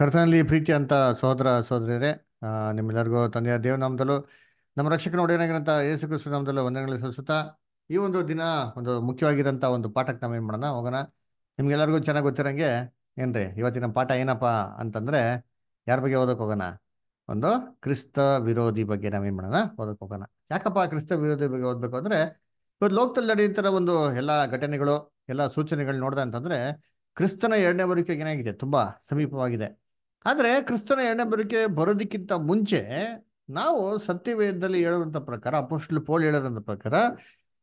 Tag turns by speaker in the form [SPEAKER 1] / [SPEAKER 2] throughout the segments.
[SPEAKER 1] ಕರ್ತನಲ್ಲಿ ಪ್ರೀತಿ ಅಂತ ಸಹೋದರ ಸಹೋದರಿಯರೇ ನಿಮ್ಮೆಲ್ಲರಿಗೂ ತಂದೆಯ ದೇವನಾಮದಲ್ಲೂ ನಮ್ಮ ರಕ್ಷಕ ನೋಡಿರಂತ ಯೇಸು ಕೃಷ್ಣ ನಾಮದಲ್ಲೂ ವಂದನೆಗಳು ಸಲ್ಲಿಸುತ್ತಾ ಈ ಒಂದು ದಿನ ಒಂದು ಮುಖ್ಯವಾಗಿರೋಂಥ ಒಂದು ಪಾಠಕ್ಕೆ ನಾವೇನು ಮಾಡೋಣ ಹೋಗೋಣ ನಿಮ್ಗೆಲ್ಲರಿಗೂ ಚೆನ್ನಾಗಿ ಗೊತ್ತಿರಂಗೆ ಏನ್ರಿ ಇವತ್ತಿನ ಪಾಠ ಏನಪ್ಪ ಅಂತಂದ್ರೆ ಯಾರ ಬಗ್ಗೆ ಓದೋಕೆ ಹೋಗೋಣ ಒಂದು ಕ್ರಿಸ್ತ ವಿರೋಧಿ ಬಗ್ಗೆ ನಾವೇನು ಮಾಡೋಣ ಓದೋಕೆ ಹೋಗೋಣ ಯಾಕಪ್ಪ ಕ್ರಿಸ್ತ ವಿರೋಧಿ ಬಗ್ಗೆ ಓದಬೇಕು ಅಂದ್ರೆ ಇವತ್ತು ಲೋಕದಲ್ಲಿ ನಡೆಯುತ್ತಿರ ಒಂದು ಎಲ್ಲ ಘಟನೆಗಳು ಎಲ್ಲ ಸೂಚನೆಗಳು ನೋಡ್ದೆ ಅಂತಂದ್ರೆ ಕ್ರಿಸ್ತನ ಎರಡನೇ ಏನಾಗಿದೆ ತುಂಬಾ ಸಮೀಪವಾಗಿದೆ ಆದರೆ ಕ್ರಿಸ್ತನ ಎಣ್ಣೆ ಬರಿಕೆ ಬರೋದಕ್ಕಿಂತ ಮುಂಚೆ ನಾವು ಸತ್ಯವೇದದಲ್ಲಿ ಹೇಳುವಂಥ ಪ್ರಕಾರ ಅಪೋಸ್ಟ್ಲು ಪೋಲ್ ಹೇಳೋದಂಥ ಪ್ರಕಾರ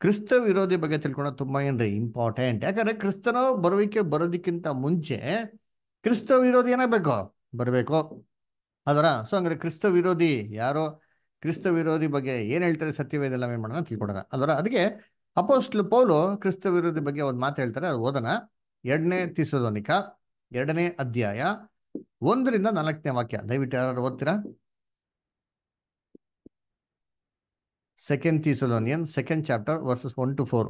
[SPEAKER 1] ಕ್ರಿಸ್ತ ವಿರೋಧಿ ಬಗ್ಗೆ ತಿಳ್ಕೊಳ್ಳೋದು ತುಂಬಾ ಏನ್ರಿ ಇಂಪಾರ್ಟೆಂಟ್ ಯಾಕಂದ್ರೆ ಕ್ರಿಸ್ತನ ಬರುವಿಕೆ ಬರೋದಕ್ಕಿಂತ ಮುಂಚೆ ಕ್ರಿಸ್ತ ವಿರೋಧಿ ಬೇಕು ಬರಬೇಕು ಅದರ ಸೊ ಹಂಗಾರೆ ಕ್ರಿಸ್ತ ವಿರೋಧಿ ಯಾರೋ ಕ್ರಿಸ್ತ ವಿರೋಧಿ ಬಗ್ಗೆ ಏನು ಹೇಳ್ತಾರೆ ಎಲ್ಲ ಏನು ಮಾಡೋಣ ತಿಳ್ಕೊಡೋಣ ಅದರ ಅದಕ್ಕೆ ಅಪೋಸ್ಟ್ಲು ಪೌಲು ಕ್ರಿಸ್ತ ವಿರೋಧಿ ಬಗ್ಗೆ ಒಂದು ಮಾತು ಹೇಳ್ತಾರೆ ಅದು ಓದೋಣ ಎರಡನೇ ತಿಸೋದೋನಿಕ ಎರಡನೇ ಅಧ್ಯಾಯ ಒಂದರಿಂದ ನಾಲ್ಕನೇ ವಾಕ್ಯ ದಯವಿಟ್ಟು ಯಾರು ಓದ್ತೀರಾ second Thessalonian second chapter verses one to four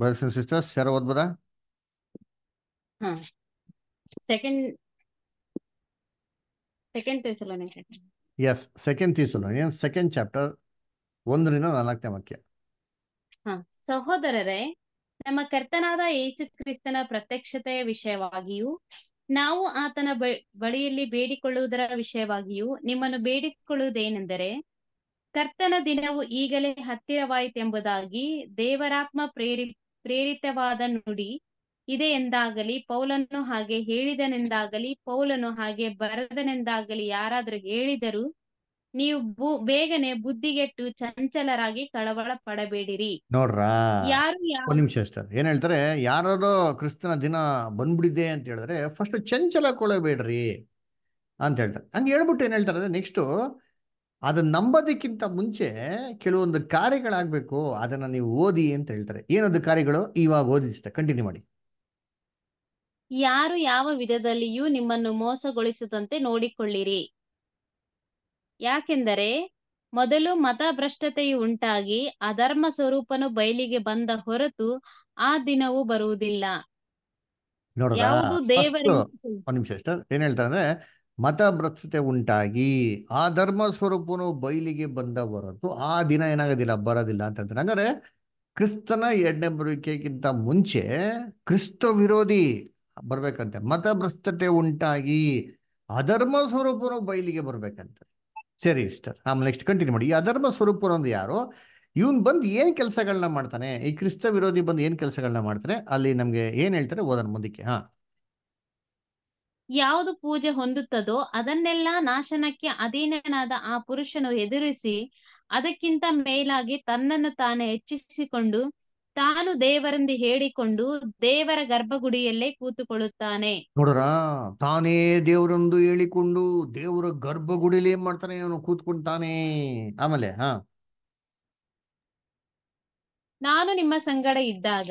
[SPEAKER 1] brothers and sisters ಯಾರು ಓದ್ಬೋದಾ
[SPEAKER 2] second second 
[SPEAKER 1] Thessalonians second Thessalonian second chapter ಒಂದರಿಂದ ನಾಲ್ಕನೇ ವಾಕ್ಯ
[SPEAKER 2] ಸಹೋದರರೇ ನಮ್ಮ ಕರ್ತನಾದ ಯೇಸು ಕ್ರಿಸ್ತನ ಪ್ರತ್ಯಕ್ಷತೆಯ ವಿಷಯವಾಗಿಯೂ ನಾವು ಆತನ ಬಳಿಯಲ್ಲಿ ಬೇಡಿಕೊಳ್ಳುವುದರ ವಿಷಯವಾಗಿಯೂ ನಿಮ್ಮನ್ನು ಬೇಡಿಕೊಳ್ಳುವುದೇನೆಂದರೆ ಕರ್ತನ ದಿನವು ಈಗಲೇ ಹತ್ತಿರವಾಯಿತೆಂಬುದಾಗಿ ದೇವರಾತ್ಮ ಪ್ರೇರಿ ಪ್ರೇರಿತವಾದ ನುಡಿ ಇದೆ ಎಂದಾಗಲಿ ಪೌಲನ್ನು ಹಾಗೆ ಹೇಳಿದನೆಂದಾಗಲಿ ಪೌಲನು ಹಾಗೆ ಬರೆದನೆಂದಾಗಲಿ ಯಾರಾದರೂ ಹೇಳಿದರು ನೀವು ಬೇಗನೆ ಬುದ್ಧಿಗೆಟ್ಟು ಚಂಚಲರಾಗಿ ಕಳವಳ ಪಡಬೇಡಿರಿ
[SPEAKER 1] ನೋಡ್ರಾ ಯಾರು ಒಂದ್ ನಿಮಿಷ ಅಷ್ಟೇ ಏನ್ ಹೇಳ್ತಾರೆ ಯಾರೋ ಕ್ರಿಸ್ತನ ದಿನ ಬಂದ್ಬಿಡಿದೆ ಅಂತ ಹೇಳಿದ್ರೆ ಫಸ್ಟ್ ಚಂಚಲ ಕೊಳಬೇಡ್ರಿ ಅಂತ ಹೇಳ್ತಾರೆ ಹಂಗೆ ಹೇಳ್ಬಿಟ್ಟು ಏನ್ ಹೇಳ್ತಾರೆ ಅಂದ್ರೆ ನೆಕ್ಸ್ಟ್ ಅದನ್ನ ನಂಬೋದಕ್ಕಿಂತ ಮುಂಚೆ ಕೆಲವೊಂದು ಕಾರ್ಯಗಳಾಗಬೇಕು ಅದನ್ನ ನೀವು ಓದಿ ಅಂತ ಹೇಳ್ತಾರೆ ಏನದು ಕಾರ್ಯಗಳು ಇವಾಗ ಓದಿಸ್ತಾರೆ ಕಂಟಿನ್ಯೂ ಮಾಡಿ
[SPEAKER 2] ಯಾರು ಯಾವ ವಿಧದಲ್ಲಿಯೂ ನಿಮ್ಮನ್ನು ಮೋಸಗೊಳಿಸದಂತೆ ನೋಡಿಕೊಳ್ಳಿರಿ ಯಾಕೆಂದರೆ ಮೊದಲು ಮತಭ್ರಷ್ಟತೆಯು ಉಂಟಾಗಿ ಅಧರ್ಮ ಸ್ವರೂಪನು ಬಯಲಿಗೆ ಬಂದ ಹೊರತು ಆ ದಿನವೂ ಬರುವುದಿಲ್ಲ
[SPEAKER 1] ಯಾವುದು ಒಂದ್ ನಿಮಿಷ ಏನ್ ಹೇಳ್ತಾರೆ ಅಂದ್ರೆ ಮತಭ್ರಷ್ಟತೆ ಉಂಟಾಗಿ ಆ ಧರ್ಮ ಸ್ವರೂಪನು ಬಯಲಿಗೆ ಬಂದ ಹೊರತು ಆ ದಿನ ಏನಾಗೋದಿಲ್ಲ ಬರೋದಿಲ್ಲ ಅಂತ ಹೇಳ್ತಾರೆ ಕ್ರಿಸ್ತನ ಎರಡನೇ ಬರುವಿಕೆಗಿಂತ ಮುಂಚೆ ಕ್ರಿಸ್ತ ವಿರೋಧಿ ಬರ್ಬೇಕಂತೆ ಮತಭ್ರಷ್ಟತೆ ಉಂಟಾಗಿ ಅಧರ್ಮ ಸ್ವರೂಪನು ಬಯಲಿಗೆ ಬರ್ಬೇಕಂತೆ ಸರಿ ಸಿಸ್ಟರ್ ಆಮೇಲೆ ನೆಕ್ಸ್ಟ್ ಕಂಟಿನ್ಯೂ ಮಾಡಿ ಈ ಅಧರ್ಮ ಸ್ವರೂಪನೊಂದು ಯಾರು ಇವನು ಬಂದು ಏನು ಕೆಲಸಗಳನ್ನ ಮಾಡ್ತಾನೆ ಈ ಕ್ರಿಸ್ತ ವಿರೋಧಿ ಬಂದು ಏನು ಕೆಲಸಗಳನ್ನ ಮಾಡ್ತಾನೆ ಅಲ್ಲಿ ನಮಗೆ ಏನು ಹೇಳ್ತಾರೆ ಓದನ್ ಮುಂದಕ್ಕೆ ಹಾ
[SPEAKER 2] ಯಾವುದು ಪೂಜೆ ಹೊಂದುತ್ತದೋ ಅದನ್ನೆಲ್ಲ ನಾಶನಕ್ಕೆ ಅಧೀನನಾದ ಆ ಪುರುಷನು ಎದುರಿಸಿ ಅದಕ್ಕಿಂತ ಮೇಲಾಗಿ ತನ್ನನ್ನು ತಾನೇ ಹೆಚ್ಚಿಸಿಕೊಂಡು ತಾನು ದೇವರಂದಿ ಹೇಳಿಕೊಂಡು ದೇವರ ಗರ್ಭಗುಡಿಯಲ್ಲೇ ಕೂತುಕೊಳ್ಳುತ್ತಾನೆ
[SPEAKER 1] ನೋಡರ ತಾನೇ ದೇವರಂದು ಹೇಳಿಕೊಂಡು ದೇವರ ಏನ್ ಮಾಡ್ತಾನೆ ಅವನು ಕೂತ್ಕೊಂತಾನೆ ಆಮೇಲೆ ಹಾ
[SPEAKER 2] ನಾನು ನಿಮ್ಮ ಸಂಗಡ ಇದ್ದಾಗ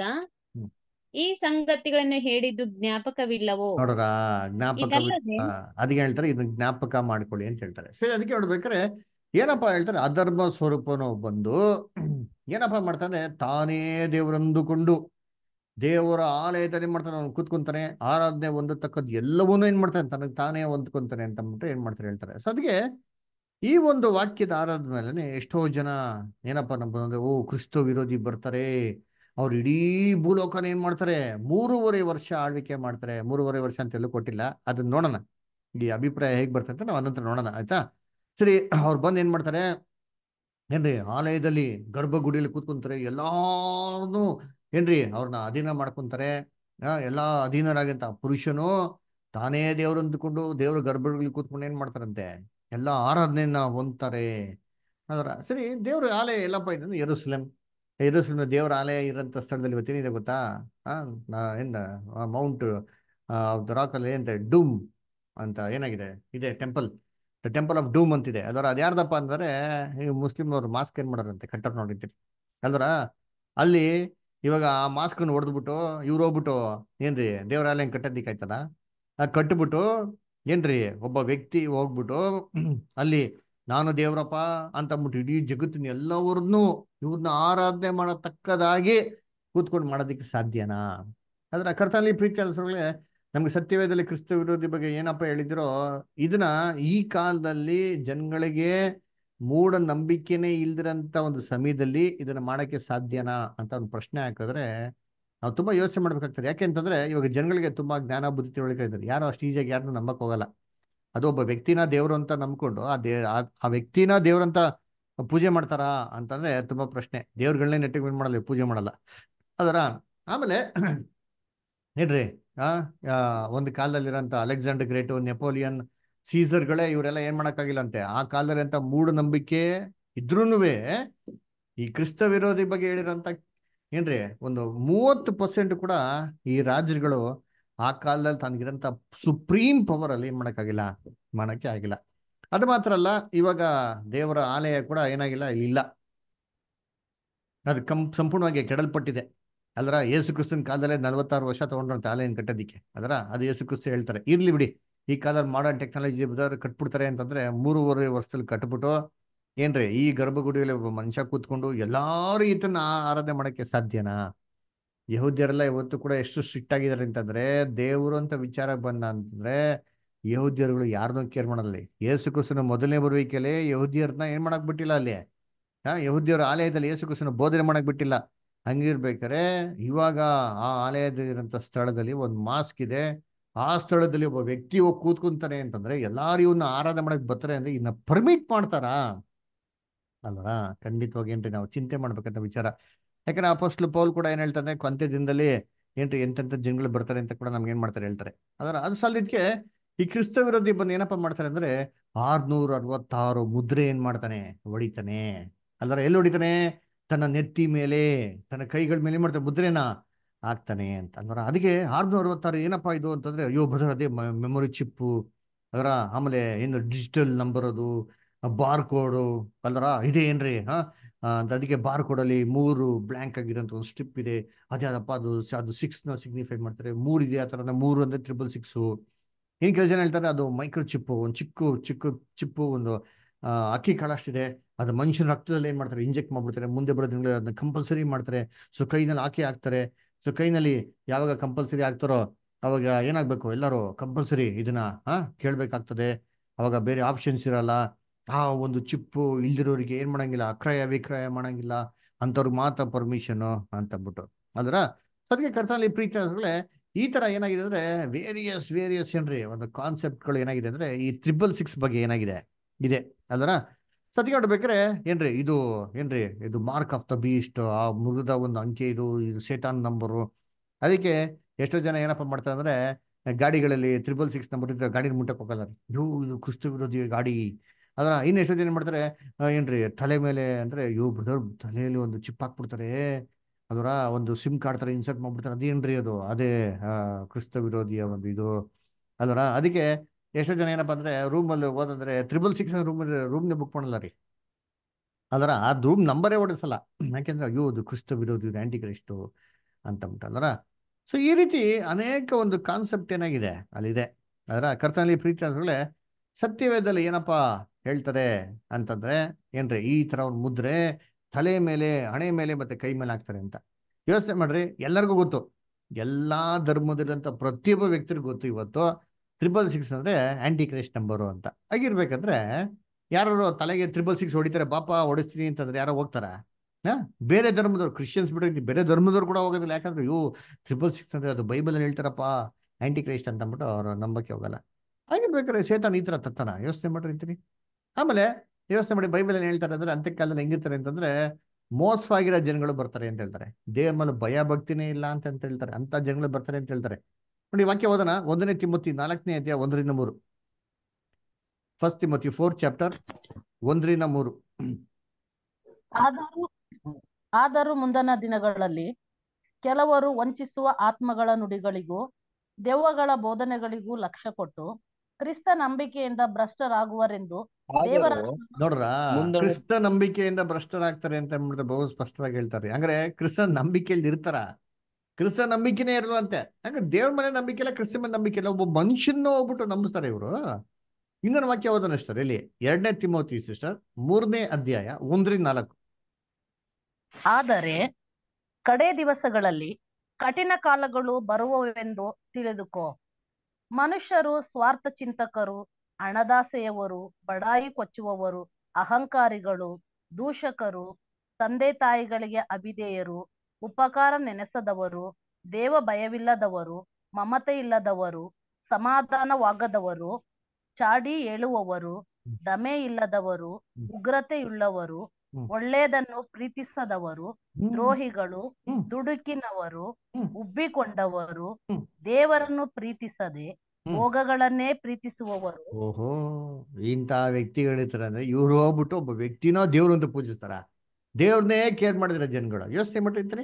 [SPEAKER 2] ಈ ಸಂಗತಿಗಳನ್ನು ಹೇಳಿದ್ದು ಜ್ಞಾಪಕವಿಲ್ಲವೋ
[SPEAKER 1] ನೋಡರ ಜ್ಞಾಪಕ ಅದಕ್ಕೆ ಹೇಳ್ತಾರೆ ಇದನ್ನ ಜ್ಞಾಪಕ ಮಾಡ್ಕೊಳ್ಳಿ ಅಂತ ಹೇಳ್ತಾರೆ ಸರಿ ಅದಕ್ಕೆ ಹೇಳ್ಬೇಕಾರೆ ಏನಪ್ಪ ಹೇಳ್ತಾರೆ ಅಧರ್ಮ ಸ್ವರೂಪನೋ ಬಂದು ಏನಪ್ಪ ಮಾಡ್ತಾನೆ ತಾನೇ ದೇವರಂದುಕೊಂಡು ದೇವರ ಆಲಯದಲ್ಲಿ ಮಾಡ್ತಾನೆ ಅವ್ನು ಕೂತ್ಕೊಂತಾನೆ ಆರಾಧನೆ ಹೊಂದತಕ್ಕದ್ದು ಎಲ್ಲವನ್ನೂ ಏನ್ ಮಾಡ್ತಾನೆ ತನಗೆ ತಾನೇ ಹೊಂದ್ಕೊಂತಾನೆ ಅಂತ ಅಂದ್ಬಿಟ್ಟು ಏನ್ ಮಾಡ್ತಾರೆ ಹೇಳ್ತಾರೆ ಸೊ ಅದಕ್ಕೆ ಈ ಒಂದು ವಾಕ್ಯದ ಆರಾಧನೆ ಮೇಲೆ ಎಷ್ಟೋ ಜನ ಏನಪ್ಪ ನಮ್ಮ ಓ ಕ್ರಿಸ್ತ ವಿರೋಧಿ ಬರ್ತಾರೆ ಅವ್ರು ಇಡೀ ಭೂಲೋಕನ ಏನ್ ಮಾಡ್ತಾರೆ ಮೂರುವರೆ ವರ್ಷ ಆಳ್ವಿಕೆ ಮಾಡ್ತಾರೆ ಮೂರುವರೆ ವರ್ಷ ಅಂತ ಕೊಟ್ಟಿಲ್ಲ ಅದನ್ನ ನೋಡೋಣ ಈ ಅಭಿಪ್ರಾಯ ಹೇಗೆ ಬರ್ತಂತ ನಾವು ಅನಂತರ ನೋಡೋಣ ಆಯ್ತಾ ಸರಿ ಅವ್ರು ಬಂದು ಏನ್ ಮಾಡ್ತಾರೆ ಏನ್ರಿ ಆಲಯದಲ್ಲಿ ಗರ್ಭಗುಡಿಯಲ್ಲಿ ಕೂತ್ಕೊಂತಾರೆ ಎಲ್ಲಾರನು ಏನ್ರಿ ಅವ್ರನ್ನ ಅಧೀನ ಮಾಡ್ಕೊಂತಾರೆ ಎಲ್ಲಾ ಅಧೀನರಾಗಂತ ಪುರುಷನು ತಾನೇ ದೇವ್ರು ಅಂದ್ಕೊಂಡು ದೇವ್ರ ಗರ್ಭಗುಡಿಲಿ ಕೂತ್ಕೊಂಡು ಏನ್ ಮಾಡ್ತಾರಂತೆ ಎಲ್ಲ ಆರಾಧನೆಯನ್ನ ಹೊಂದ್ತಾರೆ ಅದರ ಸರಿ ದೇವ್ರ ಆಲಯ ಎಲ್ಲಪ್ಪ ಇದ್ರೆ ಯರುಸಲೇಂ ಯರುಸಲೇಮ್ ದೇವ್ರ ಆಲಯ ಇರೋಂಥ ಸ್ಥಳದಲ್ಲಿ ಇವತ್ತೇನು ಇದೆ ಗೊತ್ತಾ ನಾ ಏನ್ ಮೌಂಟ್ ರಾಕಲ್ಲಿ ಅಂತ ಡುಮ್ ಅಂತ ಏನಾಗಿದೆ ಇದೆ ಟೆಂಪಲ್ ಟೆಂಪಲ್ ಆಫ್ ಡೂಮ್ ಅಂತಿದೆ ಅದರ ಅದ್ಯಾರ್ದಪ್ಪ ಅಂದ್ರೆ ಈ ಮುಸ್ಲಿಮ್ನವ್ರು ಮಾಸ್ಕ್ ಏನ್ ಮಾಡೋರಂತೆ ಕಟ್ಟರ್ ನೋಡಿದ್ದೀರಿ ಅಲ್ವರ ಅಲ್ಲಿ ಇವಾಗ ಆ ಮಾಸ್ಕ್ ಹೊಡೆದ್ಬಿಟ್ಟು ಇವ್ರು ಹೋಗ್ಬಿಟ್ಟು ಏನ್ರಿ ದೇವರಾಲಯ ಕಟ್ಟದಿಕ್ ಆಯ್ತಲ್ಲ ಕಟ್ಟಿಬಿಟ್ಟು ಏನ್ರಿ ಒಬ್ಬ ವ್ಯಕ್ತಿ ಹೋಗ್ಬಿಟ್ಟು ಅಲ್ಲಿ ನಾನು ದೇವರಪ್ಪ ಅಂತ ಅಂದ್ಬಿಟ್ಟು ಇಡೀ ಜಗತ್ತಿನ ಎಲ್ಲವ್ರನ್ನೂ ಇವ್ರನ್ನ ಆರಾಧನೆ ಮಾಡತಕ್ಕದಾಗಿ ಕೂತ್ಕೊಂಡು ಮಾಡೋದಕ್ಕೆ ಸಾಧ್ಯನಾ ಅದ್ರ ಕರ್ತನಲ್ಲಿ ಪ್ರೀತಿ ಅನ್ಸೋಗಳೇ ನಮ್ಗೆ ಸತ್ಯವೇದಲ್ಲಿ ಕ್ರಿಸ್ತ ವಿರೋಧಿ ಬಗ್ಗೆ ಏನಪ್ಪ ಹೇಳಿದ್ರು ಇದನ್ನ ಈ ಕಾಲದಲ್ಲಿ ಜನಗಳಿಗೆ ಮೂಢ ನಂಬಿಕೆನೇ ಇಲ್ದಿರಂತ ಒಂದು ಸಮಯದಲ್ಲಿ ಇದನ್ನ ಮಾಡಕ್ಕೆ ಸಾಧ್ಯನಾ ಅಂತ ಒಂದು ಪ್ರಶ್ನೆ ಹಾಕಿದ್ರೆ ನಾವು ತುಂಬಾ ಯೋಚನೆ ಮಾಡ್ಬೇಕಾಗ್ತದೆ ಯಾಕೆ ಅಂತಂದ್ರೆ ಇವಾಗ ಜನಗಳಿಗೆ ತುಂಬಾ ಜ್ಞಾನ ಬುದ್ಧಿ ತಿಳುವಳಿಕೆ ಇದ್ದಾರೆ ಯಾರು ಅಷ್ಟು ಈಜಿಯಾಗಿ ಯಾರನ್ನೂ ನಂಬಕ್ ಹೋಗಲ್ಲ ಅದು ಒಬ್ಬ ವ್ಯಕ್ತಿನ ದೇವ್ರು ಅಂತ ನಂಬ್ಕೊಂಡು ಆ ದೇ ಆ ವ್ಯಕ್ತಿನ ದೇವ್ರಂತ ಪೂಜೆ ಮಾಡ್ತಾರಾ ಅಂತಂದ್ರೆ ತುಂಬಾ ಪ್ರಶ್ನೆ ದೇವ್ರಗಳನ್ನೇ ನೆಟ್ಟಿಗೆ ಮಾಡಲ್ಲ ಪೂಜೆ ಮಾಡಲ್ಲ ಅದರ ಆಮೇಲೆ ನೋಡ್ರಿ ಆ ಒಂದು ಕಾಲದಲ್ಲಿರೋಂಥ ಅಲೆಕ್ಸಾಂಡರ್ ಗ್ರೇಟು ನೆಪೋಲಿಯನ್ ಸೀಸರ್ಗಳೇ ಇವರೆಲ್ಲ ಏನ್ ಅಂತೆ ಆ ಕಾಲದಲ್ಲಿ ಅಂತ ಮೂಢನಂಬಿಕೆ ಇದ್ರೂ ಈ ಕ್ರಿಸ್ತ ವಿರೋಧಿ ಬಗ್ಗೆ ಹೇಳಿರೋಂತ ಏನ್ರಿ ಒಂದು ಮೂವತ್ತು ಪರ್ಸೆಂಟ್ ಕೂಡ ಈ ರಾಜ್ಯಗಳು ಆ ಕಾಲದಲ್ಲಿ ತನಗಿರೋಂಥ ಸುಪ್ರೀಂ ಪವರ್ ಅಲ್ಲಿ ಏನ್ ಮಾಡಕ್ಕಾಗಿಲ್ಲ ಮಾಡಕ್ಕೆ ಆಗಿಲ್ಲ ಅದು ಮಾತ್ರ ಅಲ್ಲ ಇವಾಗ ದೇವರ ಆಲಯ ಕೂಡ ಏನಾಗಿಲ್ಲ ಇಲ್ಲ ಅದು ಕಂ ಸಂಪೂರ್ಣವಾಗಿ ಕೆಡಲ್ಪಟ್ಟಿದೆ ಅಲ್ರ ಯೇಸು ಕ್ರಿಸ್ತನ ಕಾಲದಲ್ಲೇ ನಲವತ್ತಾರು ವರ್ಷ ಅಂತ ಆಲಯನ ಕಟ್ಟೋದಿಕ್ಕೆ ಅದರ ಅದು ಯೇಸು ಕ್ರಿಸ್ತು ಹೇಳ್ತಾರೆ ಇರ್ಲಿ ಬಿಡಿ ಈ ಕಾಲದಲ್ಲಿ ಮಾಡರ್ನ್ ಟೆಕ್ನಾಲಜಿ ಕಟ್ಬಿಡ್ತಾರೆ ಅಂತಂದ್ರೆ ಮೂರುವರೆ ವರ್ಷದಲ್ಲಿ ಕಟ್ಬಿಟ್ಟು ಏನ್ರಿ ಈ ಗರ್ಭಗುಡಿಯಲ್ಲಿ ಒಬ್ಬ ಮನುಷ್ಯ ಕೂತ್ಕೊಂಡು ಎಲ್ಲಾರು ಇದನ್ನ ಆರಾಧನೆ ಮಾಡೋಕೆ ಸಾಧ್ಯನಾ ಯಹುದ್ಯರೆಲ್ಲ ಇವತ್ತು ಕೂಡ ಎಷ್ಟು ಸ್ಟ್ರಿಕ್ಟ್ ಆಗಿದ್ದಾರೆ ಅಂತಂದ್ರೆ ದೇವರು ಅಂತ ವಿಚಾರ ಬಂದ ಅಂತಂದ್ರೆ ಯಹೂದ್ಯರುಗಳು ಯಾರನ್ನೂ ಕೇರ್ ಮಾಡಲ್ಲ ಯೇಸು ಕ್ರಿಸ್ತನ ಮೊದಲನೇ ಬರುವಿಕೆಯಲ್ಲಿ ಯಹೂದ್ಯರನ್ನ ಏನ್ ಮಾಡಕ್ ಬಿಟ್ಟಿಲ್ಲ ಅಲ್ಲಿ ಯಹೂದ್ಯರ ಆಲಯದಲ್ಲಿ ಯೇಸು ಕ್ರಿಸ್ತನ ಬೋಧನೆ ಮಾಡಕ್ ಬಿಟ್ಟಿಲ್ಲ ಹಂಗಿರ್ಬೇಕಾರೆ ಇವಾಗ ಆ ಆಲಯದ ಇರೋಂಥ ಸ್ಥಳದಲ್ಲಿ ಒಂದು ಮಾಸ್ಕ್ ಇದೆ ಆ ಸ್ಥಳದಲ್ಲಿ ಒಬ್ಬ ವ್ಯಕ್ತಿ ಹೋಗಿ ಕೂತ್ಕೊಂತಾನೆ ಅಂತಂದ್ರೆ ಎಲ್ಲಾರು ಇವನ್ನ ಆರಾಧನೆ ಮಾಡಕ್ ಬರ್ತಾರೆ ಅಂದ್ರೆ ಇನ್ನ ಪರ್ಮಿಟ್ ಮಾಡ್ತಾರಾ ಅಲ್ವರ ಖಂಡಿತವಾಗಿ ಏನ್ರಿ ನಾವು ಚಿಂತೆ ಮಾಡ್ಬೇಕಂತ ವಿಚಾರ ಯಾಕಂದ್ರೆ ಅಪೋಸ್ಟ್ಲು ಪೌಲ್ ಕೂಡ ಏನ್ ಹೇಳ್ತಾರೆ ಕೊಂತೆ ದಿನದಲ್ಲಿ ಏನ್ರಿ ಎಂತೆಂತ ಜನಗಳು ಬರ್ತಾರೆ ಅಂತ ಕೂಡ ನಮ್ಗೆ ಏನ್ ಮಾಡ್ತಾರೆ ಹೇಳ್ತಾರೆ ಅದರ ಅದ್ ಸಲದಕ್ಕೆ ಈ ಕ್ರಿಸ್ತ ವಿರೋಧಿ ಬಂದು ಏನಪ್ಪಾ ಮಾಡ್ತಾರೆ ಅಂದ್ರೆ ಆರ್ನೂರ ಅರವತ್ತಾರು ಮುದ್ರೆ ಏನ್ ಮಾಡ್ತಾನೆ ಹೊಡಿತಾನೆ ಅಲ್ದಾರ ಎಲ್ಲಿ ಹೊಡಿತಾನೆ ತನ್ನ ನೆತ್ತಿ ಮೇಲೆ ತನ್ನ ಕೈಗಳ ಮೇಲೆ ಮಾಡ್ತಾರೆ ಮುದ್ರೇನ ಆಗ್ತಾನೆ ಅಂತ ಅಂದ್ರೆ ಅದಕ್ಕೆ ಆರ್ನೂರ ಅರವತ್ತಾರು ಏನಪ್ಪಾ ಇದು ಅಂತಂದ್ರೆ ಅಯ್ಯೋ ಬ್ರದರ್ ಅದೇ ಮೆಮೊರಿ ಚಿಪ್ಪು ಅದರ ಆಮೇಲೆ ಏನು ಡಿಜಿಟಲ್ ನಂಬರ್ ಅದು ಬಾರ್ ಕೋಡು ಅಲ್ಲರ ಇದೆ ಏನ್ರಿ ಹಾ ಅಂತ ಅದಕ್ಕೆ ಬಾರ್ ಕೋಡಲ್ಲಿ ಮೂರು ಬ್ಲ್ಯಾಂಕ್ ಆಗಿರೋಂಥ ಒಂದು ಸ್ಟ್ರಿಪ್ ಇದೆ ಅದೇ ಅದಪ್ಪ ಅದು ಅದು ನ ಸಿಗ್ನಿಫೈ ಮಾಡ್ತಾರೆ ಮೂರು ಇದೆ ಆ ಥರದ ಮೂರು ಅಂದ್ರೆ ತ್ರಿಬಲ್ ಸಿಕ್ಸು ಏನು ಕೆಲಸ ಜನ ಹೇಳ್ತಾರೆ ಅದು ಮೈಕ್ರೋ ಚಿಪ್ಪು ಒಂದು ಚಿಕ್ಕ ಚಿಕ್ಕ ಚಿಪ್ಪು ಒಂದು ಅಕ್ಕಿ ಕಾಳಷ್ಟಿದೆ ಅದು ಮನುಷ್ಯನ ರಕ್ತದಲ್ಲಿ ಏನ್ ಮಾಡ್ತಾರೆ ಇಂಜೆಕ್ಟ್ ಮಾಡ್ಬಿಡ್ತಾರೆ ಮುಂದೆ ಬರೋ ದಿನಗಳಲ್ಲಿ ಅದನ್ನ ಕಂಪಲ್ಸರಿ ಮಾಡ್ತಾರೆ ಸೊ ಕೈನಲ್ಲಿ ಹಾಕಿ ಹಾಕ್ತಾರೆ ಸೊ ಕೈನಲ್ಲಿ ಯಾವಾಗ ಕಂಪಲ್ಸರಿ ಆಗ್ತಾರೋ ಅವಾಗ ಏನಾಗ್ಬೇಕು ಎಲ್ಲರೂ ಕಂಪಲ್ಸರಿ ಇದನ್ನ ಹಾ ಕೇಳಬೇಕಾಗ್ತದೆ ಅವಾಗ ಬೇರೆ ಆಪ್ಷನ್ಸ್ ಇರಲ್ಲ ಆ ಒಂದು ಚಿಪ್ಪು ಇಲ್ದಿರೋರಿಗೆ ಏನ್ ಮಾಡಂಗಿಲ್ಲ ಅಕ್ರಯ ವಿಕ್ರಯ ಮಾಡಂಗಿಲ್ಲ ಅಂತವ್ರಿಗೆ ಮಾತ್ರ ಪರ್ಮಿಷನ್ ಅಂತ ಅಂದ್ಬಿಟ್ಟು ಅದರ ಅದಕ್ಕೆ ಕರ್ತನಲ್ಲಿ ಪ್ರೀತಿ ಈ ತರ ಏನಾಗಿದೆ ಅಂದ್ರೆ ವೇರಿಯಸ್ ವೇರಿಯಸ್ ಏನ್ರಿ ಒಂದು ಕಾನ್ಸೆಪ್ಟ್ಗಳು ಏನಾಗಿದೆ ಅಂದ್ರೆ ಈ ತ್ರಿಬಲ್ ಸಿಕ್ಸ್ ಬಗ್ಗೆ ಏನಾಗಿದೆ ಇದೆ ಅದರ ಸತ್ಕೊಂಡ್ಬೇಕಾರೆ ಏನ್ರಿ ಇದು ಏನ್ರಿ ಇದು ಮಾರ್ಕ್ ಆಫ್ ದ ಬೀಸ್ಟ್ ಆ ಮುರುದ ಒಂದು ಅಂಕೆ ಇದು ಇದು ಸೇಟಾನ್ ನಂಬರು ಅದಕ್ಕೆ ಎಷ್ಟೋ ಜನ ಏನಪ್ಪ ಮಾಡ್ತಾರೆ ಅಂದ್ರೆ ಗಾಡಿಗಳಲ್ಲಿ ತ್ರಿಬಲ್ ಸಿಕ್ಸ್ ನಂಬರ್ ಇದ್ರೆ ಗಾಡಿ ಮುಟ್ಟಕ್ಕೆ ಹೋಗಲ್ಲ ಯೋ ಇದು ಕ್ರಿಸ್ತ ವಿರೋಧಿ ಗಾಡಿ ಅದರ ಇನ್ನು ಎಷ್ಟೋ ಜನ ಮಾಡ್ತಾರೆ ಏನ್ರಿ ತಲೆ ಮೇಲೆ ಅಂದ್ರೆ ಯೋ ಬ್ರದರ್ ತಲೆಯಲ್ಲಿ ಒಂದು ಚಿಪ್ ಹಾಕ್ಬಿಡ್ತಾರೆ ಅದರ ಒಂದು ಸಿಮ್ ಕಾರ್ಡ್ ತರ ಇನ್ಸರ್ಟ್ ಮಾಡ್ಬಿಡ್ತಾರೆ ಅದೇನ್ರಿ ಅದು ಅದೇ ಕ್ರಿಸ್ತ ವಿರೋಧಿಯ ಒಂದು ಇದು ಅದರ ಅದಕ್ಕೆ ಎಷ್ಟೋ ಜನ ಏನಪ್ಪ ರೂಮ್ ರೂಮಲ್ಲಿ ಹೋದ್ರೆ triple six room room book ಮಾಡಲ್ಲ ರೀ ಅದರ ಆ ರೂಮ್ ನಂಬರೇ ಓಡಿಸಲ್ಲ ಯಾಕೆಂದ್ರೆ ಅಯ್ಯೋ ಅದು ಕ್ರಿಸ್ತ ವಿರೋಧಿ ಇದು ಆಂಟಿ ಕ್ರಿಸ್ಟು ಅಂತ ಸೊ ಈ ರೀತಿ ಅನೇಕ ಒಂದು ಕಾನ್ಸೆಪ್ಟ್ ಏನಾಗಿದೆ ಅಲ್ಲಿದೆ ಅದರ ಕರ್ತನಲ್ಲಿ ಪ್ರೀತಿ ಅಂದ್ರೆ ಸತ್ಯವೇದದಲ್ಲಿ ಏನಪ್ಪಾ ಹೇಳ್ತಾರೆ ಅಂತಂದ್ರೆ ಏನ್ರಿ ಈ ತರ ಒಂದು ಮುದ್ರೆ ತಲೆ ಮೇಲೆ ಹಣೆ ಮೇಲೆ ಮತ್ತೆ ಕೈ ಮೇಲೆ ಹಾಕ್ತಾರೆ ಅಂತ ಯೋಚನೆ ಮಾಡ್ರಿ ಎಲ್ಲರಿಗೂ ಗೊತ್ತು ಎಲ್ಲಾ ಧರ್ಮದಲ್ಲಿರುವಂಥ ಪ್ರತಿಯೊಬ್ಬ ವ್ಯಕ್ತಿಗೂ ಗೊತ್ತು ಇವತ್ತು ತ್ರಿಬಲ್ ಸಿಕ್ಸ್ ಅಂದ್ರೆ ಆಂಟಿ ಕ್ರೈಸ್ಟ್ ನಂಬರು ಅಂತ ಆಗಿರ್ಬೇಕಂದ್ರೆ ಯಾರು ತಲೆಗೆ ತ್ರಿಬಲ್ ಸಿಕ್ಸ್ ಹೊಡಿತಾರೆ ಪಾಪ ಹೊಡಿಸ್ತೀನಿ ಅಂತಂದ್ರೆ ಯಾರೋ ಹೋಗ್ತಾರ ಬೇರೆ ಧರ್ಮದವ್ರು ಕ್ರಿಶ್ಚಿಯನ್ಸ್ ಬಿಟ್ಟು ಬೇರೆ ಧರ್ಮದವ್ರು ಕೂಡ ಹೋಗೋದಿಲ್ಲ ಯಾಕಂದ್ರೆ ಇವು ತ್ರಿಬಲ್ ಸಿಕ್ಸ್ ಅಂದ್ರೆ ಅದು ಅಲ್ಲಿ ಹೇಳ್ತಾರಪ್ಪ ಆಂಟಿ ಕ್ರೈಸ್ಟ್ ಅಂತ ಅಂದ್ಬಿಟ್ಟು ಅವ್ರ ನಂಬಕ್ಕೆ ಹೋಗಲ್ಲ ಆಗಿರ್ಬೇಕಾದ್ರೆ ಚೇತನ್ ಈ ತರ ತತ್ತನ ಯೋಚನೆ ಮಾಡಿರ್ತೀನಿ ಆಮೇಲೆ ಯೋಚನೆ ಮಾಡಿ ಅಲ್ಲಿ ಹೇಳ್ತಾರೆ ಅಂದ್ರೆ ಅಂತ್ಯಕಾಲದಲ್ಲಿ ಹೆಂಗಿರ್ತಾರೆ ಅಂತಂದ್ರೆ ಮೋಸವಾಗಿರೋ ಜನಗಳು ಬರ್ತಾರೆ ಅಂತ ಹೇಳ್ತಾರೆ ದೇವ್ರ ಮೇಲೆ ಭಯ ಭಕ್ತಿನೇ ಇಲ್ಲ ಅಂತ ಅಂತ ಹೇಳ್ತಾರೆ ಅಂತ ಜನಗಳು ಬರ್ತಾರೆ ಅಂತ ಹೇಳ್ತಾರೆ ನೋಡಿ ವಾಕ್ಯ ಓದನ ಒಂದನೇ ತಿಮ್ಮತಿ ನಾಲ್ಕನೇ ಅಧ್ಯಾಯ ಒಂದರಿಂದ ಮೂರು ಫಸ್ಟ್ ತಿಮ್ಮತಿ ಫೋರ್ ಚಾಪ್ಟರ್ ಒಂದರಿಂದ ಮೂರು
[SPEAKER 3] ಆದರೂ ಆದರೂ ಮುಂದನ ದಿನಗಳಲ್ಲಿ ಕೆಲವರು ವಂಚಿಸುವ ಆತ್ಮಗಳ ನುಡಿಗಳಿಗೂ ದೆವ್ವಗಳ ಬೋಧನೆಗಳಿಗೂ ಲಕ್ಷ್ಯ ಕೊಟ್ಟು ಕ್ರಿಸ್ತ ನಂಬಿಕೆಯಿಂದ ಭ್ರಷ್ಟರಾಗುವರೆಂದು ದೇವರ
[SPEAKER 1] ನೋಡ್ರ ಕ್ರಿಸ್ತ ನಂಬಿಕೆಯಿಂದ ಭ್ರಷ್ಟರಾಗ್ತಾರೆ ಅಂತ ಬಹು ಸ್ಪಷ್ಟವಾಗಿ ಹೇಳ್ತಾರೆ ಅಂದ್ರೆ ಕ್ರಿಸ್ತ ನಂಬಿಕೆಯಲ್ಲಿ ಇರ್ತಾರ ಕ್ರಿಸ್ತ ನಂಬಿಕೆನೇ ಇರಲ್ವಂತೆ ಹಂಗ ದೇವ್ರ ಮನೆ ನಂಬಿಕೆ ಇಲ್ಲ ಕ್ರಿಸ್ತ ಮೇಲೆ ನಂಬಿಕೆ ಇಲ್ಲ ಒಬ್ಬ ಮನುಷ್ಯನ ಹೋಗ್ಬಿಟ್ಟು ನಂಬಿಸ್ತಾರೆ ಇವರು ಹಿಂಗನ ವಾಕ್ಯ ಓದೋಣ ಇಲ್ಲಿ ಎರಡನೇ ತಿಮೋತಿ ಸಿಸ್ಟರ್ ಮೂರನೇ ಅಧ್ಯಾಯ ಒಂದ್ರಿಂದ ನಾಲ್ಕು ಆದರೆ ಕಡೆ ದಿವಸಗಳಲ್ಲಿ
[SPEAKER 3] ಕಠಿಣ ಕಾಲಗಳು ಬರುವವೆಂದು ತಿಳಿದುಕೋ ಮನುಷ್ಯರು ಸ್ವಾರ್ಥ ಚಿಂತಕರು ಹಣದಾಸೆಯವರು ಬಡಾಯಿ ಕೊಚ್ಚುವವರು ಅಹಂಕಾರಿಗಳು ದೂಷಕರು ತಂದೆ ತಾಯಿಗಳಿಗೆ ಅಭಿದೇಯರು ಉಪಕಾರ ನೆನೆಸದವರು ದೇವ ಮಮತೆ ಇಲ್ಲದವರು ಸಮಾಧಾನವಾಗದವರು ಚಾಡಿ ಹೇಳುವವರು ದಮೆ ಇಲ್ಲದವರು ಉಗ್ರತೆಯುಳ್ಳವರು ಒಳ್ಳೆಯದನ್ನು ಪ್ರೀತಿಸದವರು ದ್ರೋಹಿಗಳು ದುಡುಕಿನವರು ಉಬ್ಬಿಕೊಂಡವರು ದೇವರನ್ನು ಪ್ರೀತಿಸದೆ ಭೋಗಗಳನ್ನೇ ಪ್ರೀತಿಸುವವರು
[SPEAKER 1] ಓಹೋ ಇಂತಹ ವ್ಯಕ್ತಿಗಳಿರ್ತಾರೆ ಅಂದ್ರೆ ಇವ್ರು ಹೋಗ್ಬಿಟ್ಟು ಒಬ್ಬ ವ್ಯಕ್ತಿನೋ ದೇವ್ರು ಅಂತ ಪೂಜಿಸ್ತಾರ ದೇವ್ರನ್ನೇ ಕೇರ್ ಮಾಡಿದ್ರೆ ಜನಗಳು ಯೋಚನೆ ಮಾಡಿರ್ತಾರೆ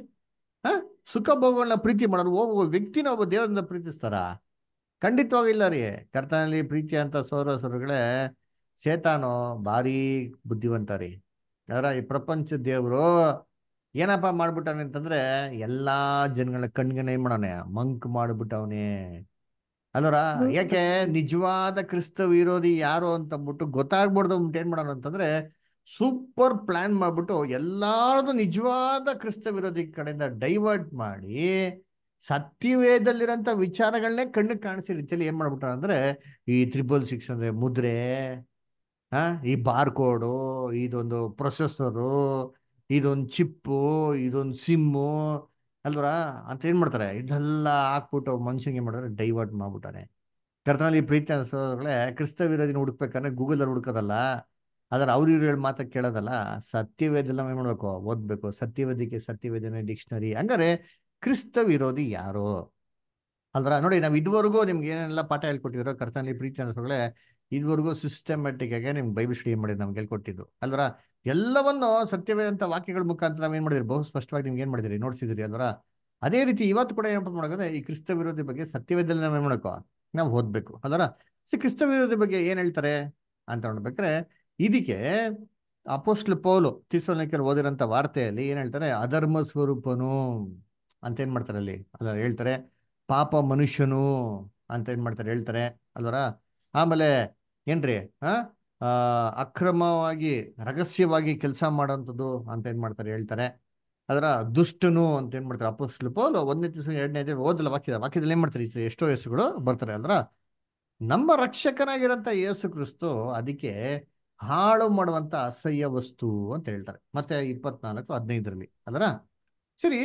[SPEAKER 1] ಹ ಸುಖ ಭೋಗಗಳನ್ನ ಪ್ರೀತಿ ಮಾಡೋರು ಒಬ್ಬ ವ್ಯಕ್ತಿನ ಒಬ್ಬ ದೇವರನ್ನ ಪ್ರೀತಿಸ್ತಾರ ಖಂಡಿತವಾಗಿಲ್ಲ ರೀ ಕರ್ತನಲ್ಲಿ ಪ್ರೀತಿ ಅಂತ ಸೋರಸರುಗಳೇ ಸೇತಾನೋ ಭಾರಿ ಬುದ್ಧಿವಂತ ರೀ ಯಾರ ಈ ಪ್ರಪಂಚ ದೇವರು ಏನಪ್ಪ ಮಾಡ್ಬಿಟ್ಟವನೆ ಅಂತಂದ್ರೆ ಎಲ್ಲಾ ಜನಗಳ ಕಣ್ಗನ ಏನ್ ಮಾಡೋನೆ ಮಂಕ್ ಮಾಡ್ಬಿಟ್ಟವನೇ ಅಲ್ಲರ ಯಾಕೆ ನಿಜವಾದ ಕ್ರಿಸ್ತ ವಿರೋಧಿ ಯಾರು ಅಂತ ಅಂದ್ಬಿಟ್ಟು ಗೊತ್ತಾಗ್ಬಾರ್ದು ಏನ್ ಮಾಡೋಣ ಅಂತಂದ್ರೆ ಸೂಪರ್ ಪ್ಲಾನ್ ಮಾಡ್ಬಿಟ್ಟು ಎಲ್ಲಾರದು ನಿಜವಾದ ಕ್ರಿಸ್ತ ವಿರೋಧಿ ಕಡೆಯಿಂದ ಡೈವರ್ಟ್ ಮಾಡಿ ಸತ್ಯವೇದಲ್ಲಿರೋಂಥ ವಿಚಾರಗಳನ್ನೇ ಕಣ್ಣಿಗೆ ಕಾಣಿಸಿ ರೀತಿಯಲ್ಲಿ ಏನು ಮಾಡ್ಬಿಟ್ರ ಅಂದರೆ ಈ ತ್ರಿಬಲ್ ಸಿಕ್ಸ್ ಅಂದರೆ ಮುದ್ರೆ ಆ ಈ ಬಾರ್ ಕೋಡು ಇದೊಂದು ಪ್ರೊಸೆಸರು ಇದೊಂದು ಚಿಪ್ಪು ಇದೊಂದು ಸಿಮ್ಮು ಅಲ್ವರ ಅಂತ ಏನು ಮಾಡ್ತಾರೆ ಇದೆಲ್ಲ ಹಾಕ್ಬಿಟ್ಟು ಮನುಷ್ಯನಿಗೆ ಏನು ಮಾಡ್ತಾರೆ ಡೈವರ್ಟ್ ಮಾಡ್ಬಿಟ್ಟಾರೆ ಕರ್ತನಲ್ಲಿ ಪ್ರೀತಿ ಅನಿಸೋದಾಗಲೇ ಕ್ರಿಸ್ತ ವಿರೋಧಿನ ಗೂಗಲ್ ಗೂಗಲಲ್ಲಿ ಹುಡುಕೋದಲ್ಲ ಆದ್ರೆ ಅವ್ರ ಇವ್ರು ಹೇಳಿ ಮಾತ್ರ ಕೇಳೋದಲ್ಲ ಸತ್ಯವೇದೆಲ್ಲ ಏನು ಮಾಡ್ಬೇಕು ಓದ್ಬೇಕು ಸತ್ಯವೇದಿಕೆ ಸತ್ಯವೇದನೆ ಡಿಕ್ಷನರಿ ಹಂಗಾರೆ ಕ್ರಿಸ್ತ ವಿರೋಧಿ ಯಾರು ಅಲ್ರ ನೋಡಿ ನಾವು ಇದುವರೆಗೂ ನಿಮ್ಗೆ ಏನೆಲ್ಲ ಪಾಠ ಹೇಳ್ಕೊಟ್ಟಿದ್ರು ಕರ್ತನಲ್ಲಿ ಪ್ರೀತಿ ಅನ್ಸೋಗಳೇ ಇದುವರೆಗೂ ಸಿಸ್ಟಮ್ಯಾಟಿಕ್ ಆಗಿ ನಿಮ್ಗೆ ಬೈಬಲ್ ಸ್ಟಡಿ ಮಾಡಿದ್ವಿ ನಮ್ಗೆ ಹೇಳ್ಕೊಟ್ಟಿದ್ದು ಅಲ್ರ ಎಲ್ಲವನ್ನು ಸತ್ಯವೇದಂತ ವಾಕ್ಯಗಳ ಮುಖಾಂತರ ಏನ್ ಮಾಡಿದ್ರಿ ಬಹು ಸ್ಪಷ್ಟವಾಗಿ ನಿಮ್ಗೆ ಏನ್ ಮಾಡಿದ್ರಿ ನೋಡ್ಸಿದ್ರಿ ಅಲ್ವರ ಅದೇ ರೀತಿ ಇವತ್ತು ಕೂಡ ಏನಪ್ಪ ಮಾಡೋದ್ರೆ ಈ ಕ್ರಿಸ್ತ ವಿರೋಧಿ ಬಗ್ಗೆ ಸತ್ಯವೇದಲ್ಲಿ ಏನ್ ಮಾಡಬೇಕು ನಾವು ಓದ್ಬೇಕು ಅದರ ಸಿ ಕ್ರಿಸ್ತ ವಿರೋಧಿ ಬಗ್ಗೆ ಏನ್ ಹೇಳ್ತಾರೆ ಅಂತ ನೋಡ್ಬೇಕ್ರೆ ಇದಕ್ಕೆ ಅಪೋಸ್ಟ್ಲ್ ಪೌಲು ತಿಸ್ವನಕರು ಓದಿರೋಂಥ ವಾರ್ತೆಯಲ್ಲಿ ಏನ್ ಹೇಳ್ತಾರೆ ಅಧರ್ಮ ಸ್ವರೂಪನು ಅಂತ ಏನ್ ಮಾಡ್ತಾರೆ ಅಲ್ಲಿ ಅಲ್ವ ಹೇಳ್ತಾರೆ ಪಾಪ ಮನುಷ್ಯನು ಅಂತ ಏನ್ ಮಾಡ್ತಾರೆ ಹೇಳ್ತಾರೆ ಅಲ್ವರ ಆಮೇಲೆ ಏನ್ರಿ ಆ ಅಕ್ರಮವಾಗಿ ರಹಸ್ಯವಾಗಿ ಕೆಲಸ ಮಾಡೋಂಥದ್ದು ಅಂತ ಏನ್ ಮಾಡ್ತಾರೆ ಹೇಳ್ತಾರೆ ಅದರ ದುಷ್ಟನು ಅಂತ ಏನ್ ಮಾಡ್ತಾರೆ ಅಪೋಸ್ಟ್ಲ್ ಪೌಲು ಒಂದನೇ ತಿಸ್ ಎರಡನೇ ಓದಲ್ಲ ವಾಕ್ಯದ ವಾಕ್ಯದಲ್ಲಿ ಏನ್ ಮಾಡ್ತಾರೆ ಎಷ್ಟೋ ಹೆಸರುಗಳು ಬರ್ತಾರೆ ಅಲ್ರ ನಮ್ಮ ರಕ್ಷಕನಾಗಿರಂತ ಯೇಸು ಕ್ರಿಸ್ತು ಅದಕ್ಕೆ ಹಾಳು ಮಾಡುವಂತ ಅಸಹ್ಯ ವಸ್ತು ಅಂತ ಹೇಳ್ತಾರೆ ಮತ್ತೆ ಇಪ್ಪತ್ನಾಲ್ಕು ಹದಿನೈದರಲ್ಲಿ ಅದರ ಸರಿ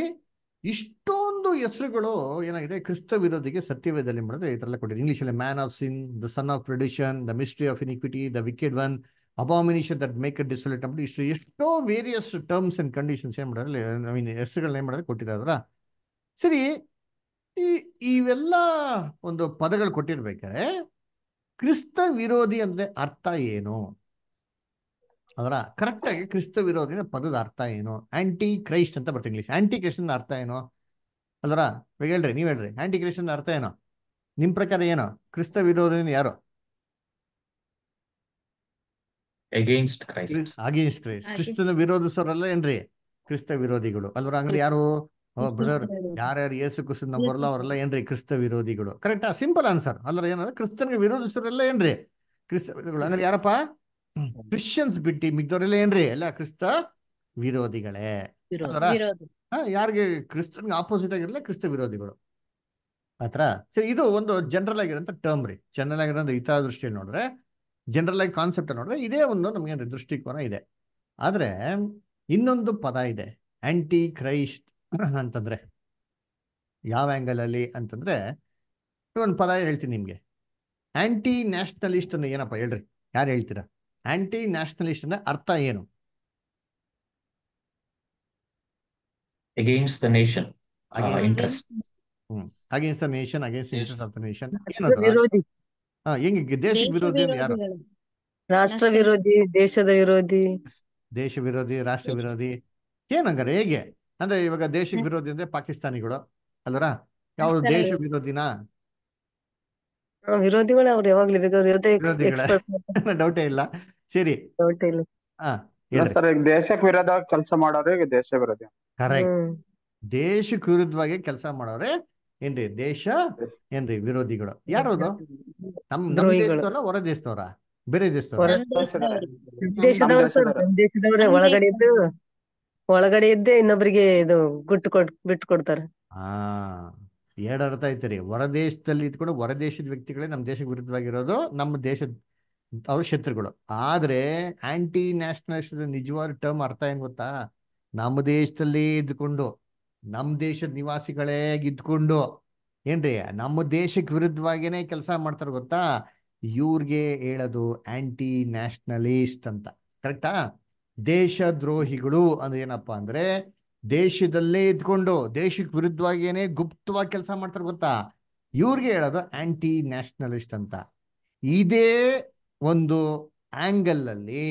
[SPEAKER 1] ಇಷ್ಟೊಂದು ಹೆಸರುಗಳು ಏನಾಗಿದೆ ಕ್ರಿಸ್ತ ವಿರೋಧಿಗೆ ಸತ್ಯವೇದಲ್ಲಿ ಮಾಡಿದ್ರೆ ಈ ಥರ ಕೊಟ್ಟಿದೆ ಇಂಗ್ಲೀಷಲ್ಲಿ man of sin the son of perdition the mystery of iniquity the wicked one abomination that make a desolate ಅಂತ ಇಷ್ಟು ಎಷ್ಟೋ ವೇರಿಯಸ್ ಟರ್ಮ್ಸ್ ಅಂಡ್ ಕಂಡೀಷನ್ಸ್ ಏನ್ ಮಾಡಿದ್ರೆ ಐ ಮೀನ್ ಹೆಸರುಗಳನ್ನ ಏನು ಮಾಡಿದ್ರೆ ಕೊಟ್ಟಿದ್ದಾರೆ ಸರಿ ಈ ಇವೆಲ್ಲ ಒಂದು ಪದಗಳು ಕೊಟ್ಟಿರ್ಬೇಕಾದ್ರೆ ಕ್ರಿಸ್ತ ವಿರೋಧಿ ಅಂದ್ರೆ ಅರ್ಥ ಏನು ಅದರ ಕರೆಕ್ಟ್ ಆಗಿ ಕ್ರಿಸ್ತ ವಿರೋಧಿ ಪದದ ಅರ್ಥ ಏನು ಆಂಟಿ ಕ್ರೈಸ್ಟ್ ಅಂತ ಬರ್ತೀನಿ ಇಂಗ್ಲೀಷ್ ಆಂಟಿ ಕ್ರಿಸ್ಟ್ ಅರ್ಥ ಏನು ಅದರ ಹೇಳ್ರಿ ನೀವ್ ಹೇಳ್ರಿ ಆಂಟಿ ಕ್ರಿಸ್ಟ್ ಅರ್ಥ ಏನು ನಿಮ್ ಪ್ರಕಾರ ಏನು ಕ್ರಿಸ್ತ ವಿರೋಧಿ ಯಾರು ಅಗೇನ್ಸ್ಟ್ ಕ್ರಿಸ್ತನ ವಿರೋಧಿಸೋರಲ್ಲ ಏನ್ರಿ ಕ್ರಿಸ್ತ ವಿರೋಧಿಗಳು ಅಲ್ವರ ಅಂಗಡಿ ಯಾರು ಬ್ರದರ್ ಯಾರ್ಯಾರು ಯೇಸು ಕ್ರಿಸ್ತನ್ ನಂಬರಲ್ಲ ಅವರೆಲ್ಲ ಏನ್ರಿ ಕ್ರಿಸ್ತ ವಿರೋಧಿಗಳು ಕರೆಕ್ಟ್ ಸಿಂಪಲ್ ಆನ್ಸರ್ ಅಲ್ಲರ ಏನಂದ್ರೆ ಕ್ರಿಸ್ತನ್ಗೆ ವಿರೋಧಿಸೋರೆಲ್ಲ ಏನ್ರಿ ಕ್ರಿಸ್ತ ವಿರೋಧಿಗಳು ಅಂದ್ರೆ ಯಾರಪ್ಪ ಕ್ರಿಶ್ಚಿಯನ್ಸ್ ಬಿಟ್ಟು ಮಿಗ್ದವರೆಲ್ಲ ಏನ್ರಿ ಎಲ್ಲ ಕ್ರಿಸ್ತ ವಿರೋಧಿಗಳೇ ಯಾರಿಗೆ ಕ್ರಿಸ್ತನ್ ಆಪೋಸಿಟ್ ಆಗಿರಲ್ಲ ಕ್ರಿಸ್ತ ವಿರೋಧಿಗಳು ಆತರ ಸರಿ ಇದು ಒಂದು ಜನರಲ್ ಆಗಿರೋ ಟರ್ಮ್ ರೀ ಜನರಲ್ ಆಗಿರೋ ಇತರ ದೃಷ್ಟಿ ನೋಡ್ರೆ ಜನರಲ್ ಆಗಿ ಕಾನ್ಸೆಪ್ಟ್ ನೋಡ್ರೆ ಇದೇ ಒಂದು ನಮ್ಗೆ ದೃಷ್ಟಿಕೋನ ಇದೆ ಆದ್ರೆ ಇನ್ನೊಂದು ಪದ ಇದೆ ಆಂಟಿ ಕ್ರೈಸ್ಟ್ ಅಂತಂದ್ರೆ ಯಾವ ಆ್ಯಂಗಲ್ ಅಲ್ಲಿ ಅಂತಂದ್ರೆ ಒಂದು ಪದ ಹೇಳ್ತೀನಿ ನಿಮ್ಗೆ ಆಂಟಿ ನ್ಯಾಷನಲಿಸ್ಟ್ ಏನಪ್ಪ ಹೇಳ್ರಿ ಯಾರು ಹೇಳ್ತೀರಾ ಆಂಟಿ ನ್ಯಾಷನಲಿಸ್ಟ್ ಅರ್ಥ ಏನು
[SPEAKER 4] against the nation interest
[SPEAKER 1] against the nation against interest of the nation ಏನದು ಹೆಂಗೆ ದೇಶದ ವಿರೋಧಿ ಯಾರು
[SPEAKER 3] ರಾಷ್ಟ್ರ ವಿರೋಧಿ ದೇಶದ ವಿರೋಧಿ
[SPEAKER 1] ದೇಶ ವಿರೋಧಿ ರಾಷ್ಟ್ರ ವಿರೋಧಿ ಏನಂಗಾರೆ ಹೇಗೆ ಅಂದ್ರೆ ಇವಾಗ ದೇಶ ವಿರೋಧಿ ಅಂದ್ರೆ ಪಾಕಿಸ್ತಾನಿಗಳು ಅಲ್ವರ ಯಾವ್ದು ದೇಶ ವಿರೋಧಿನಾ
[SPEAKER 3] ವಿರೋಧಿಗಳು ಅವ್ರು ಯಾವಾಗ್ಲೂ ಬೇಕಾದ್ರೆ
[SPEAKER 1] ಡೌಟೇ ಇಲ್ಲ ಸರಿ ಹಾ ದೇಶಕ್ಕೆ ವಿರೋಧವಾಗಿ ಕೆಲಸ ಮಾಡೋರೇ ದೇಶ ವಿರೋಧಿ ಕರೆಕ್ಟ್ ದೇಶಕ್ಕೆ ವಿರುದ್ಧವಾಗಿ ಕೆಲಸ ಮಾಡೋರೆ ಏನ್ರಿ ದೇಶ ಏನ್ರಿ ವಿರೋಧಿಗಳು ಯಾರು ಅದು ನಮ್ ನಮ್ ದೇಶದವ್ರ ಹೊರ ದೇಶದವ್ರ ಬೇರೆ ದೇಶದವ್ರ ದೇಶದವರೇ ಒಳಗಡೆ
[SPEAKER 3] ಇದ್ದು ಒಳಗಡೆ ಇದ್ದೇ ಇನ್ನೊಬ್ಬರಿಗೆ ಇದು ಗುಟ್ಟು ಕೊಟ್ ಬಿಟ್ಟು ಕೊಡ್ತಾರೆ
[SPEAKER 1] ಹಾ ಎರಡು ಅರ್ಥ ಐತೆ ರೀ ಹೊರ ದೇಶದಲ್ಲಿ ಇದ್ಕೊಂಡು ಹೊರ ದೇಶದ ವ್ಯಕ್ತಿಗಳೇ ನಮ್ಮ ದೇಶಕ್ಕೆ ವಿರುದ್ಧವಾಗಿರೋದು ನಮ್ಮ ದೇಶದ ಅವ್ರ ಶತ್ರುಗಳು ಆದ್ರೆ ಆಂಟಿ ನ್ಯಾಷನಲಿಸ್ಟ್ ನಿಜವಾದ ಟರ್ಮ್ ಅರ್ಥ ಏನ್ ಗೊತ್ತಾ ನಮ್ಮ ದೇಶದಲ್ಲೇ ಇದ್ಕೊಂಡು ನಮ್ಮ ದೇಶದ ನಿವಾಸಿಗಳೇ ಇದ್ಕೊಂಡು ಏನ್ರಿ ನಮ್ಮ ದೇಶಕ್ಕೆ ವಿರುದ್ಧವಾಗಿನೇ ಕೆಲಸ ಮಾಡ್ತಾರ ಗೊತ್ತಾ ಇವ್ರಿಗೆ ಹೇಳೋದು ಆಂಟಿ ನ್ಯಾಷನಲಿಸ್ಟ್ ಅಂತ ಕರೆಕ್ಟಾ ದೇಶದ್ರೋಹಿಗಳು ಅಂದ್ರೆ ಏನಪ್ಪಾ ಅಂದ್ರೆ ದೇಶದಲ್ಲೇ ಇದ್ಕೊಂಡು ದೇಶಕ್ಕೆ ವಿರುದ್ಧವಾಗಿನೇ ಗುಪ್ತವಾಗಿ ಕೆಲಸ ಮಾಡ್ತಾರೆ ಗೊತ್ತಾ ಇವ್ರಿಗೆ ಹೇಳೋದು ಆಂಟಿ ನ್ಯಾಷನಲಿಸ್ಟ್ ಅಂತ ಇದೇ ಒಂದು ಆಂಗಲ್ ಅಲ್ಲಿ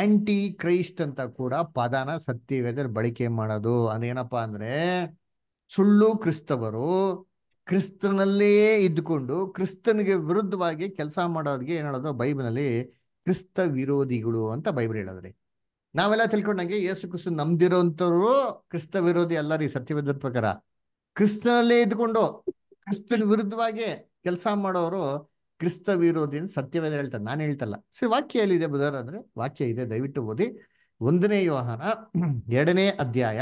[SPEAKER 1] ಆಂಟಿ ಕ್ರೈಸ್ಟ್ ಅಂತ ಕೂಡ ಪದನ ಸತ್ಯವೇದರ್ ಬಳಕೆ ಮಾಡೋದು ಅದೇನಪ್ಪಾ ಅಂದ್ರೆ ಸುಳ್ಳು ಕ್ರಿಸ್ತವರು ಕ್ರಿಸ್ತನಲ್ಲೇ ಇದ್ದುಕೊಂಡು ಕ್ರಿಸ್ತನಿಗೆ ವಿರುದ್ಧವಾಗಿ ಕೆಲಸ ಮಾಡೋರಿಗೆ ಏನ್ ಹೇಳೋದು ಬೈಬಲ್ನಲ್ಲಿ ಕ್ರಿಸ್ತ ವಿರೋಧಿಗಳು ಅಂತ ಬೈಬಲ್ ಹೇಳೋದ್ರಿ ನಾವೆಲ್ಲ ತಿಳ್ಕೊಂಡಂಗೆ ಯೇಸು ಕ್ರಿಸ್ತು ನಮ್ದಿರೋಂಥವ್ರು ಕ್ರಿಸ್ತ ವಿರೋಧಿ ಅಲ್ಲ ರೀ ಸತ್ಯವೇದ ಪ್ರಕಾರ ಕ್ರಿಸ್ತನಲ್ಲೇ ಇದ್ಕೊಂಡು ಕ್ರಿಸ್ತನ ವಿರುದ್ಧವಾಗಿ ಕೆಲಸ ಮಾಡೋರು ಕ್ರಿಸ್ತ ವಿರೋಧಿ ಸತ್ಯವೇದ ಹೇಳ್ತಾರೆ ನಾನು ಹೇಳ್ತಲ್ಲ ಸರಿ ವಾಕ್ಯ ಎಲ್ಲಿದೆ ಬದರ್ ಅಂದ್ರೆ ವಾಕ್ಯ ಇದೆ ದಯವಿಟ್ಟು ಓದಿ ಒಂದನೇ ವ್ಯವಹಾರ ಎರಡನೇ ಅಧ್ಯಾಯ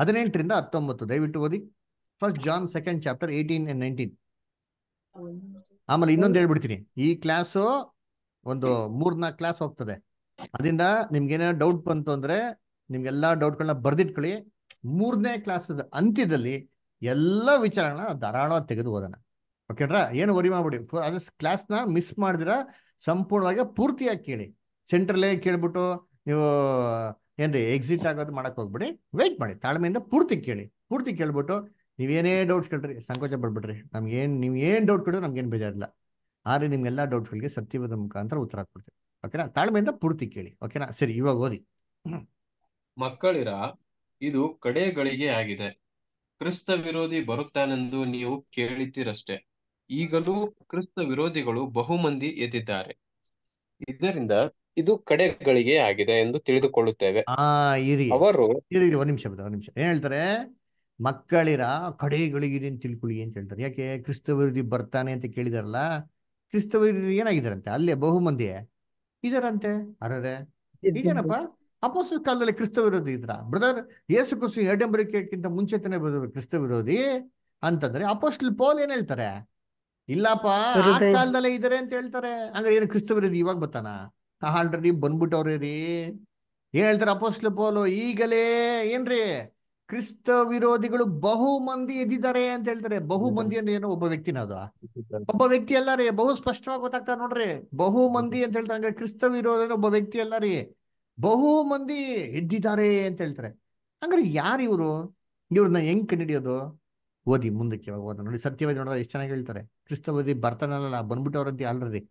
[SPEAKER 1] ಹದಿನೆಂಟರಿಂದ ಹತ್ತೊಂಬತ್ತು ದಯವಿಟ್ಟು ಓದಿ first John second chapter eighteen and nineteen ಆಮೇಲೆ ಇನ್ನೊಂದು ಹೇಳ್ಬಿಡ್ತೀನಿ ಈ ಕ್ಲಾಸು ಒಂದು ಮೂರ್ನಾಲ್ಕು ಕ್ಲಾಸ್ ಹೋಗ್ತದೆ ಅದರಿಂದ ನಿಮ್ಗೆ ಏನೋ ಡೌಟ್ ಬಂತು ಅಂದ್ರೆ ನಿಮ್ಗೆಲ್ಲಾ ಡೌಟ್ಗಳನ್ನ ಬರ್ದಿಟ್ಕೊಳ್ಳಿ ಮೂರನೇ ಕ್ಲಾಸ್ ಅಂತ್ಯದಲ್ಲಿ ಎಲ್ಲ ವಿಚಾರಗಳನ್ನ ಧಾರಾಳವಾಗಿ ತೆಗೆದು ಓದೋಣ ಓಕೆಡ್ರಾ ಏನು ವರಿ ಮಾಡ್ಬಿಡಿ ಕ್ಲಾಸ್ ನ ಮಿಸ್ ಮಾಡಿದ್ರ ಸಂಪೂರ್ಣವಾಗಿ ಪೂರ್ತಿಯಾಗಿ ಕೇಳಿ ಸೆಂಟ್ರಲ್ಲೇ ಕೇಳ್ಬಿಟ್ಟು ನೀವು ಏನ್ರಿ ಎಕ್ಸಿಟ್ ಆಗೋದು ಮಾಡಕ್ ಹೋಗ್ಬಿಡಿ ವೆಯ್ಟ್ ಮಾಡಿ ತಾಳ್ಮೆಯಿಂದ ಪೂರ್ತಿ ಕೇಳಿ ಪೂರ್ತಿ ಕೇಳ್ಬಿಟ್ಟು ಏನೇ ಡೌಟ್ಸ್ ಕೇಳ್ರಿ ಸಂಕೋಚ ಪಡ್ಬಿಡ್ರಿ ನಮ್ಗೆ ಏನ್ ನೀವ್ ಏನ್ ಡೌಟ್ ಕೇಳಿದ್ರೆ ಏನ್ ಬೇಜಾರಿಲ್ಲ ಆದ್ರೆ ಡೌಟ್ ಡೌಟ್ಗಳಿಗೆ ಸತ್ಯವಾದ ಮುಖಾಂತರ ಉತ್ತರ ಕೊಡ್ತೀವಿ ಓಕೆನಾ ತಾಳ್ಮೆಯಿಂದ ಪೂರ್ತಿ ಕೇಳಿ ಓಕೆನಾ ಸರಿ ಇವಾಗ ಓದಿ
[SPEAKER 4] ಮಕ್ಕಳಿರ ಇದು ಕಡೆ ಗಳಿಗೆ ಆಗಿದೆ ಕ್ರಿಸ್ತ ವಿರೋಧಿ ಬರುತ್ತಾನೆಂದು ನೀವು ಕೇಳಿತೀರಷ್ಟೇ ಈಗಲೂ ಕ್ರಿಸ್ತ ವಿರೋಧಿಗಳು ಬಹುಮಂದಿ ಎದ್ದಿದ್ದಾರೆ ಇದರಿಂದ ಇದು ಕಡೆಗಳಿಗೆ ಆಗಿದೆ ಎಂದು ತಿಳಿದುಕೊಳ್ಳುತ್ತೇವೆ ಆ
[SPEAKER 1] ಅವರು ಒಂದ್ ನಿಮಿಷ ಒಂದು ನಿಮಿಷ ಏನ್ ಹೇಳ್ತಾರೆ ಮಕ್ಕಳಿರ ಕಡೆಗಳಿಗಿದೆ ಅಂತ ತಿಳ್ಕೊಳ್ಳಿ ಅಂತ ಹೇಳ್ತಾರೆ ಯಾಕೆ ಕ್ರಿಸ್ತ ವಿರೋಧಿ ಬರ್ತಾನೆ ಅಂತ ಕೇಳಿದಾರಲ್ಲ ಕ್ರಿಸ್ತ ವಿರೋಧಿ ಏನಾಗಿದಾರಂತೆ ಅಲ್ಲೇ ಬಹುಮಂದಿ ಇದಾರಂತೆ ಅರರೆ ಇದೇನಪ್ಪ ಅಪೋಸ್ ಕಾಲದಲ್ಲಿ ಕ್ರಿಸ್ತ ವಿರೋಧಿ ಇದ್ರ ಬ್ರದರ್ ಯೇಸು ಕುಸು ಎರಡಂಬರಿಕೆಕ್ಕಿಂತ ಮುಂಚೆತನೇ ಬರೋದು ಕ್ರಿಸ್ತ ವಿರೋಧಿ ಅಂತಂದ್ರೆ ಅಪೋಸ್ಟ್ಲ್ ಪೋಲ್ ಏನ್ ಹೇಳ್ತಾರೆ ಇಲ್ಲಪ್ಪ ಆ ಕಾಲದಲ್ಲೇ ಇದಾರೆ ಅಂತ ಹೇಳ್ತಾರೆ ಹಂಗಾರೆ ಏನು ವಿರೋಧಿ ಇವಾಗ ಬರ್ತಾನ ಆಲ್ರೆಡಿ ಬಂದ್ಬಿಟ್ಟವ್ರಿ ರೀ ಏನ್ ಹೇಳ್ತಾರೆ ಅಪೋಸ್ಲ ಪೋಲು ಈಗಲೇ ಏನ್ರಿ ಕ್ರಿಸ್ತ ವಿರೋಧಿಗಳು ಬಹು ಮಂದಿ ಎದ್ದಿದ್ದಾರೆ ಅಂತ ಹೇಳ್ತಾರೆ ಬಹು ಮಂದಿ ಅಂದ್ರೆ ಏನೋ ಒಬ್ಬ ವ್ಯಕ್ತಿನ ಅದು ಒಬ್ಬ ವ್ಯಕ್ತಿ ಅಲ್ಲ ರೀ ಬಹು ಸ್ಪಷ್ಟವಾಗಿ ಗೊತ್ತಾಗ್ತಾರೆ ನೋಡ್ರಿ ಬಹು ಮಂದಿ ಅಂತ ಹೇಳ್ತಾರೆ ಕ್ರಿಸ್ತ ವಿರೋಧಿ ಒಬ್ಬ ವ್ಯಕ್ತಿ ಅಲ್ಲ ರೀ ಬಹು ಮಂದಿ ಎದ್ದಿದ್ದಾರೆ ಅಂತ ಹೇಳ್ತಾರೆ ಹಂಗಾರೆ ಯಾರು ಇವ್ರು ಇವ್ರನ್ನ ಹೆಂಗ್ ಕಂಡಿಡಿಯೋದು ಓದಿ ಮುಂದಕ್ಕೆ ಇವಾಗ ನೋಡಿ ಸತ್ಯವಾದಿ ನೋಡಿದ್ರೆ ಎಷ್ಟು ಚೆನ್ನಾಗಿ ಹೇಳ್ತಾರೆ ಕ್ರಿಸ್ತವಾದಿ ಬರ್ತಾನಲ್ಲ ಬಂದ್ಬಿಟ್ಟವ್ರಂತೆ ಅಲ್ರಿ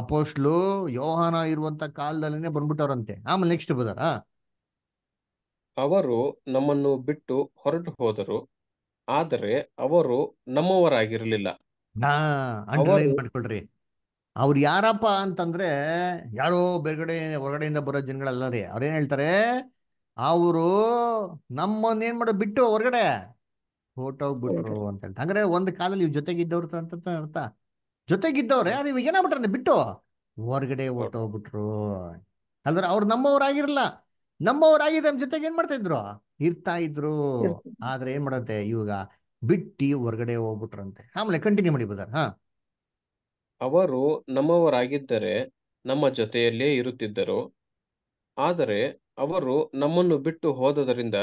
[SPEAKER 1] ಅಪೋಸ್ಟ್ಲು ಯೋಹಾನ ಇರುವಂತ ಕಾಲದಲ್ಲೇ ಬಂದ್ಬಿಟ್ಟವ್ರಂತೆ ಆಮೇಲೆ ನೆಕ್ಸ್ಟ್ ಬದಾರ
[SPEAKER 4] ಅವರು ನಮ್ಮನ್ನು ಬಿಟ್ಟು ಹೊರಟು ಹೋದರು ಆದರೆ ಅವರು ನಮ್ಮವರಾಗಿರ್ಲಿಲ್ಲ
[SPEAKER 1] ಮಾಡ್ಕೊಳ್ರಿ ಅವ್ರ ಯಾರಪ್ಪ ಅಂತಂದ್ರೆ ಯಾರೋ ಬೇರೆಗಡೆ ಹೊರಗಡೆಯಿಂದ ಬರೋ ಜನಗಳಲ್ಲ ರೀ ಅವ್ರೇನ್ ಹೇಳ್ತಾರೆ ಅವರು ನಮ್ಮನ್ನೇನ್ ಮಾಡೋ ಬಿಟ್ಟು ಹೊರಗಡೆ ಹೋಗ್ಬಿಟ್ರು ಅಂತ ಹೇಳಿ ಅಂದ್ರೆ ಒಂದ್ ಕಾಲದಲ್ಲಿ ಇವ್ ಜೊತೆಗಿದ್ದವ್ರ ಅಂತ ಅರ್ಥ ಜೊತೆಗಿದ್ದವ್ರೆ ಆದ್ರೆ ಇವಾಗ ಏನಾಗ್ಬಿಟ್ರೆ ಬಿಟ್ಟು ಹೊರ್ಗಡೆ ಹೊಟ್ಟೋಗ್ಬಿಟ್ರು ಅಂದ್ರೆ ಅವ್ರು ನಮ್ಮವರಾಗಿರಲ್ಲ ನಮ್ಮವ್ರಾಗಿದ್ರೆ ನಮ್ ಜೊತೆಗೆ ಏನ್ ಮಾಡ್ತಾ ಇದ್ರು ಇರ್ತಾ ಇದ್ರು ಆದ್ರೆ ಏನ್ ಮಾಡತ್ತೆ ಇವಾಗ ಬಿಟ್ಟಿ ಹೊರಗಡೆ ಹೋಗ್ಬಿಟ್ರಂತೆ ಆಮೇಲೆ ಕಂಟಿನ್ಯೂ ಮಾಡಿ ಬದರ್ ಹಾ ಅವರು
[SPEAKER 4] ನಮ್ಮವರಾಗಿದ್ದರೆ ನಮ್ಮ ಜೊತೆಯಲ್ಲೇ ಇರುತ್ತಿದ್ದರು ಆದರೆ ಅವರು ನಮ್ಮನ್ನು ಬಿಟ್ಟು ಹೋದದರಿಂದ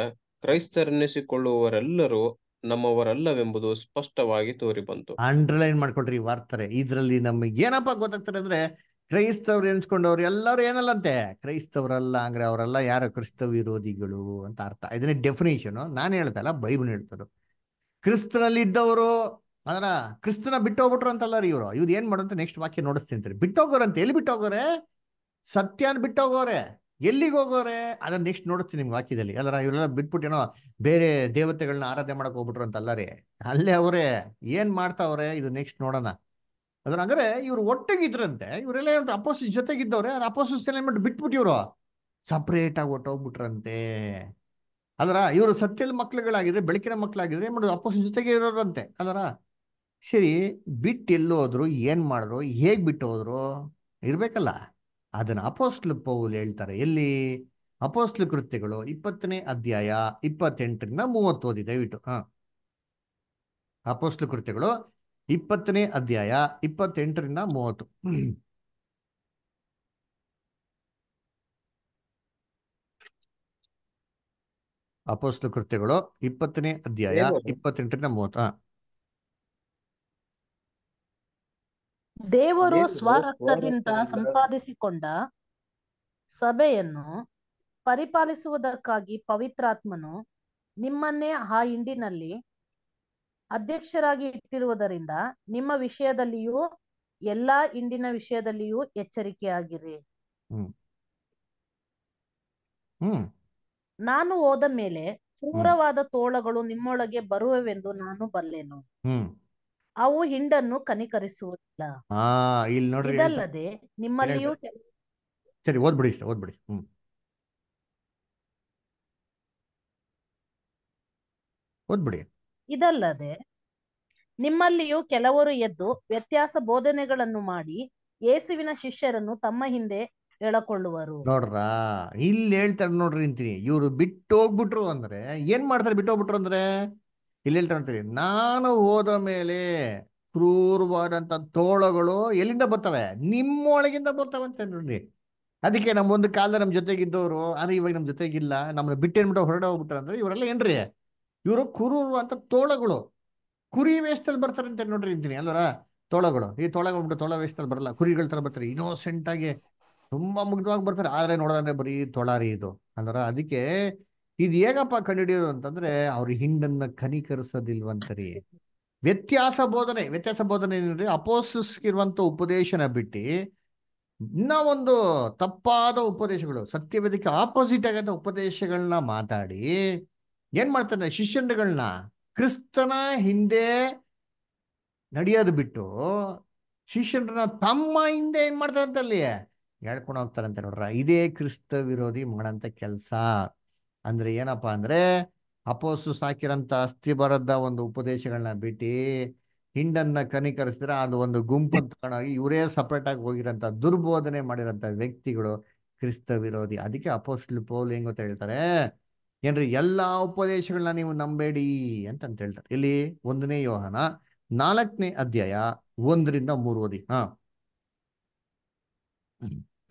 [SPEAKER 4] ಕ್ರೈಸ್ತರೆನಿಸಿಕೊಳ್ಳುವವರೆಲ್ಲರೂ ನಮ್ಮವರಲ್ಲವೆಂಬುದು ಸ್ಪಷ್ಟವಾಗಿ ತೋರಿ ಬಂತು
[SPEAKER 1] ಅಂಡರ್ಲೈನ್ ಮಾಡ್ಕೊಳ್ರಿ ವಾರ್ತಾರೆ ಇದ್ರಲ್ಲಿ ನಮಗೆ ಏನಪ್ಪ ಗೊತ್ತಾಗ್ತಾರೆ ಅಂದ್ರೆ ಕ್ರೈಸ್ತವ್ರು ಎನ್ಸ್ಕೊಂಡವ್ರು ಎಲ್ಲರೂ ಏನಲ್ಲಂತೆ ಕ್ರೈಸ್ತವರಲ್ಲ ಅಂದ್ರೆ ಅವರೆಲ್ಲ ಯಾರು ಕ್ರಿಸ್ತ ವಿರೋಧಿಗಳು ಅಂತ ಅರ್ಥ ಇದನ್ನೇ ಡೆಫಿನೇಷನ್ ನಾನು ಹೇಳ್ತಲ್ಲ ಬೈಬಲ್ ಹೇಳ್ತಾರೆ ಕ್ರಿಸ್ತನಲ್ಲಿ ಇದ್ದವರು ಅದರ ಕ್ರಿಸ್ತನ ಬಿಟ್ಟೋಗ್ಬಿಟ್ರು ಅಂತಲ್ಲ ರೀ ಇವರು ಇವ್ರು ಏನ್ ಮಾಡೋಂತ ನೆಕ್ಸ್ಟ್ ವಾಕ್ಯ ನೋಡಿಸ್ತೀನಿ ಬಿಟ್ಟೋಗೋರಂತೆ ಎಲ್ಲಿ ಬಿಟ್ಟೋಗೋರೆ ಸತ್ಯನ ಬಿಟ್ಟೋಗೋರೆ ಎಲ್ಲಿಗೆ ಹೋಗೋರೆ ಅದನ್ನ ನೆಕ್ಸ್ಟ್ ನೋಡುತ್ತೀನಿ ನಿಮ್ಗೆ ವಾಕ್ಯದಲ್ಲಿ ಅಲ್ಲ ಇವರೆಲ್ಲ ಬಿಟ್ಬಿಟ್ಟು ಏನೋ ಬೇರೆ ದೇವತೆಗಳನ್ನ ಆರಾಧನೆ ಮಾಡಕ್ ಹೋಗ್ಬಿಟ್ರು ಅಂತ ರೀ ಅಲ್ಲೇ ಅವರೇ ಏನ್ ಮಾಡ್ತಾವ್ರೆ ಇದು ನೆಕ್ಸ್ಟ್ ನೋಡೋಣ ಅದ್ರ ಅಂದ್ರೆ ಇವ್ರು ಒಟ್ಟಿಗಿದ್ರಂತೆ ಇವರೆಲ್ಲ ಅಪೋಸ್ ಜೊತೆಗಿದ್ದವ್ರೆ ಅದ್ರ ಅಪೋಸಿಸ್ ಏನ್ ಬಿಟ್ಬಿಟ್ಟು ಇವರು ಸಪ್ರೇಟ್ ಆಗಿ ಹೋಗ್ಬಿಟ್ರಂತೆ ಅದರ ಇವರು ಸತ್ಯದ ಮಕ್ಳುಗಳಾಗಿದ್ರೆ ಬೆಳಕಿನ ಮಕ್ಳಾಗಿದ್ರೆ ಮಾಡೋದು ಅಪೋಸಿಸ್ ಜೊತೆಗೆ ಇರೋರಂತೆ ಅದರ ಸರಿ ಬಿಟ್ಟು ಎಲ್ಲೋದ್ರು ಏನ್ ಮಾಡಿದ್ರು ಹೇಗ್ ಬಿಟ್ಟು ಹೋದ್ರು ಇರ್ಬೇಕಲ್ಲ ಅದನ್ನು ಅಪೋಸ್ಲ್ ಪೌಲ್ ಹೇಳ್ತಾರೆ ಎಲ್ಲಿ ಅಪೋಸ್ಲ ಕೃತ್ಯಗಳು ಇಪ್ಪತ್ತನೇ ಅಧ್ಯಾಯ ಇಪ್ಪತ್ತೆಂಟರಿಂದ ಮೂವತ್ತು ಓದಿ ದಯವಿಟ್ಟು ಹಾ ಅಪೋಸ್ಲ ಕೃತ್ಯಗಳು ಇಪ್ಪತ್ತನೇ ಅಧ್ಯಾಯ ಇಪ್ಪತ್ತೆಂಟರಿಂದ ಮೂವತ್ತು ಅಪೋಸ್ಲ ಕೃತ್ಯಗಳು ಇಪ್ಪತ್ತನೇ ಅಧ್ಯಾಯ ಇಪ್ಪತ್ತೆಂಟರಿಂದ ಮೂವತ್ತು ಹಾ
[SPEAKER 3] ದೇವರು ಸ್ವರಕ್ತದಿಂದ ಸಂಪಾದಿಸಿಕೊಂಡ ಸಭೆಯನ್ನು ಪರಿಪಾಲಿಸುವುದಕ್ಕಾಗಿ ಪವಿತ್ರಾತ್ಮನು ನಿಮ್ಮನ್ನೇ ಆ ಹಿಂಡಿನಲ್ಲಿ ಅಧ್ಯಕ್ಷರಾಗಿ ಇಟ್ಟಿರುವುದರಿಂದ ನಿಮ್ಮ ವಿಷಯದಲ್ಲಿಯೂ ಎಲ್ಲಾ ಹಿಂಡಿನ ವಿಷಯದಲ್ಲಿಯೂ ಎಚ್ಚರಿಕೆಯಾಗಿರಿ ನಾನು ಹೋದ ಮೇಲೆ ಕ್ರೂರವಾದ ತೋಳಗಳು ನಿಮ್ಮೊಳಗೆ ಬರುವವೆಂದು ನಾನು ಬಲ್ಲೆನು ಅವು ಹಿಂಡನ್ನು ಕನಿಕರಿಸುವುದಿಲ್ಲ
[SPEAKER 1] ಇಲ್ಲಿ ನೋಡ್ರಿ ಇದಲ್ಲದೆ ನಿಮ್ಮಲ್ಲಿಯೂ ಸರಿ ಓದ್ಬಿಡಿ ಇಷ್ಟ ಓದ್ಬಿಡಿ ಓದ್ಬಿಡಿ
[SPEAKER 3] ಇದಲ್ಲದೆ ನಿಮ್ಮಲ್ಲಿಯೂ ಕೆಲವರು ಎದ್ದು ವ್ಯತ್ಯಾಸ ಬೋಧನೆಗಳನ್ನು ಮಾಡಿ ಯೇಸುವಿನ ಶಿಷ್ಯರನ್ನು ತಮ್ಮ ಹಿಂದೆ ಹೇಳಕೊಳ್ಳುವರು
[SPEAKER 1] ನೋಡ್ರಾ ಇಲ್ಲಿ ಹೇಳ್ತಾರೆ ನೋಡ್ರಿ ಅಂತೀನಿ ಇವ್ರು ಬಿಟ್ಟು ಹೋಗ್ಬಿಟ್ರು ಅಂದ್ರೆ ಏನ್ ಮಾಡ್ತಾರೆ ಬಿಟ್ಟು ಹೋಗ್ಬಿಟ್ರು ಅಂದ್ರೆ ಇಲ್ಲಿ ತಗೊಳ್ತೀರಿ ನಾನು ಹೋದ ಮೇಲೆ ಕ್ರೂರವಾದಂಥ ತೋಳಗಳು ಎಲ್ಲಿಂದ ಬರ್ತವೆ ನಿಮ್ಮೊಳಗಿಂದ ಬರ್ತವಂತೆ ನೋಡಿ ಅದಕ್ಕೆ ನಮ್ಮ ಒಂದು ಕಾಲ ನಮ್ಮ ಜೊತೆಗಿದ್ದವರು ಅಂದ್ರೆ ಇವಾಗ ನಮ್ಮ ಜೊತೆಗಿಲ್ಲ ಬಿಟ್ಟು ಬಿಟ್ಟೇನ್ಬಿಟ್ಟು ಹೊರಡ ಹೋಗ್ಬಿಟ್ರೆ ಅಂದ್ರೆ ಇವರೆಲ್ಲ ಏನ್ರಿ ಇವರು ಕುರೂರು ಅಂತ ತೋಳಗಳು ಕುರಿ ವೇಷದಲ್ಲಿ ಬರ್ತಾರೆ ಅಂತ ನೋಡ್ರಿ ಅಂತೀನಿ ಅಲ್ವರ ತೋಳಗಳು ಈ ತೋಳಗಳು ಬಿಟ್ಟು ತೋಳ ವೇಷದಲ್ಲಿ ಬರಲ್ಲ ಕುರಿಗಳ ತರ ಬರ್ತಾರೆ ಇನ್ನೋಸೆಂಟ್ ಆಗಿ ತುಂಬಾ ಮುಗ್ಧವಾಗಿ ಬರ್ತಾರೆ ಆದ್ರೆ ನೋಡೋದಂದ್ರೆ ಬರೀ ತೋಳಾರಿ ಇದು ಅಂದ್ರ ಅದಕ್ಕೆ ಇದು ಹೇಗಪ್ಪ ಹಿಡಿಯೋದು ಅಂತಂದ್ರೆ ಅವ್ರ ಹಿಂಡನ್ನ ಕನಿಕರಿಸೋದಿಲ್ವಂತರಿ ವ್ಯತ್ಯಾಸ ಬೋಧನೆ ವ್ಯತ್ಯಾಸ ಬೋಧನೆ ಏನಂದ್ರೆ ಅಪೋಸಿಸ್ಗಿರುವಂತ ಉಪದೇಶನ ಬಿಟ್ಟು ಇನ್ನ ಒಂದು ತಪ್ಪಾದ ಉಪದೇಶಗಳು ಸತ್ಯವೇದಕ್ಕೆ ಆಪೋಸಿಟ್ ಆಗಂತ ಉಪದೇಶಗಳನ್ನ ಮಾತಾಡಿ ಏನ್ ಮಾಡ್ತಾರೆ ಶಿಷ್ಯಂಡಗಳನ್ನ ಕ್ರಿಸ್ತನ ಹಿಂದೆ ನಡೆಯೋದು ಬಿಟ್ಟು ಶಿಷ್ಯನ ತಮ್ಮ ಹಿಂದೆ ಏನ್ ಮಾಡ್ತಾರಂತಲ್ಲಿ ಹೇಳ್ಕೊಂಡು ಹೋಗ್ತಾರಂತೆ ನೋಡ್ರ ಇದೇ ಕ್ರಿಸ್ತ ವಿರೋಧಿ ಮಾಡಂತ ಕೆಲಸ ಅಂದ್ರೆ ಏನಪ್ಪಾ ಅಂದ್ರೆ ಅಪೋಸು ಸಾಕಿರಂತ ಬರದ ಒಂದು ಉಪದೇಶಗಳನ್ನ ಬಿಟ್ಟು ಹಿಂಡನ್ನ ಕನಿಕರಿಸಿದ್ರೆ ಅದು ಒಂದು ಗುಂಪು ತಗೊಂಡೋಗಿ ಇವರೇ ಸಪ್ರೇಟ್ ಆಗಿ ಹೋಗಿರಂತ ದುರ್ಬೋಧನೆ ಮಾಡಿರಂತ ವ್ಯಕ್ತಿಗಳು ಕ್ರಿಸ್ತ ವಿರೋಧಿ ಅದಕ್ಕೆ ಅಪೋಸ್ಟ್ಲ್ ಪೋಲ್ ಹೆಂಗ್ ಹೇಳ್ತಾರೆ ಏನ್ರಿ ಎಲ್ಲಾ ಉಪದೇಶಗಳನ್ನ ನೀವು ನಂಬೇಡಿ ಅಂತ ಅಂತ ಹೇಳ್ತಾರೆ ಇಲ್ಲಿ ಒಂದನೇ ಯೋಹನ ನಾಲ್ಕನೇ ಅಧ್ಯಾಯ ಒಂದರಿಂದ ಮೂರು ಓದಿ ಹಾ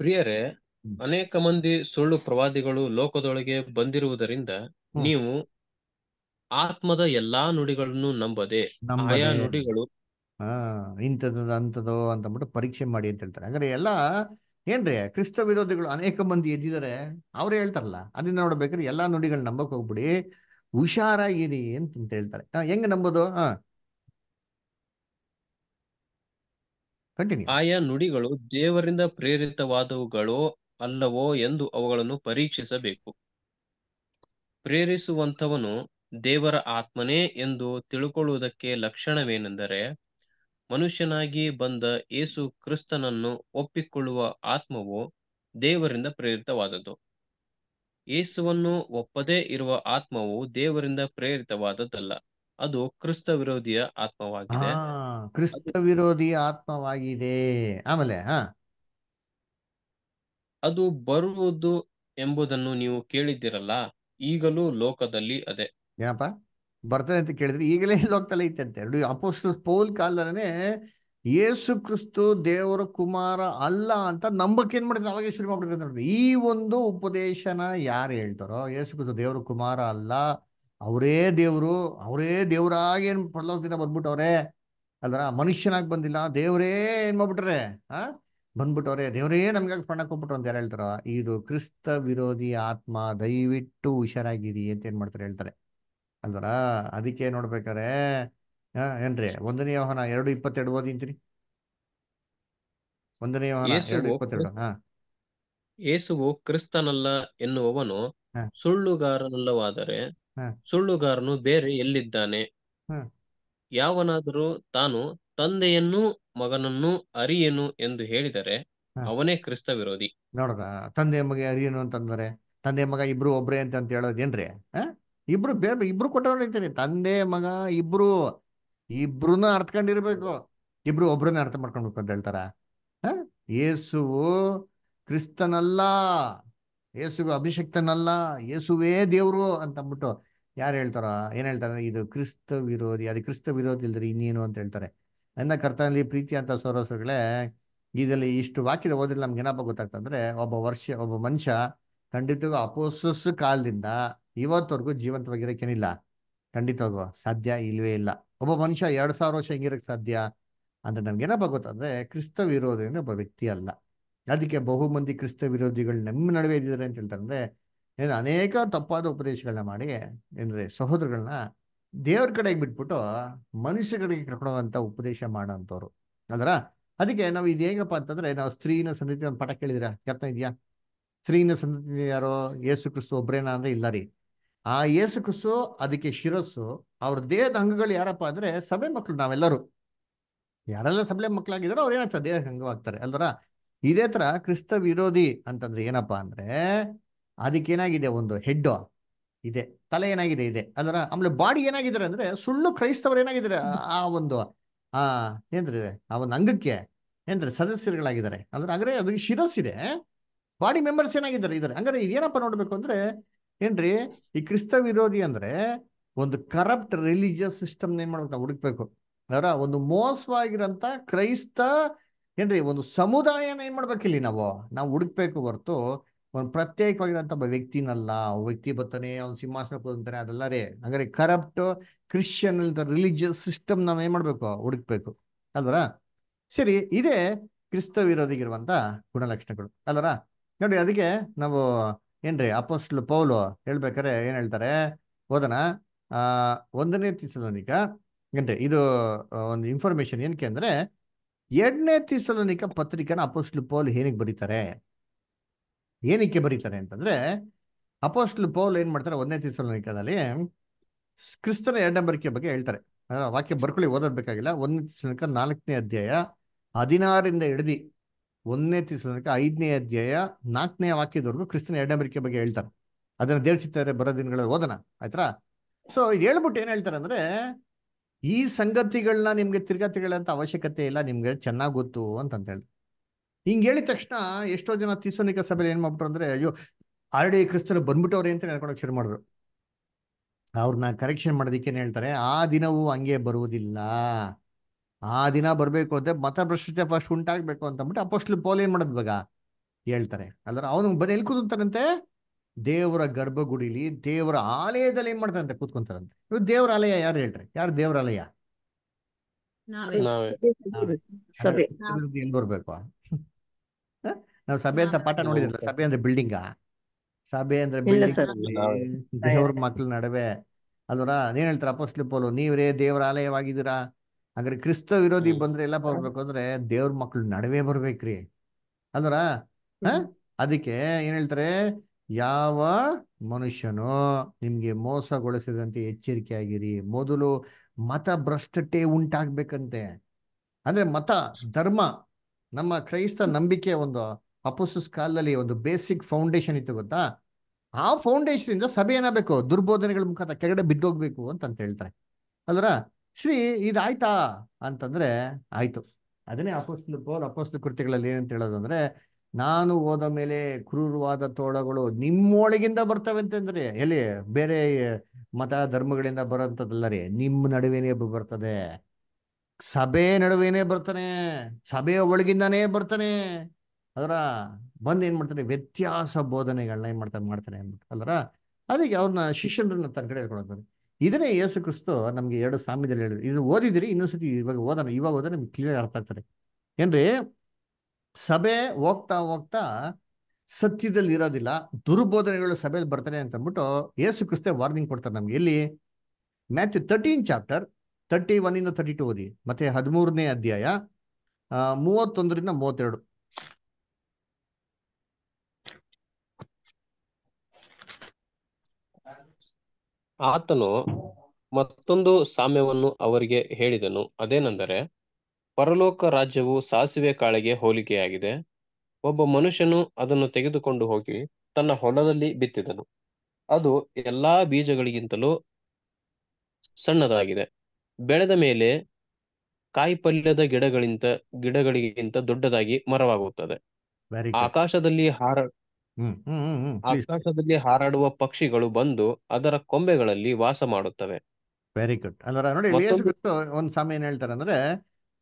[SPEAKER 4] ಪ್ರಿಯರೇ ಅನೇಕ ಮಂದಿ ಸುಳ್ಳು ಪ್ರವಾದಿಗಳು ಲೋಕದೊಳಗೆ ಬಂದಿರುವುದರಿಂದ ನೀವು ಆತ್ಮದ ಎಲ್ಲಾ ನುಡಿಗಳನ್ನು ನಂಬದೆ ಆಯಾ ನುಡಿಗಳು
[SPEAKER 1] ಹಾ ಇಂಥದ್ದು ಅಂಥದ್ದು ಅಂತ ಪರೀಕ್ಷೆ ಮಾಡಿ ಅಂತ ಹೇಳ್ತಾರೆ ಅಂದ್ರೆ ಎಲ್ಲಾ ಏನ್ರಿ ಕ್ರಿಸ್ತ ವಿರೋಧಿಗಳು ಅನೇಕ ಮಂದಿ ಎದ್ದಿದ್ದಾರೆ ಅವ್ರು ಹೇಳ್ತಾರಲ್ಲ ಅದನ್ನ ನೋಡ್ಬೇಕ್ರಿ ಎಲ್ಲಾ ನುಡಿಗಳು ನಂಬಕ್ ಹೋಗ್ಬಿಡಿ ಹುಷಾರಾಗಿರಿ ಅಂತ ಹೇಳ್ತಾರೆ ಹೆಂಗ್ ನಂಬೋದು ಹ ಕಂಟಿನ್ಯೂ ಆಯಾ
[SPEAKER 4] ನುಡಿಗಳು ದೇವರಿಂದ ಪ್ರೇರಿತವಾದವುಗಳು ಅಲ್ಲವೋ ಎಂದು ಅವುಗಳನ್ನು ಪರೀಕ್ಷಿಸಬೇಕು ಪ್ರೇರಿಸುವಂಥವನು ದೇವರ ಆತ್ಮನೇ ಎಂದು ತಿಳುಕೊಳ್ಳುವುದಕ್ಕೆ ಲಕ್ಷಣವೇನೆಂದರೆ ಮನುಷ್ಯನಾಗಿ ಬಂದ ಏಸು ಕ್ರಿಸ್ತನನ್ನು ಒಪ್ಪಿಕೊಳ್ಳುವ ಆತ್ಮವು ದೇವರಿಂದ ಪ್ರೇರಿತವಾದದ್ದು ಏಸುವನ್ನು ಒಪ್ಪದೇ ಇರುವ ಆತ್ಮವು ದೇವರಿಂದ ಪ್ರೇರಿತವಾದದ್ದಲ್ಲ ಅದು
[SPEAKER 1] ಕ್ರಿಸ್ತ ವಿರೋಧಿಯ ಆತ್ಮವಾಗಿದೆ ಕ್ರಿಸ್ತ ವಿರೋಧಿ ಆತ್ಮವಾಗಿದೆ ಆಮೇಲೆ
[SPEAKER 4] ಅದು ಬರುವುದು ಎಂಬುದನ್ನು ನೀವು ಕೇಳಿದ್ದೀರಲ್ಲ ಈಗಲೂ ಲೋಕದಲ್ಲಿ ಅದೇ
[SPEAKER 1] ಏನಪ್ಪ ಬರ್ತದೆ ಅಂತ ಕೇಳಿದ್ರೆ ಈಗಲೇ ಲೋಕದಲ್ಲಿ ಐತೆ ಅಂತ ಎರಡು ಅಪೋಸ್ಟಲ್ ಪೌಲ್ ಕಾಲನೇ ಯೇಸು ಕ್ರಿಸ್ತು ದೇವರ ಕುಮಾರ ಅಲ್ಲ ಅಂತ ನಂಬಕ್ಕೆ ಏನ್ ಮಾಡಿದ್ರು ಅವಾಗೆ ಶುರು ಮಾಡ್ಬಿಡ್ತಾರೆ ನೋಡಿದ್ರೆ ಈ ಒಂದು ಉಪದೇಶನ ಯಾರು ಹೇಳ್ತಾರೋ ಯೇಸು ಕ್ರಿಸ್ತು ದೇವರ ಕುಮಾರ ಅಲ್ಲ ಅವರೇ ದೇವರು ಅವರೇ ದೇವರಾಗಿ ಏನ್ ಪರಲೋಕದಿಂದ ಬಂದ್ಬಿಟ್ಟವ್ರೆ ಅಲ್ರ ಮನುಷ್ಯನಾಗಿ ಬಂದಿಲ್ಲ ದೇವರೇ ಏನ್ ಮಾಡ್ಬಿಟ್ರೆ ಆ ಬಂದ್ಬಿಟ್ಟು ಅವರೇ ದೇವರೇ ನಮ್ಗೆ ಪಣ ಕೊಟ್ಬಿಟ್ಟು ಅಂತ ಯಾರು ಹೇಳ್ತಾರೋ ಇದು ಕ್ರಿಸ್ತ ವಿರೋಧಿ ಆತ್ಮ ದಯವಿಟ್ಟು ಹುಷಾರಾಗಿರಿ ಅಂತ ಏನ್ ಮಾಡ್ತಾರೆ ಹೇಳ್ತಾರೆ ಅಲ್ವರ ಅದಕ್ಕೆ ನೋಡ್ಬೇಕಾರೆ ಏನ್ರಿ ಒಂದನೇ ವಾಹನ ಎರಡು ಇಪ್ಪತ್ತೆರಡು ಓದಿಂತೀರಿ ಒಂದನೇ ವಾಹನ ಎರಡು ಇಪ್ಪತ್ತೆರಡು ಹಾ
[SPEAKER 4] ಏಸುವು ಕ್ರಿಸ್ತನಲ್ಲ ಎನ್ನುವವನು ಸುಳ್ಳುಗಾರನಲ್ಲವಾದರೆ ಸುಳ್ಳುಗಾರನು ಬೇರೆ ಎಲ್ಲಿದ್ದಾನೆ ಯಾವನಾದರೂ ತಾನು ತಂದೆಯನ್ನು ಮಗನನ್ನು ಅರಿಯನು ಎಂದು ಹೇಳಿದರೆ ಅವನೇ ಕ್ರಿಸ್ತ ವಿರೋಧಿ
[SPEAKER 1] ನೋಡದ ತಂದೆ ಮಗ ಅರಿಯನು ಅಂತಂದ್ರೆ ತಂದೆ ಮಗ ಇಬ್ರು ಒಬ್ರೇ ಅಂತ ಅಂತ ಹೇಳೋದೇನ್ರಿ ಇಬ್ರು ಬೇರೆ ಇಬ್ರು ಕೊಟ್ಟವ್ರು ತಂದೆ ಮಗ ಇಬ್ರು ಇಬ್ರುನ ಅರ್ಥಕೊಂಡಿರ್ಬೇಕು ಇಬ್ರು ಒಬ್ರನ್ನ ಅರ್ಥ ಮಾಡ್ಕೊಂಡ್ಬೇಕು ಅಂತ ಹೇಳ್ತಾರ ಯೇಸುವು ಕ್ರಿಸ್ತನಲ್ಲ ಯೇಸುವೆ ಅಭಿಷಕ್ತನಲ್ಲ ಯೇಸುವೇ ದೇವ್ರು ಅಂತ ಅಂದ್ಬಿಟ್ಟು ಯಾರು ಹೇಳ್ತಾರ ಏನ್ ಹೇಳ್ತಾರ ಇದು ಕ್ರಿಸ್ತ ವಿರೋಧಿ ಅದು ಕ್ರಿಸ್ತ ವಿರೋಧಿ ಇಲ್ದ್ರಿ ಇನ್ನೇನು ಅಂತ ಹೇಳ್ತಾರೆ ನನ್ನ ಕರ್ತನಲ್ಲಿ ಪ್ರೀತಿ ಅಂತ ಸೋರಸರುಗಳೇ ಇದರಲ್ಲಿ ಇಷ್ಟು ವಾಕ್ಯದ ಓದಿದ್ರೆ ನಮ್ಗೆ ಏನಪ್ಪ ಗೊತ್ತಾಗ್ತಂದ್ರೆ ಒಬ್ಬ ವರ್ಷ ಒಬ್ಬ ಮನುಷ್ಯ ಖಂಡಿತವಾಗೂ ಅಪೋಸಸ್ ಕಾಲದಿಂದ ಇವತ್ತವರೆಗೂ ಜೀವಂತವಾಗಿರೋಕ್ಕೇನಿಲ್ಲ ಖಂಡಿತವಾಗೂ ಸಾಧ್ಯ ಇಲ್ವೇ ಇಲ್ಲ ಒಬ್ಬ ಮನುಷ್ಯ ಎರಡು ಸಾವಿರ ವರ್ಷ ಹೆಂಗಿರಕ್ಕೆ ಸಾಧ್ಯ ಅಂದ್ರೆ ನಮ್ಗೆ ಏನಪ್ಪ ಗೊತ್ತಂದ್ರೆ ಕ್ರಿಸ್ತ ವಿರೋಧಿ ಅಂದ್ರೆ ಒಬ್ಬ ವ್ಯಕ್ತಿ ಅಲ್ಲ ಅದಕ್ಕೆ ಬಹುಮಂದಿ ಕ್ರಿಸ್ತ ವಿರೋಧಿಗಳು ನಮ್ಮ ನಡುವೆ ಇದ್ದಿದ್ದಾರೆ ಅಂತ ಹೇಳ್ತಾರೆ ಅಂದ್ರೆ ಏನು ಅನೇಕ ತಪ್ಪಾದ ಉಪದೇಶಗಳನ್ನ ಮಾಡಿ ಏನ್ರಿ ಸಹೋದರಗಳನ್ನ ದೇವ್ರ ಕಡೆಗೆ ಬಿಟ್ಬಿಟ್ಟು ಮನುಷ್ಯಗಳಿಗೆ ಕರ್ಕೊಳ್ಳುವಂತ ಉಪದೇಶ ಮಾಡೋಂಥವ್ರು ಅದರ ಅದಕ್ಕೆ ನಾವು ಇದು ಹೇಗಪ್ಪ ಅಂತಂದ್ರೆ ನಾವು ಸ್ತ್ರೀನ ಸಂತತಿ ಒಂದು ಪಾಠ ಕೇಳಿದ್ರೆ ಕೆತ್ತ ಇದೆಯಾ ಸ್ತ್ರೀನ ಸಂತತಿ ಯಾರೋ ಯೇಸು ಕ್ರಿಸ್ತು ಒಬ್ರೇನ ಅಂದ್ರೆ ಇಲ್ಲ ರೀ ಆ ಯೇಸು ಕ್ರಿಸ್ತು ಅದಕ್ಕೆ ಶಿರಸ್ಸು ಅವ್ರ ದೇಹದ ಅಂಗಗಳು ಯಾರಪ್ಪ ಅಂದ್ರೆ ಸಭೆ ಮಕ್ಕಳು ನಾವೆಲ್ಲರೂ ಯಾರೆಲ್ಲ ಸಭೆ ಮಕ್ಕಳಾಗಿದಾರೋ ಅವ್ರು ಏನಾಗ್ತಾರೆ ಹಂಗ ಅಂಗವಾಗ್ತಾರೆ ಅಲ್ದರ ಇದೇ ತರ ಕ್ರಿಸ್ತ ವಿರೋಧಿ ಅಂತಂದ್ರೆ ಏನಪ್ಪಾ ಅಂದ್ರೆ ಅದಕ್ಕೇನಾಗಿದೆ ಒಂದು ಹೆಡ್ ಇದೆ ತಲೆ ಏನಾಗಿದೆ ಇದೆ ಅದರ ಆಮೇಲೆ ಬಾಡಿ ಏನಾಗಿದ್ದಾರೆ ಅಂದ್ರೆ ಸುಳ್ಳು ಕ್ರೈಸ್ತವರು ಏನಾಗಿದ್ದಾರೆ ಆ ಒಂದು ಆ ಏನ್ರಿ ಆ ಒಂದು ಅಂಗಕ್ಕೆ ಏನ್ರಿ ಸದಸ್ಯರುಗಳಾಗಿದ್ದಾರೆ ಅಂದ್ರೆ ಅಂದ್ರೆ ಅದಕ್ಕೆ ಇದೆ ಬಾಡಿ ಮೆಂಬರ್ಸ್ ಏನಾಗಿದ್ದಾರೆ ಇದಾರೆ ಹಂಗಾರೆ ಏನಪ್ಪಾ ನೋಡ್ಬೇಕು ಅಂದ್ರೆ ಏನ್ರಿ ಈ ಕ್ರಿಸ್ತ ವಿರೋಧಿ ಅಂದ್ರೆ ಒಂದು ಕರಪ್ಟ್ ರಿಲಿಜಿಯಸ್ ಸಿಸ್ಟಮ್ ಏನ್ ಮಾಡ್ಬೇಕು ಹುಡುಕ್ಬೇಕು ಅದರ ಒಂದು ಮೋಸವಾಗಿರಂತ ಕ್ರೈಸ್ತ ಏನ್ರಿ ಒಂದು ಸಮುದಾಯನ ಏನ್ ಮಾಡ್ಬೇಕಿಲ್ಲಿ ನಾವು ನಾವು ಹುಡುಕ್ಬೇಕು ಹೊರತು ಒಂದು ಪ್ರತ್ಯೇಕವಾಗಿರುವಂತ ಒಬ್ಬ ವ್ಯಕ್ತಿನಲ್ಲ ವ್ಯಕ್ತಿ ಬರ್ತಾನೆ ಅವ್ನು ಸಿಂಹಾಸನ ಕೂದಂತಾನೆ ಅದೆಲ್ಲ ರೇ ಹಂಗಾರೆ ಕರಪ್ಟ್ ಕ್ರಿಶ್ಚಿಯನ್ ರಿಲಿಜಿಯಸ್ ಸಿಸ್ಟಮ್ ನಾವ್ ಏನ್ ಮಾಡ್ಬೇಕು ಹುಡುಕ್ಬೇಕು ಅಲ್ವರ ಸರಿ ಇದೇ ಕ್ರಿಸ್ತ ವಿರೋಧಿಗಿರುವಂತ ಗುಣಲಕ್ಷಣಗಳು ಅಲ್ವರ ನೋಡಿ ಅದಕ್ಕೆ ನಾವು ಏನ್ರಿ ಅಪೋಸ್ಟ್ಲು ಪೌಲು ಹೇಳ್ಬೇಕಾರೆ ಏನ್ ಹೇಳ್ತಾರೆ ಓದನ ಒಂದನೇ ತಿಸಲೋನಿಕ ಏನ್ರಿ ಇದು ಒಂದು ಇನ್ಫಾರ್ಮೇಶನ್ ಏನಕ್ಕೆ ಅಂದ್ರೆ ಎರಡನೇ ತಿಸಲೋನಿಕ ಪತ್ರಿಕೆನ ಅಪೋಸ್ಟ್ಲ್ ಪೌಲ್ ಏನಕ್ಕೆ ಬರೀತಾರೆ ಏನಕ್ಕೆ ಬರೀತಾರೆ ಅಂತಂದ್ರೆ ಅಪೋಸ್ಟ್ಲ್ ಪೌಲ್ ಏನ್ ಮಾಡ್ತಾರೆ ಒಂದನೇ ತಿಸ್ಸಲೋನಿಕದಲ್ಲಿ ಕ್ರಿಸ್ತನ ಎರಡಂಬರಿಕೆ ಬಗ್ಗೆ ಹೇಳ್ತಾರೆ ವಾಕ್ಯ ಬರ್ಕೊಳ್ಳಿ ಓದೋದ್ ಬೇಕಾಗಿಲ್ಲ ಒಂದನೇ ತಿಸ್ಸಲೋನಿಕ ನಾಲ್ಕನೇ ಅಧ್ಯಾಯ ಹದಿನಾರಿಂದ ಹಿಡಿದು ಒಂದನೇ ತನಕ ಐದನೇ ಅಧ್ಯಾಯ ನಾಲ್ಕನೇ ವಾಕ್ಯದವರೆಗೂ ಕ್ರಿಸ್ತನ ಎರಡಂಬರಿಕೆ ಬಗ್ಗೆ ಹೇಳ್ತಾರೆ ಅದನ್ನ ದೇವ್ಸಿತ್ತಾರೆ ಬರೋ ದಿನಗಳಲ್ಲಿ ಓದನ ಆಯ್ತರ ಸೊ ಇದು ಹೇಳ್ಬಿಟ್ಟು ಏನ್ ಹೇಳ್ತಾರೆ ಅಂದ್ರೆ ಈ ಸಂಗತಿಗಳನ್ನ ನಿಮ್ಗೆ ತಿರ್ಗಾ ಅವಶ್ಯಕತೆ ಇಲ್ಲ ನಿಮ್ಗೆ ಚೆನ್ನಾಗ್ ಗೊತ್ತು ಅಂತ ಹೇಳಿ ಹಿಂಗೆ ಹೇಳಿದ ತಕ್ಷಣ ಎಷ್ಟೋ ಜನ ತೀಸೋನಿಕ ಸಭೆಯಲ್ಲಿ ಏನ್ ಮಾಡ್ಬಿಟ್ರು ಅಂದ್ರೆ ಅಯ್ಯೋ ಆಲ್ರೆಡಿ ಕ್ರಿಸ್ತರು ಬಂದ್ಬಿಟ್ಟವ್ರೆ ಅಂತ ನೆನ್ಕೊಳಕ್ ಶುರು ಮಾಡಿದ್ರು ಅವ್ರನ್ನ ಕರೆಕ್ಷನ್ ಮಾಡೋದಿಕ್ಕೆ ಹೇಳ್ತಾರೆ ಆ ದಿನವೂ ಹಂಗೆ ಬರುವುದಿಲ್ಲ ಆ ದಿನ ಬರಬೇಕು ಅಂದ್ರೆ ಮತ ಭ್ರಷ್ಟತೆ ಫಸ್ಟ್ ಉಂಟಾಗಬೇಕು ಅಂತ ಅಂದ್ಬಿಟ್ಟು ಅಪೋಸ್ಟ್ಲು ಪೋಲ್ ಏನ್ ಮಾಡೋದು ಇವಾಗ ಹೇಳ್ತಾರೆ ಅಂದ್ರೆ ಅವನು ಬದ ಎಲ್ಲಿ ಕೂತಂತಾರಂತೆ ದೇವರ ಗರ್ಭಗುಡಿಲಿ ದೇವರ ಆಲಯದಲ್ಲಿ ಏನ್ ಮಾಡ್ತಾರಂತೆ ಕೂತ್ಕೊಂತಾರಂತೆ ಇವ್ ದೇವರ ಆಲಯ ಯಾರು ಹೇಳ್ರಿ ಯಾರು ದೇವರ ಆಲಯ ಬರ್ಬೇಕು ನಾವು ಸಭೆ ಅಂತ ಪಾಠ ನೋಡಿದ್ರಲ್ಲ ಸಭೆ ಅಂದ್ರೆ ಬಿಲ್ಡಿಂಗ್ ಸಭೆ ಅಂದ್ರೆ ದೇವ್ರ ಮಕ್ಳ ನಡುವೆ ಅಲ್ವರ ನೀನ್ ಹೇಳ್ತಾರೆ ಅಪೋಸ್ಲಿ ಪೋಲು ನೀವ್ರೇ ದೇವ್ರ ಆಲಯವಾಗಿದ್ದೀರಾ ಹಾಗಾದ್ರೆ ಕ್ರಿಸ್ತ ವಿರೋಧಿ ಬಂದ್ರೆ ಎಲ್ಲ ಬರ್ಬೇಕು ಅಂದ್ರೆ ದೇವ್ರ ಮಕ್ಳು ನಡುವೆ ಬರ್ಬೇಕ್ರಿ ಅಲ್ವರ ಅದಕ್ಕೆ ಏನ್ ಹೇಳ್ತಾರೆ ಯಾವ ಮನುಷ್ಯನು ನಿಮ್ಗೆ ಮೋಸಗೊಳಿಸಿದಂತೆ ಎಚ್ಚರಿಕೆ ಆಗಿರಿ ಮೊದಲು ಮತ ಭ್ರಷ್ಟತೆ ಉಂಟಾಗ್ಬೇಕಂತೆ ಅಂದ್ರೆ ಮತ ಧರ್ಮ ನಮ್ಮ ಕ್ರೈಸ್ತ ನಂಬಿಕೆ ಒಂದು ಅಪೋಸಸ್ ಕಾಲದಲ್ಲಿ ಒಂದು ಬೇಸಿಕ್ ಫೌಂಡೇಶನ್ ಇತ್ತು ಗೊತ್ತಾ ಆ ಫೌಂಡೇಶನ್ ಇಂದ ಸಭೆ ಏನಾಗಬೇಕು ದುರ್ಬೋಧನೆಗಳ ಮುಖಾಂತರ ಕೆಳಗಡೆ ಬಿದ್ದೋಗ್ಬೇಕು ಅಂತ ಅಂತ ಹೇಳ್ತಾರೆ ಅಲ್ರ ಶ್ರೀ ಇದಾಯ್ತಾ ಅಂತಂದ್ರೆ ಆಯ್ತು ಅದನ್ನೇ ಅಪೋಸ್ಲು ಪೋಲ್ ಅಪೋಸ್ಲು ಕೃತಿಗಳಲ್ಲಿ ಏನಂತ ಹೇಳೋದಂದ್ರೆ ನಾನು ಹೋದ ಮೇಲೆ ಕ್ರೂರವಾದ ತೋಳಗಳು ನಿಮ್ಮೊಳಗಿಂದ ಬರ್ತವೆ ಅಂತಂದ್ರೆ ಎಲ್ಲಿ ಬೇರೆ ಮತ ಧರ್ಮಗಳಿಂದ ಬರೋಂಥದ್ದಲ್ಲ ರೀ ನಿಮ್ಮ ನಡುವೆನೇ ಬರ್ತದೆ ಸಭೆ ನಡುವೆನೇ ಬರ್ತಾನೆ ಸಭೆಯ ಒಳಗಿಂದಾನೇ ಬರ್ತಾನೆ ಅದರ ಬಂದು ಏನು ಮಾಡ್ತಾರೆ ವ್ಯತ್ಯಾಸ ಬೋಧನೆಗಳನ್ನ ಏನು ಮಾಡ್ತಾರೆ ಮಾಡ್ತಾರೆ ಅಂದ್ಬಿಟ್ಟು ಅಲ್ಲರ ಅದಕ್ಕೆ ಅವ್ರನ್ನ ಶಿಷ್ಯನ ತನ್ನ ಕಡೆ ಹೇಳ್ಕೊಳ್ತಾರೆ ಇದನ್ನೇ ಯೇಸು ಕ್ರಿಸ್ತು ನಮಗೆ ಎರಡು ಸಾಮ್ಯದಲ್ಲಿ ಹೇಳಿದ್ರು ಇದು ಓದಿದಿರಿ ಇನ್ನೊಂದ್ಸತಿ ಇವಾಗ ಓದೋಣ ಇವಾಗ ಓದೋಣ ನಿಮ್ಗೆ ಕ್ಲಿಯರ್ ಅರ್ಥ ಆಗ್ತಾರೆ ಏನ್ರಿ ಸಭೆ ಹೋಗ್ತಾ ಹೋಗ್ತಾ ಸತ್ಯದಲ್ಲಿ ಇರೋದಿಲ್ಲ ದುರ್ಬೋಧನೆಗಳು ಸಭೆಯಲ್ಲಿ ಬರ್ತಾರೆ ಅಂತ ಅಂದ್ಬಿಟ್ಟು ಯೇಸು ಕ್ರಿಸ್ತೆ ವಾರ್ನಿಂಗ್ ಕೊಡ್ತಾರೆ ನಮ್ಗೆ ಎಲ್ಲಿ Matthew thirteen chapter thirty one ಇಂದ ತರ್ಟಿ ಟು ಓದಿ ಮತ್ತೆ ಹದಿಮೂರನೇ ಅಧ್ಯಾಯ ಮೂವತ್ತೊಂದರಿಂದ ಮೂವತ್ತೆರಡು
[SPEAKER 4] ಆತನು ಮತ್ತೊಂದು ಸಾಮ್ಯವನ್ನು ಅವರಿಗೆ ಹೇಳಿದನು ಅದೇನೆಂದರೆ ಪರಲೋಕ ರಾಜ್ಯವು ಸಾಸಿವೆ ಕಾಳಿಗೆ ಹೋಲಿಕೆಯಾಗಿದೆ ಒಬ್ಬ ಮನುಷ್ಯನು ಅದನ್ನು ತೆಗೆದುಕೊಂಡು ಹೋಗಿ ತನ್ನ ಹೊಲದಲ್ಲಿ ಬಿತ್ತಿದನು ಅದು ಎಲ್ಲಾ ಬೀಜಗಳಿಗಿಂತಲೂ ಸಣ್ಣದಾಗಿದೆ ಬೆಳೆದ ಮೇಲೆ ಕಾಯಿಪಲ್ಯದ ಗಿಡಗಳಿಂತ ಗಿಡಗಳಿಗಿಂತ ದೊಡ್ಡದಾಗಿ ಮರವಾಗುತ್ತದೆ ಆಕಾಶದಲ್ಲಿ ಹಾರ ಆಕಾಶದಲ್ಲಿ ಹಾರಾಡುವ ಪಕ್ಷಿಗಳು ಬಂದು ಅದರ ಕೊಂಬೆಗಳಲ್ಲಿ ವಾಸ ಮಾಡುತ್ತವೆ
[SPEAKER 1] ವೆರಿ ಗುಡ್ ಅಂದ್ರೆ ನೋಡಿ ಒಂದ್ ಒಂದು ಸಮಯ ಏನ್ ಹೇಳ್ತಾರೆ ಅಂದ್ರೆ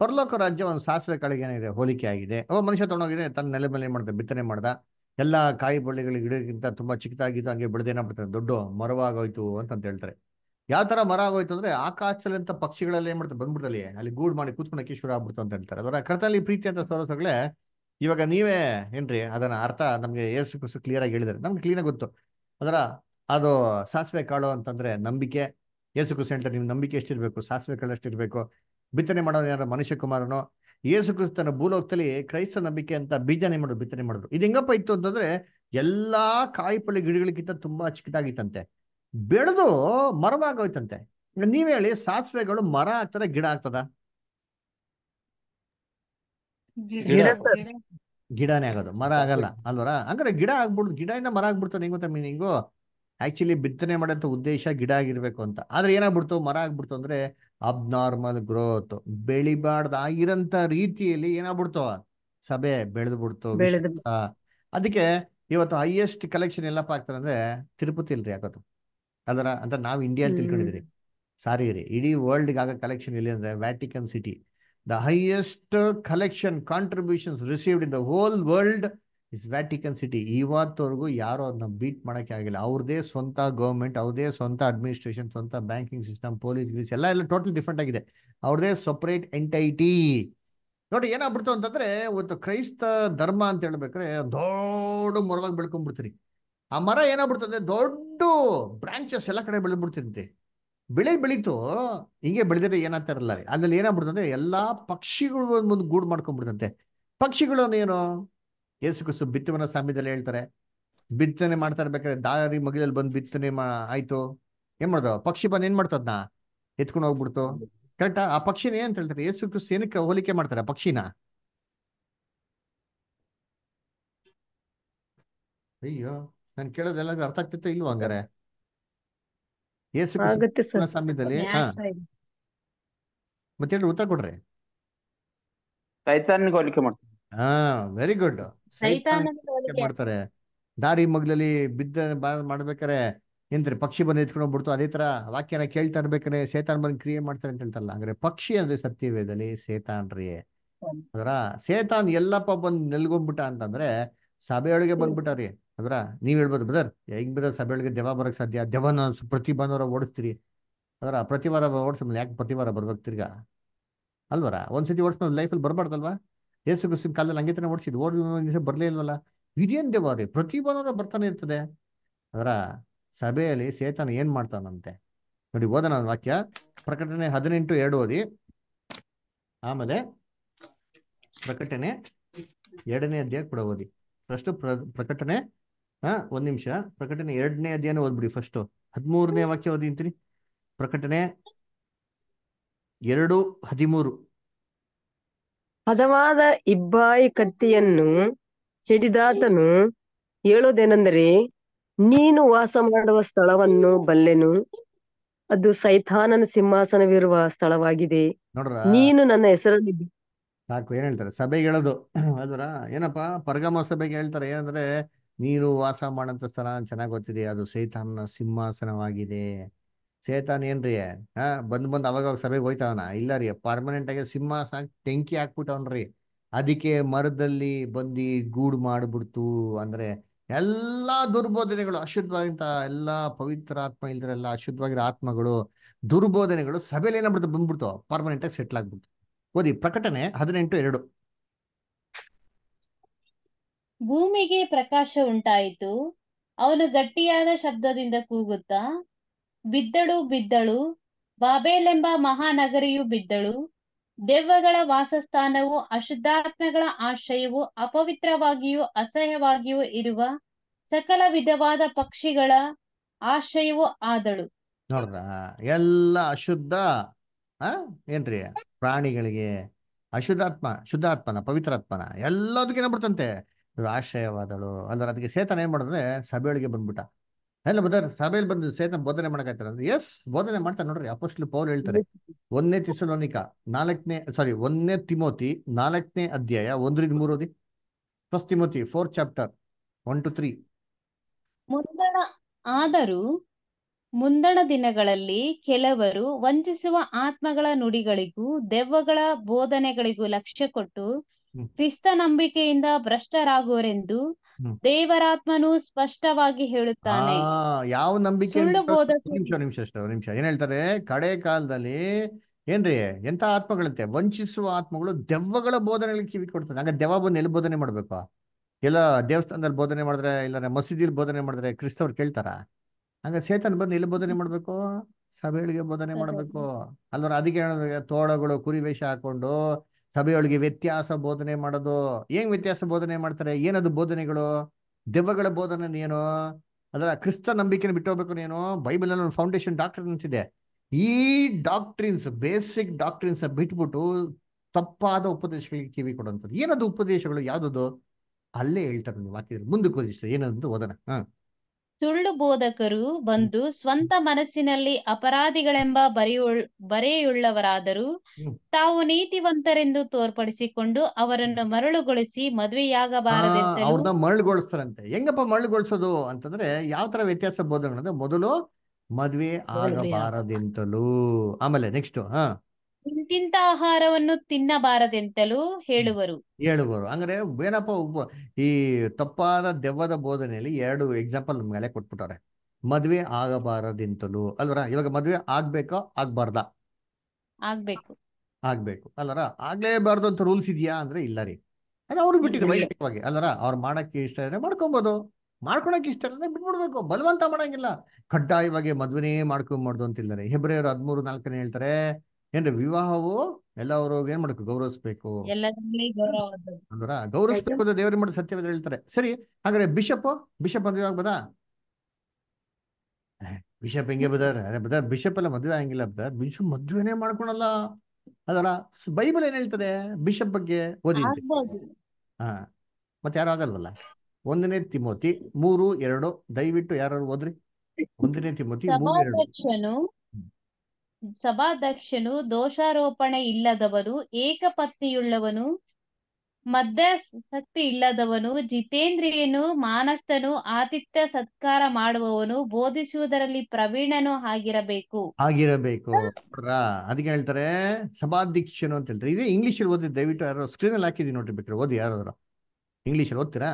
[SPEAKER 1] ಪರಲೋಕ ರಾಜ್ಯ ಒಂದು ಸಾಸಿವೆ ಏನಿದೆ ಹೋಲಿಕೆ ಆಗಿದೆ ಓ ಮನುಷ್ಯ ತೊಗೊಂಡೋಗಿದೆ ತನ್ನ ನೆಲೆ ಮೇಲೆ ಮಾಡ್ತಾ ಬಿತ್ತನೆ ಮಾಡ್ದ ಎಲ್ಲಾ ಕಾಯಿ ಬಳ್ಳಿಗಳು ಗಿಡಕ್ಕಿಂತ ತುಂಬಾ ಚಿಕ್ಕದಾಗಿದ್ದು ಹಂಗೆ ಬಿಡದೇನಾಗ್ಬಿಡ್ತಾರೆ ದೊಡ್ಡ ಮರವಾಗೋಯ್ತು ಅಂತ ಹೇಳ್ತಾರೆ ಯಾವ ತರ ಮರ ಆಗೋಯ್ತು ಅಂದ್ರೆ ಆಕಾಶದಲ್ಲಿಂತ ಪಕ್ಷಿಗಳೆಲ್ಲ ಏನ್ ಮಾಡ್ತಾರೆ ಬಂದ್ಬಿಡ್ತಲ್ಲಿ ಅಲ್ಲಿ ಗೂಡ್ ಮಾಡಿ ಕೂತ್ಕೊಂಡಕ್ಕೆ ಶುರು ಆಗ್ಬಿಡ್ತು ಅಂತ ಹೇಳ್ತಾರೆ ಅದರ ಕರ್ತಲ್ಲಿ ಪ್ರೀತಿ ಅಂತ ಸದಸ್ಯಗಳೇ ಇವಾಗ ನೀವೇ ಏನ್ರಿ ಅದನ್ನ ಅರ್ಥ ನಮಗೆ ಏಸು ಕುಸು ಕ್ಲಿಯರ್ ಆಗಿ ಹೇಳಿದ್ರೆ ನಮ್ಗೆ ಆಗಿ ಗೊತ್ತು ಅದರ ಅದು ಸಾಸಿವೆ ಕಾಳು ಅಂತಂದ್ರೆ ನಂಬಿಕೆ ಏಸು ಕುಸು ಹೇಳ್ತಾರೆ ನಿಮ್ ನಂಬಿಕೆ ಎಷ್ಟಿರ್ಬೇಕು ಸಾಸಿವೆ ಕಾಳು ಎಷ್ಟಿರ್ಬೇಕು ಬಿತ್ತನೆ ಮಾಡೋದು ಯಾರು ಮನುಷ್ಯ ಕುಮಾರನು ಏಸು ಕ್ರಿಸ್ತನ ಭೂಲೋಕದಲ್ಲಿ ಕ್ರೈಸ್ತ ನಂಬಿಕೆ ಅಂತ ಬೀಜನೆ ಮಾಡೋದು ಬಿತ್ತನೆ ಮಾಡೋದು ಇದು ಹೆಂಗಪ್ಪ ಇತ್ತು ಅಂತಂದ್ರೆ ಎಲ್ಲಾ ಕಾಯಿಪಳ್ಳಿ ಗಿಡಗಳಿಗಿಂತ ತುಂಬಾ ಚಿಕ್ಕದಾಗಿತ್ತಂತೆ ಬೆಳೆದು ಮರವಾಗೋಯ್ತಂತೆ ನೀವೇ ಹೇಳಿ ಸಾಸಿವೆಗಳು ಮರ ಆಗ್ತದೆ ಗಿಡ ಆಗ್ತದ ಗಿಡನೇ ಆಗೋದು ಮರ ಆಗಲ್ಲ ಅಲ್ವರ ಅಂದ್ರೆ ಗಿಡ ಆಗ್ಬಿಡುದು ಗಿಡದಿಂದ ಮರ ಆಗ್ಬಿಡ್ತದೆ ಹೆಂಗ್ ಗೊತ್ತಾ ಮೀನಿಂಗ್ ಆಕ್ಚುಲಿ ಬಿತ್ತನೆ ಮಾಡಂತ ಉದ್ದೇಶ ಗಿಡ ಆಗಿರ್ಬೇಕು ಅಂತ ಆದ್ರೆ ಏನಾಗ್ಬಿಡ್ತು ಮರ ಆಗ್ಬಿಡ್ತು ಅಂದ್ರೆ ಅಬ್ನಾರ್ಮಲ್ ಗ್ರೋತ್ ಆಗಿರಂತ ರೀತಿಯಲ್ಲಿ ಏನಾಗ್ಬಿಡ್ತು ಸಭೆ ಬೆಳೆದು ಬಿಡ್ತು ಅದಕ್ಕೆ ಇವತ್ತು ಹೈಯೆಸ್ಟ್ ಕಲೆಕ್ಷನ್ ಎಲ್ಲಪ್ಪ ಆಗ್ತಾರೆ ಅಂದ್ರೆ ಇಲ್ರಿ ಯಾಕತ್ತು ಅದರ ಅಂತ ನಾವು ಇಂಡಿಯಾ ತಿಳ್ಕೊಂಡಿದ್ರಿ ಸಾರಿ ರೀ ಇಡೀ ವರ್ಲ್ಡ್ ಆಗ ಕಲೆಕ್ಷನ್ ಇಲ್ಲಿ ಅಂದ್ರೆ Vatican City The highest collection contributions received in the whole world is Vatican City ಇವತ್ತವರೆಗೂ ಯಾರೂ ಅದನ್ನ ಬೀಟ್ ಮಾಡೋಕೆ ಆಗಿಲ್ಲ ಅವ್ರದೇ ಸ್ವಂತ ಗೌರ್ಮೆಂಟ್ ಅವ್ರದೇ ಸ್ವಂತ ಅಡ್ಮಿನಿಸ್ಟ್ರೇಷನ್ ಸ್ವಂತ ಬ್ಯಾಂಕಿಂಗ್ ಸಿಸ್ಟಮ್ ಪೊಲೀಸ್ ಗಿಲೀಸ್ ಎಲ್ಲ ಎಲ್ಲ ಟೋಟಲ್ ಡಿಫ್ರೆಂಟ್ ಆಗಿದೆ ಅವ್ರದೇ ಸಪ್ರೇಟ್ ಎಂಟೈಟಿ ನೋಡಿ ಏನಾಗ್ಬಿಡ್ತು ಅಂತಂದ್ರೆ ಒಂದು ಕ್ರೈಸ್ತ ಧರ್ಮ ಅಂತ ಹೇಳ್ಬೇಕ್ರೆ ದೊಡ್ಡ ಮರವಾಗಿ ಬೆಳ್ಕೊಂಡ್ಬಿಡ್ತೀರಿ ಆ ಮರ ಅಂದ್ರೆ ದೊಡ್ಡ ಬ್ರಾಂಚಸ್ ಎಲ್ಲ ಕಡೆ ಬೆಳೆದ್ಬಿಡ್ತಿದ್ದೆ ಬೆಳೆ ಬೆಳೀತು ಹಿಂಗೆ ಬೆಳೆದ್ರೆ ಏನಾಗ್ತಾರಲ್ಲ ಅದ್ರಲ್ಲಿ ಏನಾಗ್ಬಿಡ್ತಂದ್ರೆ ಎಲ್ಲಾ ಪಕ್ಷಿಗಳು ಮುಂದೆ ಗೂಡು ಮಾಡ್ಕೊಂಡ್ಬಿಡ್ತಂತೆ ಏನು ಏನು ಕಸು ಬಿತ್ತುವನ ಸಾಮ್ಯದಲ್ಲಿ ಹೇಳ್ತಾರೆ ಬಿತ್ತನೆ ಮಾಡ್ತಾ ಬೇಕಾದ್ರೆ ದಾರಿ ಮಗಿಲಲ್ಲಿ ಬಂದು ಬಿತ್ತನೆ ಮಾ ಆಯ್ತು ಏನ್ ಮಾಡ್ದು ಪಕ್ಷಿ ಬಂದು ಏನ್ ಮಾಡ್ತದ್ನ ಎತ್ಕೊಂಡು ಹೋಗ್ಬಿಡ್ತು ಕರೆಕ್ಟ್ ಆ ಪಕ್ಷಿನ ಏನ್ ಹೇಳ್ತಾರೆ ಏಸು ಏನಕ್ಕೆ ಹೋಲಿಕೆ ಮಾಡ್ತಾರೆ ಪಕ್ಷಿನ ಅಯ್ಯೋ ನಾನು ಕೇಳೋದೆಲ್ಲ ಅರ್ಥ ಆಗ್ತಿತ್ತು ಇಲ್ವಾ ಹಂಗಾರೆ ಯೇಸು ಸಮಯದಲ್ಲಿ ಉತ್ತರ ಕೊಡ್ರಿ ಹಾ ವೆರಿ ಗುಡ್ ಮಾಡ್ತಾರೆ ದಾರಿ ಮಗ್ಲಲ್ಲಿ ಬಿದ್ದ ಮಾಡ್ಬೇಕಾರೆ ಏನ್ರಿ ಪಕ್ಷಿ ಬಂದು ಎತ್ಕೊಂಡು ಹೋಗ್ಬಿಡ್ತು ಅದೇ ತರ ವಾಕ್ಯನ ಕೇಳ್ತಾ ಇರ್ಬೇಕಾರೆ ಸೇತಾನ್ ಬಂದು ಕ್ರಿಯೆ ಮಾಡ್ತಾರೆ ಅಂತ ಹೇಳ್ತಾರಲ್ಲ ಅಂದ್ರೆ ಪಕ್ಷಿ ಅಂದ್ರೆ ಸತ್ಯವೇದಲ್ಲಿ ಸೇತಾನ್ ರೀ ಅದರ ಸೇತಾನ್ ಎಲ್ಲಪ್ಪ ಬಂದು ನೆಲ್ಗೊಂಡ್ಬಿಟ್ಟ ಅಂತಂದ್ರೆ ಸಭೆಯೊಳಗೆ ಬಂದ್ಬಿಟ್ಟ ರೀ ಅದ್ರ ನೀವ್ ಹೇಳ್ಬೋದು ಬ್ರದರ್ ಹೆಂಗ್ ಬ್ರದರ್ ಸಭೆಗಳಿಗೆ ದೆವ ಬರಕ್ ಸಾಧ್ಯ ದೆವನ ಪ್ರತಿ ಓಡಿಸ್ತೀರಿ ಅದರ ಪ್ರತಿವಾರ ವಾರ ಯಾಕೆ ಪ್ರತಿ ವಾರ ಬರ್ಬೇಕು ತಿರ್ಗಾ ಅಲ್ವರ ಒಂದ್ಸತಿ ಓಡಿಸ್ ಲೈಫಲ್ಲಿ ಬರಬಾರ್ದಲ್ವಾ ಯೇಸು ಕ್ರಿಸ್ತನ ಕಾಲದಲ್ಲಿ ಹಂಗೆ ತಾನೆ ಓಡಿಸಿದ್ ಓಡಿಸ ಬರಲೇ ಇಲ್ವಲ್ಲ ಇದೇನು ದೇವಾರಿ ಪ್ರತಿ ಭಾನುವಾರ ಬರ್ತಾನೆ ಇರ್ತದೆ ಅದರ ಸಭೆಯಲ್ಲಿ ಸೇತನ ಏನ್ ಮಾಡ್ತಾನಂತೆ ನೋಡಿ ಓದೋಣ ವಾಕ್ಯ ಪ್ರಕಟಣೆ ಹದಿನೆಂಟು ಎರಡು ಓದಿ ಆಮೇಲೆ ಪ್ರಕಟಣೆ ಎರಡನೇ ಅಧ್ಯಾಯ ಕೂಡ ಓದಿ ಫಸ್ಟ್ ಪ್ರ ಪ್ರಕಟಣೆ ಹಾ ಒಂದ್ ನಿಮಿಷ ಪ್ರಕಟಣೆ ಎರಡನೇ ಅಧ್ಯಯನ ಓದ್ಬಿಡಿ ಫಸ್ಟ್ ಹದಿಮೂರನೇ ವಾಕ್ಯ ಓದಿಂತ್ರಿ ಪ್ರಕಟಣೆ ಎರಡು ಹದಿಮೂರು
[SPEAKER 3] ಹದವಾದ ಇಬ್ಬಾಯಿ ಕತ್ತಿಯನ್ನು ಹಿಡಿದಾತನು ಹೇಳೋದೇನೆಂದರೆ ನೀನು ವಾಸ ಮಾಡುವ ಸ್ಥಳವನ್ನು ಬಲ್ಲೆನು ಅದು ಸೈತಾನನ ಸಿಂಹಾಸನವಿರುವ
[SPEAKER 1] ಸ್ಥಳವಾಗಿದೆ ನೀನು
[SPEAKER 3] ನನ್ನ ಹೆಸರಲ್ಲಿ
[SPEAKER 1] ಸಾಕು ಏನ್ ಹೇಳ್ತಾರೆ ಸಭೆಗೆ ಹೇಳೋದು ಅದರ ಏನಪ್ಪಾ ಪರ್ಗಮ ಸಭೆಗೆ ಹೇಳ್ತಾರೆ ಏನಂದ್ರೆ ನೀನು ವಾಸ ಮಾಡಂತ ಸ್ಥಳ ಚೆನ್ನಾಗ್ ಗೊತ್ತಿದೆ ಅದು ಸೈತಾನ ಸಿಂಹಾಸನವಾಗಿದೆ ಸೇತಾನ್ ಏನ್ರಿ ಹಾ ಬಂದ್ ಬಂದ್ ಅವಾಗ ಸಭೆಗೆ ಹೋಯ್ತಾವನ ಇಲ್ಲ ರೀ ಪರ್ಮನೆಂಟ್ ಆಗಿ ಸಿಂಹಾಸನ ಟೆಂಕಿ ಹಾಕ್ಬಿಟ್ಟವನ್ರಿ ಅದಕ್ಕೆ ಮರದಲ್ಲಿ ಬಂದಿ ಗೂಡು ಮಾಡ್ಬಿಡ್ತು ಅಂದ್ರೆ ಎಲ್ಲಾ ದುರ್ಬೋಧನೆಗಳು ಅಶುದ್ಧವಾಗಿಂತ ಎಲ್ಲಾ ಪವಿತ್ರ ಆತ್ಮ ಇಲ್ದಿರಲ್ಲ ಅಶುದ್ಧವಾಗಿರೋ ಆತ್ಮಗಳು ದುರ್ಬೋಧನೆಗಳು ಸಭೆಯಲ್ಲಿ ಏನಾಗ್ಬಿಡ್ತು ಬಂದ್ಬಿಡ್ತು ಪರ್ಮನೆಂಟ್ ಆಗಿ ಸೆಟ್ಲ್ ಆಗ್ಬಿಡ್ತು ಓದಿ ಪ್ರಕಟಣೆ ಹದಿನೆಂಟು ಎರಡು
[SPEAKER 2] ಭೂಮಿಗೆ ಪ್ರಕಾಶ ಉಂಟಾಯಿತು ಅವನು ಗಟ್ಟಿಯಾದ ಶಬ್ದದಿಂದ ಕೂಗುತ್ತಾ ಬಿದ್ದಳು ಬಿದ್ದಳು ಬಾಬೇಲೆಂಬ ಮಹಾನಗರಿಯು ಬಿದ್ದಳು ದೆವ್ವಗಳ ವಾಸಸ್ಥಾನವು ಅಶುದ್ಧಾತ್ಮಗಳ ಆಶ್ರಯವು ಅಪವಿತ್ರವಾಗಿಯೂ ಅಸಹ್ಯವಾಗಿಯೂ ಇರುವ ಸಕಲ ವಿಧವಾದ ಪಕ್ಷಿಗಳ ಆಶ್ರಯವೂ ಆದಳು
[SPEAKER 1] ನೋಡ್ದ ಎಲ್ಲ ಅಶುದ್ಧ ಏನ್ರಿ ಪ್ರಾಣಿಗಳಿಗೆ ಅಶುದ್ಧಾತ್ಮ ಶುದ್ಧಾತ್ಮನ ಪವಿತ್ರಾತ್ಮನ ಎಲ್ಲ ಬಿಡ್ತಂತೆ ಆಶಯವಾದಳು ಅಂದ್ರೆ ಅದಕ್ಕೆ ಸೇತನ ಏನ್ ಮಾಡಿದ್ರೆ ಸಭೆಯೊಳಗೆ ಬಂದ್ಬಿಟ್ಟ ಎಲ್ಲ ಬದರ್ ಸಭೆಯಲ್ಲಿ ಬಂದು ಸೇತನ ಬೋಧನೆ ಮಾಡಕಾಯ್ತಾರ ಎಸ್ ಬೋಧನೆ ಮಾಡ್ತಾರೆ ನೋಡ್ರಿ ಅಪೋಸ್ಟ್ಲು ಪೌಲ್ ಹೇಳ್ತಾರೆ ಒಂದನೇ ತಿಸಲೋನಿಕ ನಾಲ್ಕನೇ ಸಾರಿ ಒಂದನೇ ತಿಮೋತಿ ನಾಲ್ಕನೇ ಅಧ್ಯಾಯ ಒಂದರಿಂದ ಮೂರೋದಿ first Timothy four chapter one two three
[SPEAKER 2] ಮುಂದಣ ಆದರೂ ಮುಂದಣ ದಿನಗಳಲ್ಲಿ ಕೆಲವರು ವಂಚಿಸುವ ಆತ್ಮಗಳ ನುಡಿಗಳಿಗೂ ದೆವ್ವಗಳ ಬೋಧನೆಗಳಿಗೂ ಲಕ್ಷ್ಯ ಕೊಟ್ಟು ಕ್ರಿಸ್ತ ನಂಬಿಕೆಯಿಂದ ಭ್ರಷ್ಟರಾಗುವರೆಂದು ದೇವರಾತ್ಮನು ಸ್ಪಷ್ಟವಾಗಿ ಹೇಳುತ್ತಾನೆ
[SPEAKER 1] ಯಾವ ನಂಬಿಕೆ ನಿಮಿಷ ನಿಮಿಷ ಅಷ್ಟು ನಿಮಿಷ ಏನ್ ಹೇಳ್ತಾರೆ ಕಡೆ ಕಾಲದಲ್ಲಿ ಏನ್ರಿ ಎಂತ ಆತ್ಮಗಳಂತೆ ವಂಚಿಸುವ ಆತ್ಮಗಳು ದೆವ್ವಗಳ ಬೋಧನೆಗಳಿಗೆ ಕಿವಿ ಕೊಡ್ತಾರೆ ಹಂಗ ದೆವ್ವ ಬಂದು ಎಲ್ಲಿ ಬೋಧನೆ ಮಾಡ್ಬೇಕು ಎಲ್ಲ ದೇವಸ್ಥಾನದಲ್ಲಿ ಬೋಧನೆ ಮಾಡಿದ್ರೆ ಇಲ್ಲ ಮಸೀದಿಲಿ ಬೋಧನೆ ಮಾಡಿದ್ರೆ ಕ್ರಿಸ್ತವ್ರು ಕೇಳ್ತಾರ ಹಂಗ ಸೇತನ್ ಬಂದು ಎಲ್ಲಿ ಬೋಧನೆ ಮಾಡ್ಬೇಕು ಸಭೆಗಳಿಗೆ ಬೋಧನೆ ಮಾಡ್ಬೇಕು ಅಲ್ವರ ಅದಕ್ಕೆ ತೋಳಗಳು ಕುರಿ ವೇಷ ಹಾಕೊಂಡು ಸಭೆಯೊಳಗೆ ವ್ಯತ್ಯಾಸ ಬೋಧನೆ ಮಾಡೋದು ಏನ್ ವ್ಯತ್ಯಾಸ ಬೋಧನೆ ಮಾಡ್ತಾರೆ ಏನದು ಬೋಧನೆಗಳು ದೆವ್ವಗಳ ಬೋಧನೆ ಏನು ಅದರ ಕ್ರಿಸ್ತ ನಂಬಿಕೆನ ಬಿಟ್ಟು ಹೋಗ್ಬೇಕು ನೀನು ಬೈಬಲ್ ಒಂದು ಫೌಂಡೇಶನ್ ಡಾಕ್ಟ್ರಿನ್ ಅಂತಿದೆ ಈ ಡಾಕ್ಟ್ರಿನ್ಸ್ ಬೇಸಿಕ್ ಡಾಕ್ಟ್ರಿನ್ಸ್ ಬಿಟ್ಬಿಟ್ಟು ತಪ್ಪಾದ ಉಪದೇಶಗಳಿಗೆ ಕಿವಿ ಕೊಡುವಂಥದ್ದು ಏನದು ಉಪದೇಶಗಳು ಯಾವುದು ಅಲ್ಲೇ ಹೇಳ್ತಾರೆ ನೀವು ವಾಕ್ಯದಲ್ಲಿ ಮುಂದಕ್ಕೆ ಓದಿಸ್ತಾರೆ ಏನಂತ ಓದೋಣ ಹಾ
[SPEAKER 2] ಸುಳ್ಳು ಬೋಧಕರು ಬಂದು ಸ್ವಂತ ಮನಸ್ಸಿನಲ್ಲಿ ಅಪರಾಧಿಗಳೆಂಬ ಬರೆಯುಳ್ ಬರೆಯುಳ್ಳವರಾದರೂ ತಾವು ನೀತಿವಂತರೆಂದು ತೋರ್ಪಡಿಸಿಕೊಂಡು ಅವರನ್ನು ಮರಳುಗೊಳಿಸಿ ಮದುವೆಯಾಗಬಾರದು ಅವ್ರನ್ನ
[SPEAKER 1] ಮರಳುಗೊಳಿಸ್ತಾರಂತೆ ಹೆಂಗಪ್ಪ ಮರಳುಗೊಳಿಸೋದು ಅಂತಂದ್ರೆ ಯಾವ ತರ ವ್ಯತ್ಯಾಸ ಬೋಧಕ ಮೊದಲು ಮದ್ವೆ ಆಗಬಾರದೆಂತಲೂ ಆಮೇಲೆ ನೆಕ್ಸ್ಟ್ ಹಾ
[SPEAKER 2] ಇಂತಿಂತ ಆಹಾರವನ್ನು ತಿನ್ನಬಾರದೆಂತಲೂ ಹೇಳುವರು
[SPEAKER 1] ಹೇಳುವರು ಅಂದ್ರೆ ಏನಪ್ಪ ಈ ತಪ್ಪಾದ ದೆವ್ವದ ಬೋಧನೆಯಲ್ಲಿ ಎರಡು ಎಕ್ಸಾಂಪಲ್ ಮೇಲೆ ಕೊಟ್ಬಿಟ್ಟಾರೆ ಮದ್ವೆ ಆಗಬಾರದಿಂತಲೂ ಅಲ್ವರ ಇವಾಗ ಮದ್ವೆ ಆಗ್ಬೇಕೋ ಆಗ್ಬಾರ್ದ ಆಗ್ಬೇಕು ಆಗ್ಬೇಕು ಅಲ್ಲರ ಆಗ್ಲೇಬಾರ್ದು ಅಂತ ರೂಲ್ಸ್ ಇದೆಯಾ ಅಂದ್ರೆ ಇಲ್ಲ ರೀ ಅದ ಅವ್ರು ಬಿಟ್ಟಿದ್ರು ವೈಯಕ್ತಿಕವಾಗಿ ಅಲ್ಲರ ಅವ್ರು ಮಾಡಕ್ಕೆ ಇಷ್ಟ ಇದ್ರೆ ಮಾಡ್ಕೊಬೋದು ಮಾಡ್ಕೊಳಕ್ ಇಷ್ಟ ಇಲ್ಲ ಬಿಟ್ಬಿಡ್ಬೇಕು ಬಲವಂತ ಮಾಡಂಗಿಲ್ಲ ಕಡ್ಡಾಯವಾಗಿ ಮದ್ವೆನೇ ಮಾಡ್ಕೊಂಬಾರ್ದು ಅಂತಿಲ್ಲ ರೀ ಹೆಬ್ರಿಯವ್ರು ಹದಿಮೂರು ನಾಲ್ಕನೇ ಹೇಳ್ತಾರೆ ಏನ್ರಿ ವಿವಾಹವು ಎಲ್ಲ ಅವ್ರಿಗೆ ಏನ್ ಮಾಡ್ಬೇಕು ಗೌರವಿಸ್ಬೇಕು ಅಂದ್ರ ಗೌರವಿಸ್ಬೇಕು ಅಂತ ದೇವರಿಗೆ ಮಾಡಿ ಸತ್ಯವೇದ ಹೇಳ್ತಾರೆ ಸರಿ ಹಾಗಾದ್ರೆ ಬಿಷಪ್ ಬಿಷಪ್ ಮದ್ವೆ ಆಗ್ಬೋದಾ ಬಿಷಪ್ ಹೆಂಗೆ ಬದಾರ ಬದಾರ್ ಬಿಷಪ್ ಎಲ್ಲ ಮದ್ವೆ ಆಗಿಲ್ಲ ಬದಾರ್ ಬಿಷಪ್ ಮದ್ವೆನೆ ಮಾಡ್ಕೊಳಲ್ಲ ಅದಲ್ಲ ಬೈಬಲ್ ಏನ್ ಹೇಳ್ತದೆ ಬಿಷಪ್ ಬಗ್ಗೆ ಓದಿ ಹಾ ಮತ್ತೆ ಯಾರು ಆಗಲ್ವಲ್ಲ ಒಂದನೇ ತಿಮೋತಿ ಮೂರು ಎರಡು ದಯವಿಟ್ಟು ಯಾರು ಓದ್ರಿ ಒಂದನೇ ತಿಮೋತಿ ಮೂರು ಎರಡು
[SPEAKER 2] ಸಭಾಧ್ಯಕ್ಷನು ದೋಷಾರೋಪಣೆ ಇಲ್ಲದವನು ಏಕಪತ್ನಿಯುಳ್ಳವನು ಮದ್ಯಾಸಕ್ತಿ ಇಲ್ಲದವನು ಜಿತೇಂದ್ರಿಯನು ಮಾನಸ್ಥನು ಆತಿಥ್ಯ ಸತ್ಕಾರ ಮಾಡುವವನು ಬೋಧಿಸುವುದರಲ್ಲಿ ಪ್ರವೀಣನು ಆಗಿರಬೇಕು
[SPEAKER 1] ಆಗಿರಬೇಕು ಅದಕ್ಕೆ ಹೇಳ್ತಾರೆ ಸಭಾಧ್ಯಕ್ಷನು ಅಂತ ಹೇಳ್ತಾರೆ ಇದೇ ಇಂಗ್ಲಿಷ್ ಅಲ್ಲಿ ಓದಿ ದಯವಿಟ್ಟು ಯಾರೋ ಸ್ಕ್ರೀನ್ ಅಲ್ಲಿ ಹಾಕಿದೀನಿ ನೋಡ್ರಿ ಬೇಕಾದ್ರೆ ಓದಿ ಯಾರಾದ್ರು ಇಂಗ್ಲಿಷ್ ಅಲ್ಲಿ ಓದ್ತೀರಾ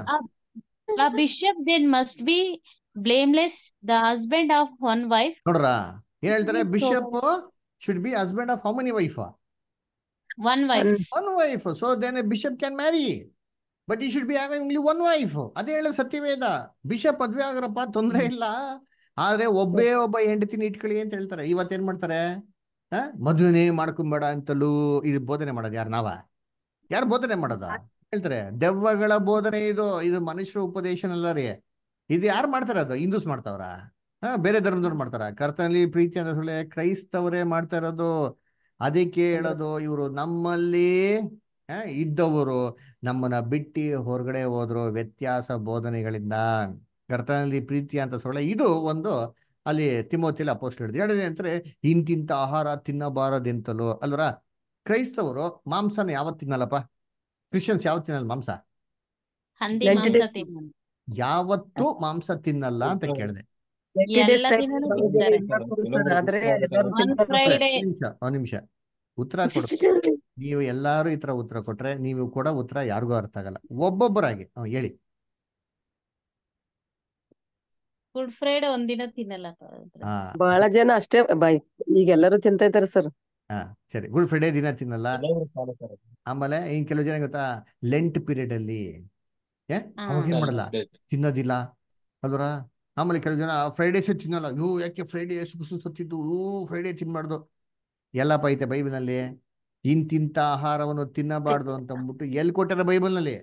[SPEAKER 2] bishop then must be blameless the husband of one wife
[SPEAKER 1] ನೋಡ್ರಾ ಏನ್ ಹೇಳ್ತಾರೆ bishop should be husband of how many wife one wife one wife so then bishop can marry but he should be having only one wife ಅದೇ ಹೇಳ ಸತ್ಯವೇದ bishop ಮದ್ವೆ ಆಗ್ರಪ್ಪ ತೊಂದ್ರೆ ಇಲ್ಲ ಆದ್ರೆ ಒಬ್ಬೇ ಒಬ್ಬ ಹೆಂಡತಿನ ಇಟ್ಕೊಳ್ಳಿ ಅಂತ ಹೇಳ್ತಾರೆ ಇವತ್ತೇನ್ ಮಾಡ್ತಾರೆ ಮದ್ವೆನೇ ಮಾಡ್ಕೊಂಬೇಡ ಅಂತಲೂ ಇದು ಬೋಧನೆ ಮಾಡೋದು ಯಾರು ನಾವ ಯಾರು ಬೋಧನೆ ಮಾಡೋದ ಹೇಳ್ತಾರೆ ದೆವ್ವಗಳ ಬೋಧನೆ ಇದು ಇದು ಮನುಷ್ಯರ ಉಪದೇಶನಲ್ಲ ರೀ ಇದು ಯಾರು ಮಾಡ್ತಾರೆ ಅದು ಹಿಂದೂಸ್ ಮಾಡ್ತಾವ್ರಾ ಹಾ ಬೇರೆ ಧರ್ಮದವ್ರು ಮಾಡ್ತಾರ ಕರ್ತನಲ್ಲಿ ಪ್ರೀತಿ ಅಂತ ಸುಳ್ಳೆ ಕ್ರೈಸ್ತವರೇ ಮಾಡ್ತಾ ಇರೋದು ಅದಕ್ಕೆ ಹೇಳೋದು ಇವರು ನಮ್ಮಲ್ಲಿ ಇದ್ದವರು ನಮ್ಮನ್ನ ಬಿಟ್ಟಿ ಹೊರಗಡೆ ಹೋದ್ರು ವ್ಯತ್ಯಾಸ ಬೋಧನೆಗಳಿಂದ ಕರ್ತನಲ್ಲಿ ಪ್ರೀತಿ ಅಂತ ಸುಳ್ಳೆ ಇದು ಒಂದು ಅಲ್ಲಿ ತಿಮ್ಮೋತಿಲ್ಲ ಅಪೋಸ್ಟ್ ಹಿಡಿದು ಎರಡನೇ ಅಂದ್ರೆ ಇಂತಿಂತ ಆಹಾರ ತಿನ್ನಬಾರದೆಂತಲೂ ಅಲ್ವರ ಕ್ರೈಸ್ತವರು ಮಾಂಸನ ಯಾವತ್ ತಿನ್ನಲ್ಲಪ್ಪ ಕ್ರಿಶ್ಚಿಯನ್ಸ್ ಯಾವತ್ ತಿನ್ನಲ್ಲ ಮಾಂಸ ಯಾವತ್ತೂ ಮಾಂಸ ತಿನ್ನಲ್ಲ ಅಂತ ಕೇಳಿದೆ ನಿಮಿಷ ಉತ್ತರ ನೀವು ಎಲ್ಲಾರು ಈ ತರ ಉತ್ತರ ಕೊಟ್ರೆ ನೀವು ಕೂಡ ಉತ್ತರ ಯಾರಿಗೂ ಅರ್ಥ ಆಗಲ್ಲ ಒಬ್ಬೊಬ್ಬರಾಗಿ ಹೇಳಿ
[SPEAKER 2] ಗುಡ್ ಫ್ರೈಡೇ ಒಂದಿನ ತಿನ್ನಲ್ಲ
[SPEAKER 1] ಬಹಳ ಜನ ಅಷ್ಟೇ ಬಾಯ್ ಈಗ ಎಲ್ಲರೂ ತಿಂತ ಇದ್ದಾರೆ ಸರ್ ಹಾ ಸರಿ ಗುಡ್ ಫ್ರೈಡೇ ದಿನ ತಿನ್ನಲ್ಲ ಆಮೇಲೆ ಇನ್ ಕೆಲವು ಜನ ಗೊತ್ತಾ ಲೆಂಟ್ ಪೀರಿಯಡ್ ಅಲ್ಲಿ ಏನ್ ಮಾಡಲ್ಲ ತಿನ್ನೋದಿಲ್ಲ ಅಲ್ವರ ಆಮೇಲೆ ಕೆಲವು ಜನ ಫ್ರೈಡೇಸೇ ತಿನ್ನಲ್ಲ ಹೂ ಯಾಕೆ ಫ್ರೈಡೇ ಎಷ್ಟು ಸತ್ತಿದ್ದು ಇವು ಫ್ರೈಡೇ ತಿನ್ಬಾರ್ದು ಎಲ್ಲಪ್ಪ ಐತೆ ಬೈಬಲ್ನಲ್ಲಿ ಇಂತಿಂತ ಆಹಾರವನ್ನು ತಿನ್ನಬಾರ್ದು ಅಂತ ಅಂದ್ಬಿಟ್ಟು ಎಲ್ಲಿ ಕೊಟ್ಟಾರ ಬೈಬಲ್ನಲ್ಲಿ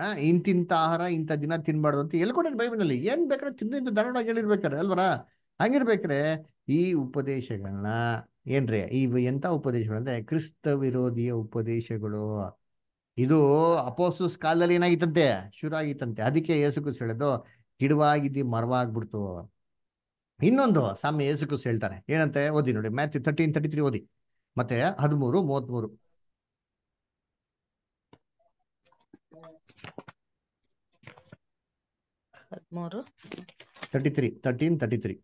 [SPEAKER 1] ಹಾ ಇಂತಿಂಥ ಆಹಾರ ಇಂಥ ದಿನ ತಿನ್ಬಾರ್ದು ಅಂತ ಎಲ್ಲಿ ಕೊಟ್ಟಾರೆ ಬೈಬಲ್ನಲ್ಲಿ ಏನ್ ಬೇಕಾದ್ರೆ ಇಂಥ ಧಾರವಾಡ ಹೇಳಿರ್ಬೇಕಾರೆ ಅಲ್ವರ ಹಂಗಿರ್ಬೇಕ್ರೆ ಈ ಉಪದೇಶಗಳನ್ನ ಏನ್ರಿ ಈ ಎಂತ ಉಪದೇಶಗಳಂದ್ರೆ ಕ್ರಿಸ್ತ ವಿರೋಧಿಯ ಉಪದೇಶಗಳು ಇದು ಅಪೋಸಸ್ ಕಾಲದಲ್ಲಿ ಏನಾಗಿತ್ತಂತೆ ಶುರು ಆಗಿತ್ತಂತೆ ಅದಕ್ಕೆ ಯೇಸು ಸೆಳೆದು ಹೇಳೋದು ಹಿಡುವಾಗಿದ್ದು ಮರವಾಗ್ಬಿಡ್ತು ಇನ್ನೊಂದು ಸಾಮ್ಯ ಯೇಸುಕ್ರಿಸ್ತು ಹೇಳ್ತಾನೆ ಏನಂತೆ ಓದಿ ನೋಡಿ ಮ್ಯಾಥ್ಯೂ ತರ್ಟೀನ್ ತರ್ಟಿ ತ್ರೀ ಓದಿ ಮತ್ತೆ ಹದಿಮೂರು ಮೂವತ್ಮೂರು ತರ್ಟಿ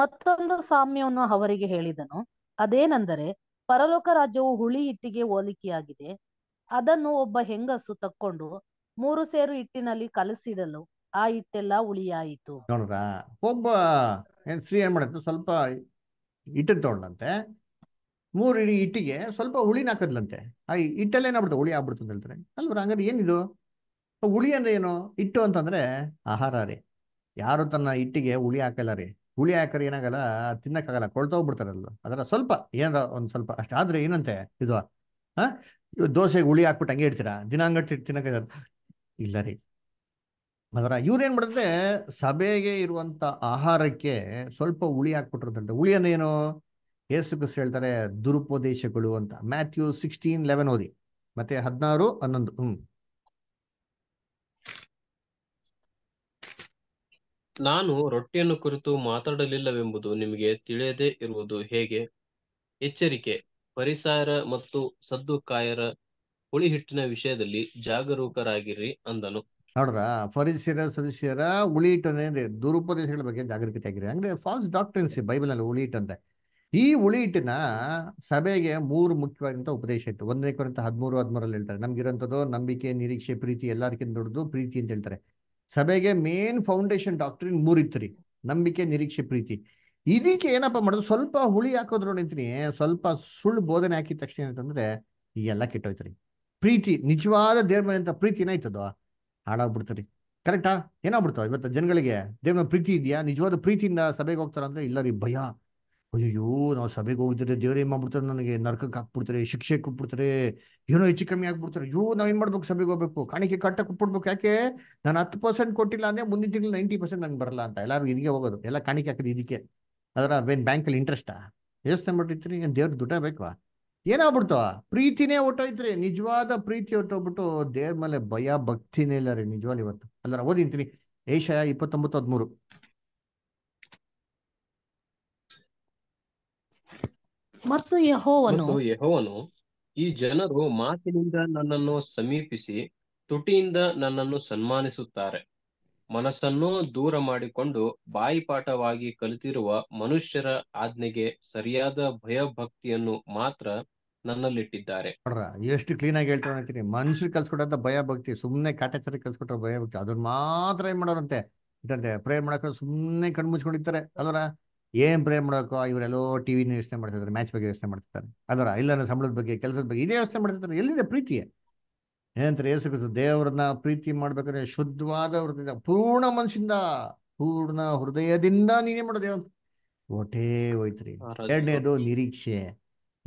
[SPEAKER 3] ಮತ್ತೊಂದು ಸಾಮ್ಯವನ್ನು ಅವರಿಗೆ ಹೇಳಿದನು ಅದೇನೆಂದರೆ ಪರಲೋಕ ರಾಜ್ಯವು ಹುಳಿ ಇಟ್ಟಿಗೆ ಹೋಲಿಕೆಯಾಗಿದೆ ಅದನ್ನು ಒಬ್ಬ ಹೆಂಗಸು ತಕ್ಕೊಂಡು ಮೂರು ಸೇರು ಹಿಟ್ಟಿನಲ್ಲಿ ಕಲಸಿಡಲು ಆ ಹಿಟ್ಟೆಲ್ಲ ಉಳಿಯಾಯಿತು
[SPEAKER 1] ನೋಡ್ರ ಒಬ್ಬ ಏನ್ ಸ್ತ್ರೀ ಏನ್ ಮಾಡತ್ತೆ ಸ್ವಲ್ಪ ಹಿಟ್ಟನ್ ತಗೊಂಡಂತೆ ಮೂರು ಇಡೀ ಹಿಟ್ಟಿಗೆ ಸ್ವಲ್ಪ ಹುಳಿ ಹಾಕದ್ಲಂತೆ ಆ ಹಿಟ್ಟಲ್ಲಿ ಏನಾಗ್ಬಿಡ್ತು ಹುಳಿ ಆಗ್ಬಿಡ್ತು ಅಂತ ಹೇಳ್ತಾರೆ ಅಲ್ವ ಹಂಗಾದ್ರೆ ಏನಿದು ಹುಳಿ ಅಂದ್ರೆ ಏನು ಹಿಟ್ಟು ಅಂತಂದ್ರೆ ಆಹಾರ ರೀ ಯಾರು ತನ್ನ ಹಿಟ್ಟಿಗೆ ಹುಳಿ ಹಾಕಲ್ಲ ರೀ ಹುಳಿ ಹಾಕರ್ ಏನಾಗಲ್ಲ ತಿನ್ನಕ್ಕಾಗಲ್ಲ ಕೊಳ್ತ ಹೋಗ್ಬಿಡ್ತಾರಲ್ಲ ಅದರ ಸ್ವಲ್ಪ ಏನಾರ ಒಂದ್ ಸ್ವಲ್ಪ ಆದ್ರೆ ಏನಂತೆ ಇದು ಹಾ ದೋಸೆಗೆ ಹುಳಿ ಹಾಕ್ಬಿಟ್ಟು ಹಂಗೆ ಇಡ್ತೀರಾ ದಿನಾಂಗಟ್ಟಿ ತಿನ್ನಕ ಇಲ್ಲ ರೀ ಅದರ ಇವ್ರೇನ್ ಮಾಡಿದ್ರೆ ಸಭೆಗೆ ಇರುವಂತ ಆಹಾರಕ್ಕೆ ಸ್ವಲ್ಪ ಹುಳಿ ಹಾಕ್ಬಿಟ್ಟಿರ್ತಂತೆ ಉಳಿ ಏಸು ಕ್ರಿಸ್ತ ಹೇಳ್ತಾರೆ ದುರುಪದೇಶಗಳು ಅಂತ ಮ್ಯಾಥ್ಯೂ ಸಿಕ್ಸ್ಟೀನ್ ಲೆವೆನ್ ಓದಿ ಮತ್ತೆ ಹದಿನಾರು ಹನ್ನೊಂದು ಹ್ಮ್
[SPEAKER 4] ನಾನು ರೊಟ್ಟಿಯನ್ನು ಕುರಿತು ಮಾತಾಡಲಿಲ್ಲವೆಂಬುದು ನಿಮಗೆ ತಿಳಿಯದೇ ಇರುವುದು ಹೇಗೆ ಎಚ್ಚರಿಕೆ ಪರಿಸರ ಮತ್ತು ಕಾಯರ ಹುಳಿ ಹಿಟ್ಟಿನ ವಿಷಯದಲ್ಲಿ ಜಾಗರೂಕರಾಗಿರಿ ಅಂದನು
[SPEAKER 1] ನೋಡ್ರ ಫರಿಸಿರ ಸದಸ್ಯರ ಹುಳಿ ದುರುಪದೇಶಗಳ ಬಗ್ಗೆ ಜಾಗರೂಕತೆ ಆಗಿರಿ ಅಂದ್ರೆ ಫಾಲ್ಸ್ ಡಾಕ್ಟ್ರಿನ್ಸ್ ಬೈಬಲ್ ಅಲ್ಲಿ ಹುಳಿ ಹಿಟ್ಟು ಈ ಹುಳಿ ಹಿಟ್ಟಿನ ಸಭೆಗೆ ಮೂರು ಮುಖ್ಯವಾದಂತ ಉಪದೇಶ ಇತ್ತು ಒಂದನೇ ಕೊರಂತ ಹದಿಮೂರು ಹದಿಮೂರಲ್ಲಿ ಹೇಳ್ತಾರೆ ನಮ್ಗಿರೋಂಥದ್ದು ನಂಬಿಕೆ ನಿರೀಕ್ಷೆ ಪ್ರೀತಿ ಎಲ್ಲದಕ್ಕಿಂತ ದೊಡ್ಡದು ಪ್ರೀತಿ ಅಂತ ಹೇಳ್ತಾರೆ ಸಭೆಗೆ ಮೇನ್ ಫೌಂಡೇಶನ್ ಡಾಕ್ಟ್ರಿನ್ ಮೂರಿತ್ತು ರೀ ನಂಬಿಕೆ ನಿರೀಕ್ಷೆ ಪ್ರೀತಿ ಇದಕ್ಕೆ ಏನಪ್ಪ ಮಾಡೋದು ಸ್ವಲ್ಪ ಹುಳಿ ಹಾಕೋದ್ರು ನಿಂತೀನಿ ಸ್ವಲ್ಪ ಸುಳ್ಳು ಬೋಧನೆ ಹಾಕಿದ ತಕ್ಷಣ ಏನಂತಂದ್ರೆ ಈ ಎಲ್ಲ ಕೆಟ್ಟೋಯ್ತು ರೀ ಪ್ರೀತಿ ನಿಜವಾದ ದೇವ್ರ ಮೇಲೆ ಅಂತ ಪ್ರೀತಿ ಏನಾಯ್ತದ ಹಾಳಾಗ್ಬಿಡ್ತಾರೆ ಕರೆಕ್ಟಾ ಏನಾಗ್ಬಿಡ್ತಾವ ಇವತ್ತು ಜನಗಳಿಗೆ ದೇವ್ರ ಪ್ರೀತಿ ಇದೆಯಾ ನಿಜವಾದ ಪ್ರೀತಿಯಿಂದ ಸಭೆಗೆ ಹೋಗ್ತಾರಂದ್ರೆ ಇಲ್ಲ ರೀ ಭಯ ಅಯ್ಯೋ ನಾವು ಸಭೆಗೆ ಹೋಗಿದ್ರೆ ದೇವ್ರ ಏನ್ ಮಾಡ್ಬಿಡ್ತಾರೆ ನನಗೆ ನರ್ಕಕ್ಕೆ ಹಾಕ್ಬಿಡ್ತಾರೆ ಶಿಕ್ಷೆ ಕೊಟ್ಬಿಡ್ತಾರೆ ಏನೋ ಹೆಚ್ಚು ಕಮ್ಮಿ ಆಗ್ಬಿಡ್ತಾರೆ ಅಯ್ಯೋ ನಾವ್ ಏನ್ ಮಾಡ್ಬೇಕು ಸಭೆಗೆ ಹೋಗ್ಬೇಕು ಕಾಣಿಕೆ ಕಟ್ಟ ಕೊಟ್ಬಿಡ್ಬೇಕು ಯಾಕೆ ನಾನು ಹತ್ತು ಪರ್ಸೆಂಟ್ ಕೊಟ್ಟಿಲ್ಲ ಅಂದ್ರೆ ಮುಂದಿನ ತಿಂಗಳು ನೈಂಟಿ ಪರ್ಸೆಂಟ್ ನಂಗೆ ಬರಲ್ಲ ಅಂತ ಎಲ್ಲರೂ ಇದಕ್ಕೆ ಹೋಗೋದು ಎಲ್ಲ ಕಾಣಿಕೆ ಹಾಕಿದ್ ಇದಕ್ಕೆ ಅದರ ಬೇನ್ ಬ್ಯಾಂಕಲ್ಲಿ ಇಂಟ್ರೆಸ್ಟಾ ಎಷ್ಟು ಮಾಡಿರ್ತೀನಿ ದೇವ್ರ ದುಡ್ಡ ಬೇಕಾ ಏನಾಗ್ಬಿಡ್ತು ಪ್ರೀತಿನೇ ಹೊಟ್ಟೋಯ್ತ್ರಿ ನಿಜವಾದ ಪ್ರೀತಿ ಹೊಟ್ಟೋಗ್ಬಿಟ್ಟು ದೇವ್ರ ಮೇಲೆ ಭಯ ಭಕ್ತಿನೇ ಇಲ್ಲ ರೀ ನಿಜವಾಗ್ಲಿ ಇವತ್ತು ಅಲ್ಲ ಓದಿಂತೀನಿ ಏಷ್ಯಾ ಇಪ್ಪತ್ತೊಂಬತ್ತು ಹದ್ಮೂರು
[SPEAKER 3] ಮತ್ತು ಯಹೋವನು
[SPEAKER 1] ಯಹೋವನು ಈ
[SPEAKER 4] ಜನರು ಮಾತಿನಿಂದ ನನ್ನನ್ನು ಸಮೀಪಿಸಿ ತುಟಿಯಿಂದ ನನ್ನನ್ನು ಸನ್ಮಾನಿಸುತ್ತಾರೆ ಮನಸ್ಸನ್ನು ದೂರ ಮಾಡಿಕೊಂಡು ಬಾಯಿಪಾಠವಾಗಿ ಕಲಿತಿರುವ ಮನುಷ್ಯರ ಆಜ್ಞೆಗೆ ಸರಿಯಾದ ಭಯಭಕ್ತಿಯನ್ನು ಮಾತ್ರ ನನ್ನಲ್ಲಿ
[SPEAKER 1] ಎಷ್ಟು ಕ್ಲೀನ್ ಆಗಿ ಹೇಳ್ತಾರ ಅಂತೀನಿ ಮನುಷ್ಯರು ಕಲ್ಸ್ಕೊಟ್ಟಂತ ಭಯ ಭಕ್ತಿ ಸುಮ್ನೆ ಕಾಟಾಚಾರ ಕಲ್ಸ್ಕೊಟ್ರೆ ಭಯ ಭಕ್ತಿ ಅದನ್ನ ಮಾತ್ರ ಏನ್ ಮಾಡೋರಂತೆ ಇದಂತೆ ಪ್ರೇಯರ್ ಮಾಡಕ ಸುಮ್ನೆ ಕಣ್ ಮುಚ್ಕೊಂಡಿರ್ತಾರೆ ಅದರ ಏನ್ ಪ್ರೇಯರ್ ಮಾಡೋಕೋ ಇವರೆಲ್ಲೋ ಟಿವಿನ ಯೋಚನೆ ಮಾಡ್ತಿದ್ದಾರೆ ಮ್ಯಾಚ್ ಬಗ್ಗೆ ಯೋಚನೆ ಮಾಡ್ತಿದ್ದಾರೆ ಅದರ ಇಲ್ಲ ಸಂಬಳದ ಬಗ್ಗೆ ಕೆಲಸದ ಬಗ್ಗೆ ಇದೇ ಯೋಚನೆ ಮಾಡ್ತಿದ್ದಾರೆ ಎಲ್ಲಿದೆ ಪ್ರೀತಿ ಏನಂತಾರೆ ಯೇಸು ದೇವರನ್ನ ಪ್ರೀತಿ ಮಾಡ್ಬೇಕಂದ್ರೆ ಶುದ್ಧವಾದ ಹೃದಯ ಪೂರ್ಣ ಮನಸ್ಸಿಂದ ಪೂರ್ಣ ಹೃದಯದಿಂದ ನೀನೇ ಮಾಡೋ ದೇವ ಹೋಯ್ತ್ರಿ ಎರಡನೇದು ನಿರೀಕ್ಷೆ